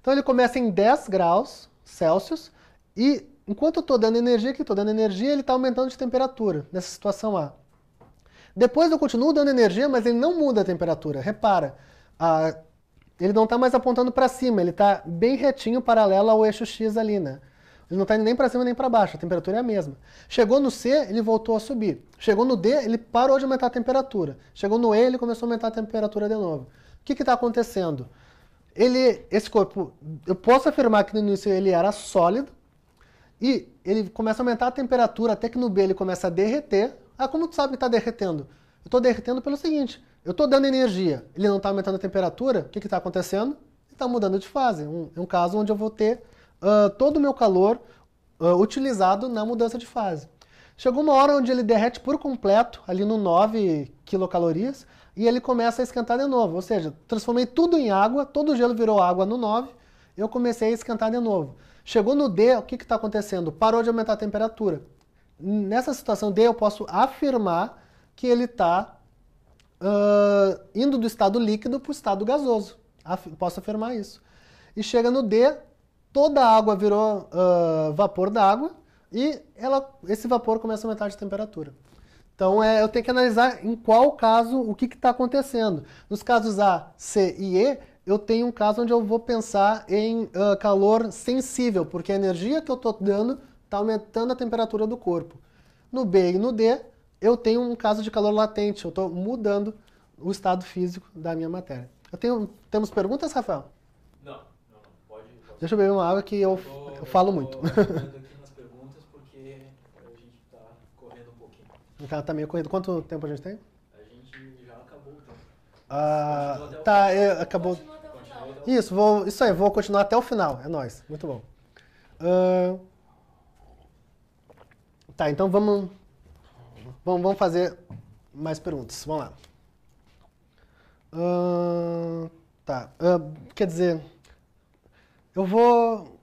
Então, ele começa em 10 graus, Celsius e enquanto eu estou dando energia, que estou dando energia, ele está aumentando de temperatura nessa situação A. Depois eu continuo dando energia, mas ele não muda a temperatura. Repara, a, ele não está mais apontando para cima, ele está bem retinho, paralelo ao eixo X ali, né? Ele não está nem para cima nem para baixo, a temperatura é a mesma. Chegou no C, ele voltou a subir. Chegou no D, ele parou de aumentar a temperatura. Chegou no E, ele começou a aumentar a temperatura de novo. O que está acontecendo? ele, esse corpo, eu posso afirmar que no início ele era sólido e ele começa a aumentar a temperatura até que no B ele começa a derreter. Ah, como tu sabe que está derretendo? Eu estou derretendo pelo seguinte, eu estou dando energia, ele não está aumentando a temperatura, o que está acontecendo? está mudando de fase. Um, é um caso onde eu vou ter uh, todo o meu calor uh, utilizado na mudança de fase. Chegou uma hora onde ele derrete por completo, ali no 9 quilocalorias, e ele começa a esquentar de novo. Ou seja, transformei tudo em água, todo o gelo virou água no 9, eu comecei a esquentar de novo. Chegou no D, o que está acontecendo? Parou de aumentar a temperatura. Nessa situação D, eu posso afirmar que ele está uh, indo do estado líquido para o estado gasoso. Af posso afirmar isso. E chega no D, toda a água virou uh, vapor d'água e ela, esse vapor começa a aumentar de temperatura. Então é, eu tenho que analisar em qual caso o que está acontecendo. Nos casos A, C e E, eu tenho um caso onde eu vou pensar em uh, calor sensível, porque a energia que eu estou dando está aumentando a temperatura do corpo. No B e no D, eu tenho um caso de calor latente, eu estou mudando o estado físico da minha matéria. Eu tenho, temos perguntas, Rafael? Não, não, pode. pode. Deixa eu beber uma água que eu, eu, tô, eu falo eu muito. cara tá meio corrido. Quanto tempo a gente tem? A gente já acabou então. ah, o Ah, tá, eu, acabou. Isso, vou, isso aí, vou continuar até o final. É nóis. Muito bom. Uh, tá, então vamos, vamos, vamos fazer mais perguntas. Vamos lá. Uh, tá. Uh, quer dizer, eu vou.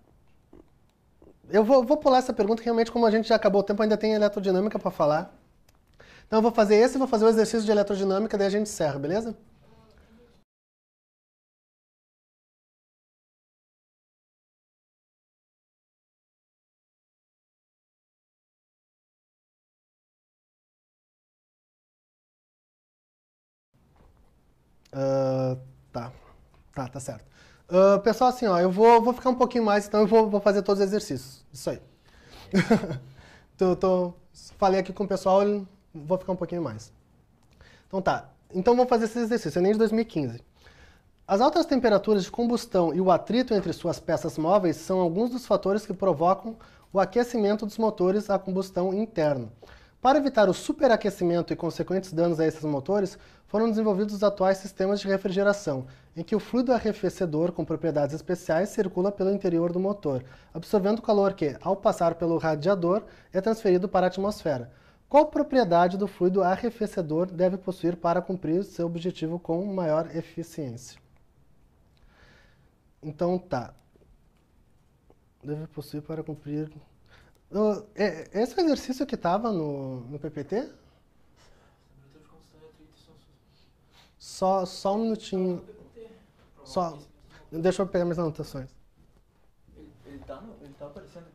Eu vou, vou pular essa pergunta, realmente, como a gente já acabou o tempo, ainda tem eletrodinâmica para falar. Então eu vou fazer esse e vou fazer o exercício de eletrodinâmica, daí a gente encerra, beleza? Uh, tá, tá, tá certo. Uh, pessoal, assim, ó, eu vou, vou ficar um pouquinho mais, então eu vou, vou fazer todos os exercícios. Isso aí. tô, tô, falei aqui com o pessoal, Vou ficar um pouquinho mais. Então tá, então vamos fazer esse exercício, Enem é de 2015. As altas temperaturas de combustão e o atrito entre suas peças móveis são alguns dos fatores que provocam o aquecimento dos motores a combustão interna. Para evitar o superaquecimento e consequentes danos a esses motores, foram desenvolvidos os atuais sistemas de refrigeração, em que o fluido arrefecedor com propriedades especiais circula pelo interior do motor, absorvendo calor que, ao passar pelo radiador, é transferido para a atmosfera. Qual propriedade do fluido arrefecedor deve possuir para cumprir seu objetivo com maior eficiência? Então tá. Deve possuir para cumprir. Uh, esse é o exercício que estava no, no PPT? Só, só um minutinho. Só. Deixa eu pegar minhas anotações. Ele, está tá aparecendo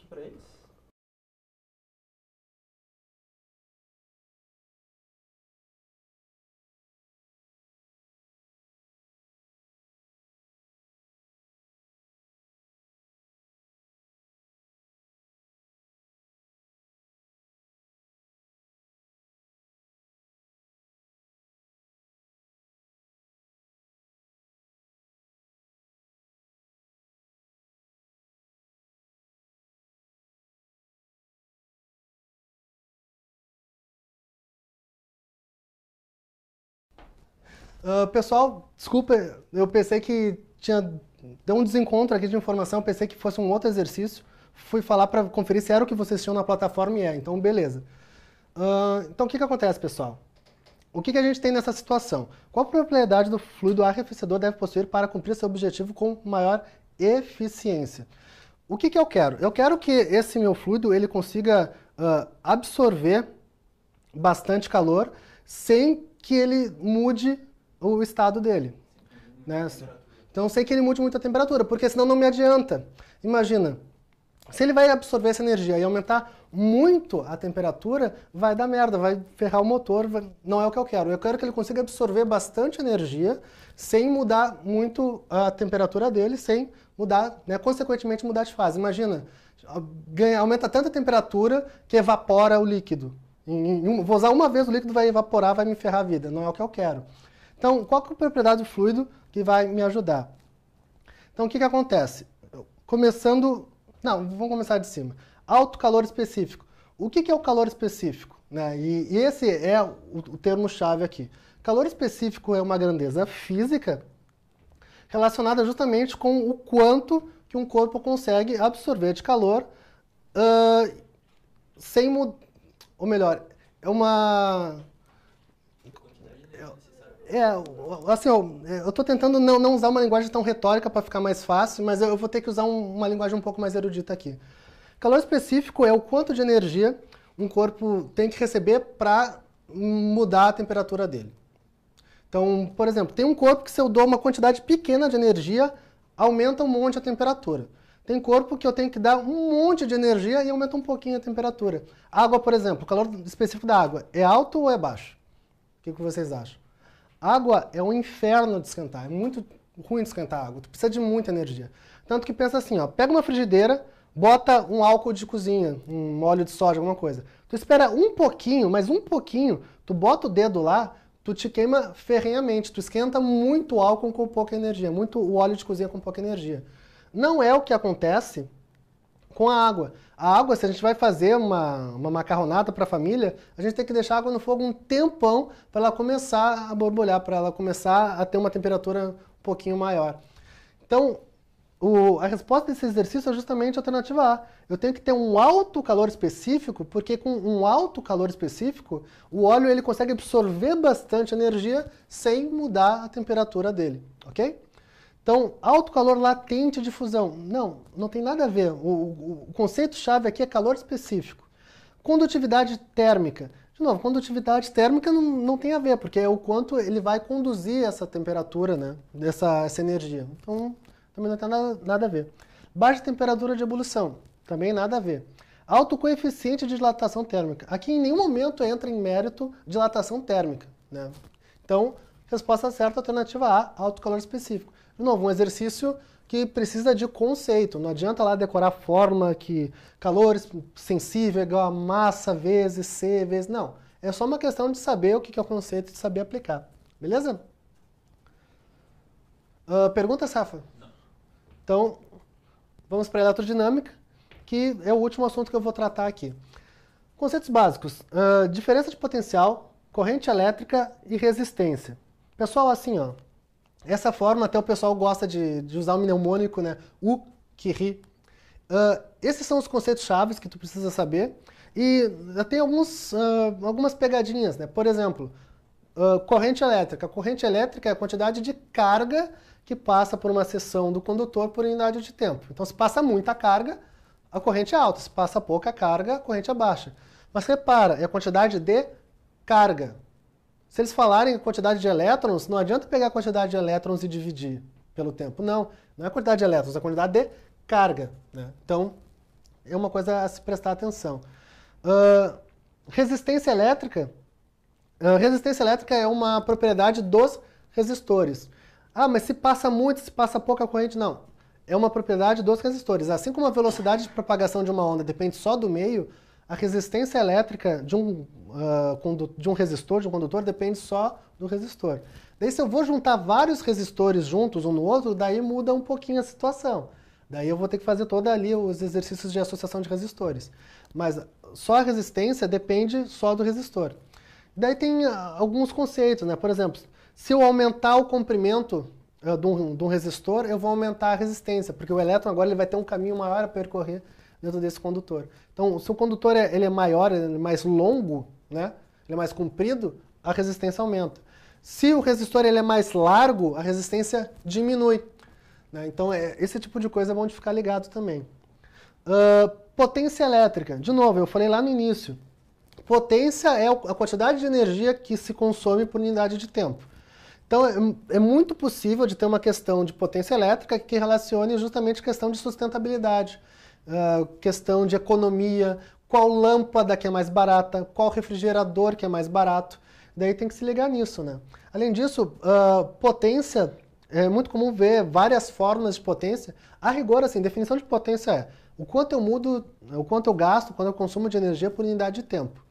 Uh, pessoal, desculpa, eu pensei que tinha deu um desencontro aqui de informação, pensei que fosse um outro exercício. Fui falar para conferir se era o que vocês tinham na plataforma e é, então beleza. Uh, então o que, que acontece, pessoal? O que, que a gente tem nessa situação? Qual propriedade do fluido arrefecedor deve possuir para cumprir seu objetivo com maior eficiência? O que, que eu quero? Eu quero que esse meu fluido ele consiga uh, absorver bastante calor sem que ele mude o estado dele. Né? Então eu sei que ele mude muito a temperatura, porque senão não me adianta. Imagina, se ele vai absorver essa energia e aumentar muito a temperatura, vai dar merda, vai ferrar o motor, vai... não é o que eu quero. Eu quero que ele consiga absorver bastante energia sem mudar muito a temperatura dele, sem mudar, né, consequentemente mudar de fase. Imagina, ganha, aumenta tanta temperatura que evapora o líquido. Em, em, vou usar uma vez o líquido, vai evaporar, vai me ferrar a vida. Não é o que eu quero. Então, qual é a propriedade do fluido que vai me ajudar? Então, o que, que acontece? Começando... Não, vamos começar de cima. Alto calor específico. O que, que é o calor específico? Né? E, e, esse é o, o termo-chave aqui. Calor específico é uma grandeza física relacionada justamente com o quanto que um corpo consegue absorver de calor uh, sem mudar. Ou melhor, é uma é, assim, eu, eu tô tentando não, não usar uma linguagem tão retórica para ficar mais fácil, mas eu, eu vou ter que usar um, uma linguagem um pouco mais erudita aqui. Calor específico é o quanto de energia um corpo tem que receber para mudar a temperatura dele. Então, por exemplo, tem um corpo que se eu dou uma quantidade pequena de energia, aumenta um monte a temperatura. Tem corpo que eu tenho que dar um monte de energia e aumenta um pouquinho a temperatura. Água, por exemplo, o calor específico da água é alto ou é baixo? O que, que vocês acham? Água é um inferno de esquentar, é muito ruim de esquentar água, tu precisa de muita energia. Tanto que pensa assim, ó, pega uma frigideira, bota um álcool de cozinha, um óleo de soja, alguma coisa. Tu espera um pouquinho, mas um pouquinho, tu bota o dedo lá, tu te queima ferrenhamente, tu esquenta muito álcool com pouca energia, muito o óleo de cozinha com pouca energia. Não é o que acontece com a água. A água, se a gente vai fazer uma, uma macarronada para a família, a gente tem que deixar a água no fogo um tempão para ela começar a borbulhar, para ela começar a ter uma temperatura um pouquinho maior. Então, o, a resposta desse exercício é justamente a alternativa A. Eu tenho que ter um alto calor específico, porque com um alto calor específico, o óleo ele consegue absorver bastante energia sem mudar a temperatura dele, ok? Então, alto calor latente de fusão. Não, não tem nada a ver. O, o, o conceito-chave aqui é calor específico. Condutividade térmica. De novo, condutividade térmica não, não tem a ver, porque é o quanto ele vai conduzir essa temperatura, né? Essa, essa energia. Então, também não tem nada, nada a ver. Baixa temperatura de ebulição. Também nada a ver. Alto coeficiente de dilatação térmica. Aqui em nenhum momento entra em mérito dilatação térmica. Né? Então, resposta certa, alternativa A, alto calor específico. De novo, um exercício que precisa de conceito. Não adianta lá decorar forma que calor sensível é igual a massa vezes C vezes. Não. É só uma questão de saber o que é o conceito e de saber aplicar. Beleza? Uh, Safa. Não. Então, vamos para a eletrodinâmica, que é o último assunto que eu vou tratar aqui. Conceitos básicos: uh, diferença de potencial, corrente elétrica e resistência. Pessoal, assim, ó. Essa forma até o pessoal gosta de, de usar o mnemônico, né? U que ri. Uh, esses são os conceitos chaves que tu precisa saber. E tem alguns, uh, algumas pegadinhas, né? Por exemplo, uh, corrente elétrica. A corrente elétrica é a quantidade de carga que passa por uma seção do condutor por unidade de tempo. Então, se passa muita carga, a corrente é alta. Se passa pouca carga, a corrente é baixa. Mas repara, é a quantidade de carga. Se eles falarem a quantidade de elétrons, não adianta pegar a quantidade de elétrons e dividir pelo tempo. Não, não é a quantidade de elétrons, é a quantidade de carga. Né? Então, é uma coisa a se prestar atenção. Uh, resistência elétrica. Uh, resistência elétrica é uma propriedade dos resistores. Ah, mas se passa muito, se passa pouca corrente, não. É uma propriedade dos resistores. Assim como a velocidade de propagação de uma onda depende só do meio, a resistência elétrica de um, uh, de um resistor, de um condutor, depende só do resistor. Daí, se eu vou juntar vários resistores juntos um no outro, daí muda um pouquinho a situação. Daí eu vou ter que fazer toda ali os exercícios de associação de resistores. Mas só a resistência depende só do resistor. Daí tem ah, alguns conceitos, né? Por exemplo, se eu aumentar o comprimento uh, de, um, de um resistor, eu vou aumentar a resistência, porque o elétron agora ele vai ter um caminho maior a percorrer dentro desse condutor. Então, se o condutor é, ele é maior, ele é mais longo, né? ele é mais comprido, a resistência aumenta. Se o resistor ele é mais largo, a resistência diminui. Né? Então, é, esse tipo de coisa é bom de ficar ligado também. Uh, potência elétrica. De novo, eu falei lá no início. Potência é a quantidade de energia que se consome por unidade de tempo. Então, é, é muito possível de ter uma questão de potência elétrica que relacione justamente a questão de sustentabilidade. Ah, questão de economia, qual lâmpada que é mais barata, qual refrigerador que é mais barato. Daí tem que se ligar nisso, né? Além disso, uh, potência, é muito comum ver várias formas de potência. A rigor, assim, definição de potência é o quanto eu mudo, o quanto eu gasto, quando eu consumo de energia por unidade de tempo.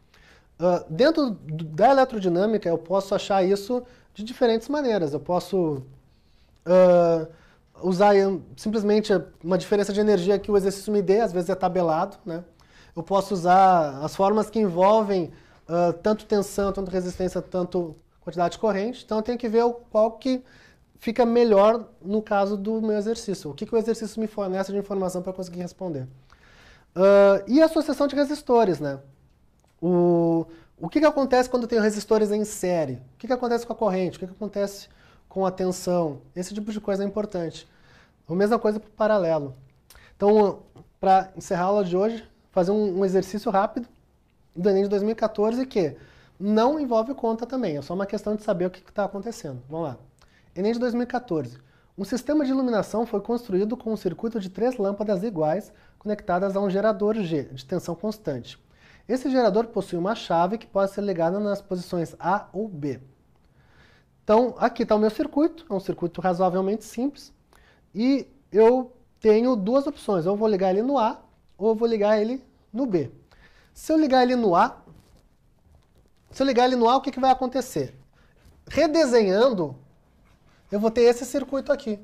Uh, dentro da eletrodinâmica, eu posso achar isso de diferentes maneiras. Eu posso uh, usar eh, simplesmente eh, uma diferença de energia que o exercício me dê, às vezes é tabelado, né? Eu posso usar as formas que envolvem uh, tanto tensão, tanto resistência, tanto quantidade de corrente. Então eu tenho que ver qual que fica melhor no caso do meu exercício. O que, que o exercício me fornece de informação para conseguir responder. Uh, e a associação de resistores, né? O, o que, que acontece quando eu tenho resistores em série? O que, que acontece com a corrente? O que, que acontece com atenção. Esse tipo de coisa é importante. A mesma coisa para o paralelo. Então, para encerrar a aula de hoje, fazer um, um, exercício rápido do Enem de 2014 que não envolve conta também, é só uma questão de saber o que está acontecendo. Vamos lá. Enem de 2014. Um sistema de iluminação foi construído com um circuito de três lâmpadas iguais conectadas a um gerador G, de tensão constante. Esse gerador possui uma chave que pode ser ligada nas posições A ou B. Então, aqui está o meu circuito, é um circuito razoavelmente simples, e eu tenho duas opções, eu vou ligar ele no A ou eu vou ligar ele no B. Se eu ligar ele no A, se eu ligar ele no A, o que, que vai acontecer? Redesenhando, eu vou ter esse circuito aqui.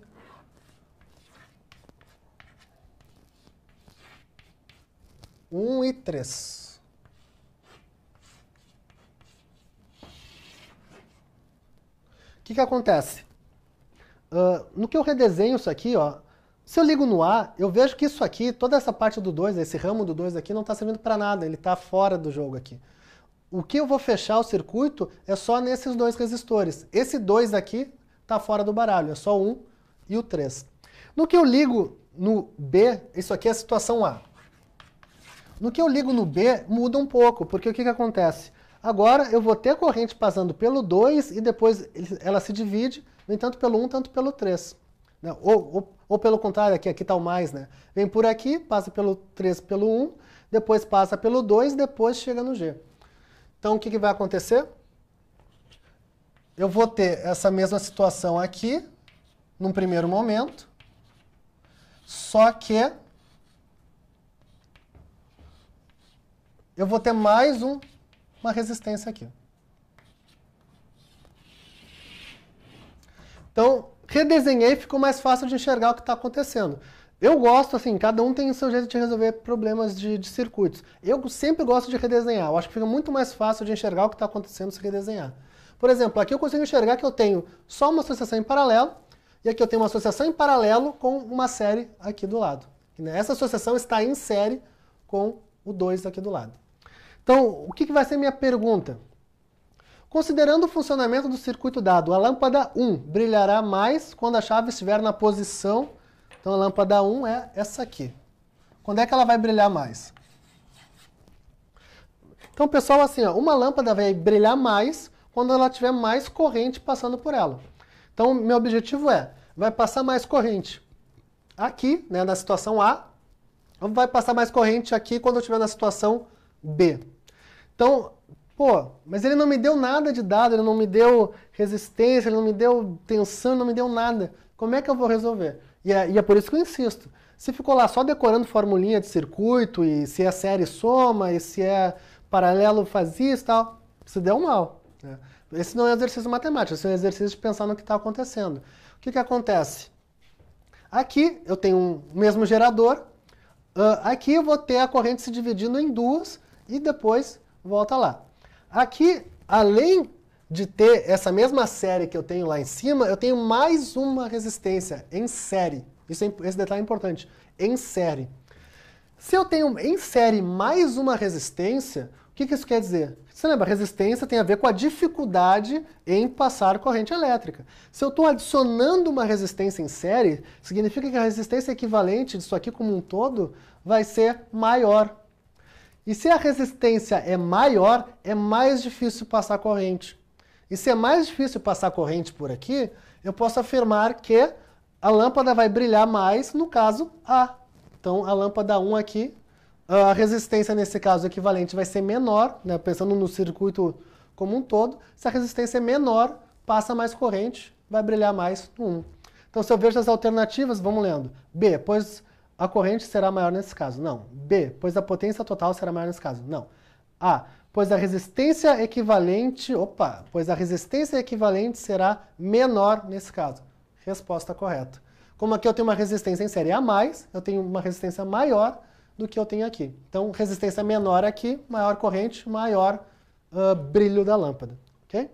Um e três. que, que acontece? Uh, no que eu redesenho isso aqui, ó, se eu ligo no A, eu vejo que isso aqui, toda essa parte do 2, esse ramo do 2 aqui, não está servindo para nada, ele está fora do jogo aqui. O que eu vou fechar o circuito é só nesses dois resistores. Esse 2 aqui está fora do baralho, é só o 1 um e o 3. No que eu ligo no B, isso aqui é a situação A. No que eu ligo no B, muda um pouco, porque o que, que acontece? Agora eu vou ter corrente passando pelo 2 e depois ela se divide, vem tanto pelo 1, um, tanto pelo 3. Né? Ou, ou, ou, pelo contrário, aqui está o mais, né? Vem por aqui, passa pelo 3, pelo 1, um, depois passa pelo 2, depois chega no G. Então o que, que vai acontecer? Eu vou ter essa mesma situação aqui, num primeiro momento, só que eu vou ter mais um uma resistência aqui. Então, redesenhei, ficou mais fácil de enxergar o que está acontecendo. Eu gosto, assim, cada um tem o seu jeito de resolver problemas de, de, circuitos. Eu sempre gosto de redesenhar. Eu acho que fica muito mais fácil de enxergar o que está acontecendo se redesenhar. Por exemplo, aqui eu consigo enxergar que eu tenho só uma associação em paralelo, e aqui eu tenho uma associação em paralelo com uma série aqui do lado. Essa associação está em série com o 2 aqui do lado. Então, o que, vai ser minha pergunta? Considerando o funcionamento do circuito dado, a lâmpada 1 brilhará mais quando a chave estiver na posição. Então, a lâmpada 1 é essa aqui. Quando é que ela vai brilhar mais? Então, pessoal, assim, ó, uma lâmpada vai brilhar mais quando ela tiver mais corrente passando por ela. Então, meu objetivo é, vai passar mais corrente aqui, né, na situação A, vai passar mais corrente aqui quando eu estiver na situação B. Então, pô, mas ele não me deu nada de dado, ele não me deu resistência, ele não me deu tensão, ele não me deu nada. Como é que eu vou resolver? E é, e é por isso que eu insisto. Se ficou lá só decorando formulinha de circuito, e se é série soma, e se é paralelo faz isso e tal, se deu mal. Né? Esse não é um exercício matemático, esse é um exercício de pensar no que está acontecendo. O que, que acontece? Aqui eu tenho um mesmo gerador, uh, aqui eu vou ter a corrente se dividindo em duas e depois volta lá. Aqui, além de ter essa mesma série que eu tenho lá em cima, eu tenho mais uma resistência em série. Isso é, esse detalhe é importante. Em série. Se eu tenho em série mais uma resistência, o que, que isso quer dizer? Você lembra, resistência tem a ver com a dificuldade em passar corrente elétrica. Se eu estou adicionando uma resistência em série, significa que a resistência equivalente disso aqui como um todo vai ser maior. E se a resistência é maior, é mais difícil passar corrente. E se é mais difícil passar corrente por aqui, eu posso afirmar que a lâmpada vai brilhar mais no caso A. Então, a lâmpada 1 aqui, a resistência nesse caso equivalente vai ser menor, né? pensando no circuito como um todo. Se a resistência é menor, passa mais corrente, vai brilhar mais no 1. Então, se eu vejo as alternativas, vamos lendo. B, pois a corrente será maior nesse caso. Não. B, pois a potência total será maior nesse caso. Não. A, pois a resistência equivalente, opa, pois a resistência equivalente será menor nesse caso. Resposta correta. Como aqui eu tenho uma resistência em série A+, eu tenho uma resistência maior do que eu tenho aqui. Então, resistência menor aqui, maior corrente, maior uh, brilho da lâmpada, ok?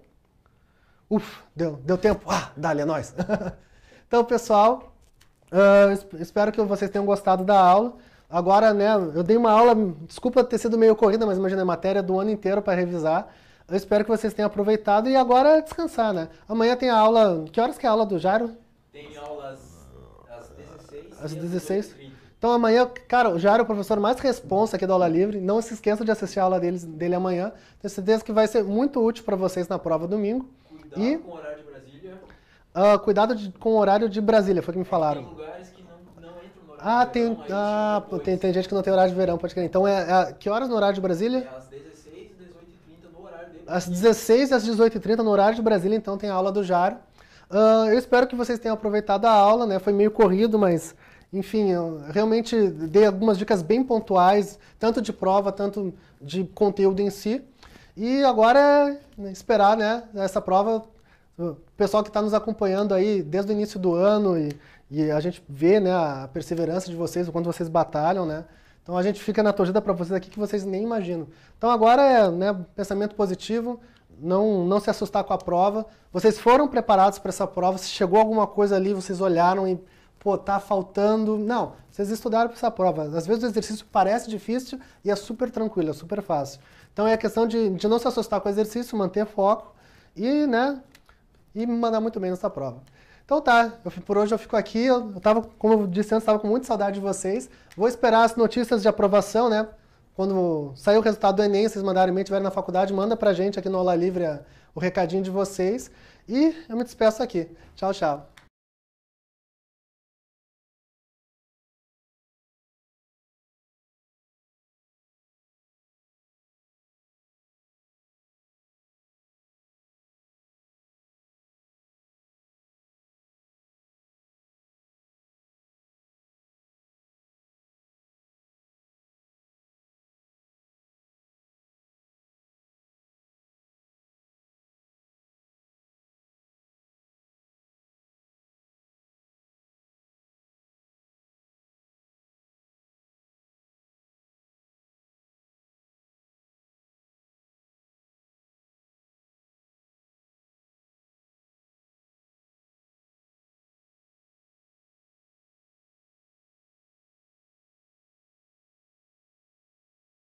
Uf, deu, deu tempo. Ah, dá-lhe, é nóis. então, pessoal, Uh, espero que vocês tenham gostado da aula. Agora, né, eu dei uma aula, desculpa ter sido meio corrida, mas imagina, é matéria do ano inteiro para revisar. Eu espero que vocês tenham aproveitado e agora descansar, né? Amanhã tem a aula, que horas que é a aula do Jairo? Tem aulas às 16. Às 16. Então amanhã, cara, o Jairo é o professor mais responsa aqui da aula livre. Não se esqueçam de assistir a aula dele, dele amanhã. Tenho certeza que vai ser muito útil para vocês na prova domingo. Cuidado e... com o horário Uh, cuidado de, com o horário de Brasília, foi o que me falaram. Tem lugares que não, não entram no horário ah, tem, verão, ah tem, tem, gente que não tem horário de verão, pode crer. Então, é, é, que horas no horário de Brasília? É às 16 e 18h30 no horário de Brasília. Às 16 às 18h30 no horário de Brasília, então tem a aula do Jaro. Uh, eu espero que vocês tenham aproveitado a aula, né? Foi meio corrido, mas enfim, eu realmente dei algumas dicas bem pontuais, tanto de prova, tanto de conteúdo em si. E agora é né, esperar né, essa prova o pessoal que está nos acompanhando aí desde o início do ano e, e a gente vê né, a perseverança de vocês, o quanto vocês batalham, né? Então a gente fica na torcida para vocês aqui que vocês nem imaginam. Então agora é né, pensamento positivo, não, não se assustar com a prova. Vocês foram preparados para essa prova, se chegou alguma coisa ali, vocês olharam e, pô, tá faltando. Não, vocês estudaram para essa prova. Às vezes o exercício parece difícil e é super tranquilo, é super fácil. Então é a questão de, de não se assustar com o exercício, manter foco e, né, e me mandar muito bem nessa prova. Então tá, eu, por hoje eu fico aqui. Eu, eu tava, como eu disse antes, estava com muita saudade de vocês. Vou esperar as notícias de aprovação, né? Quando sair o resultado do Enem, vocês mandarem e estiverem na faculdade, manda pra gente aqui no Aula Livre o recadinho de vocês. E eu me despeço aqui. Tchau, tchau.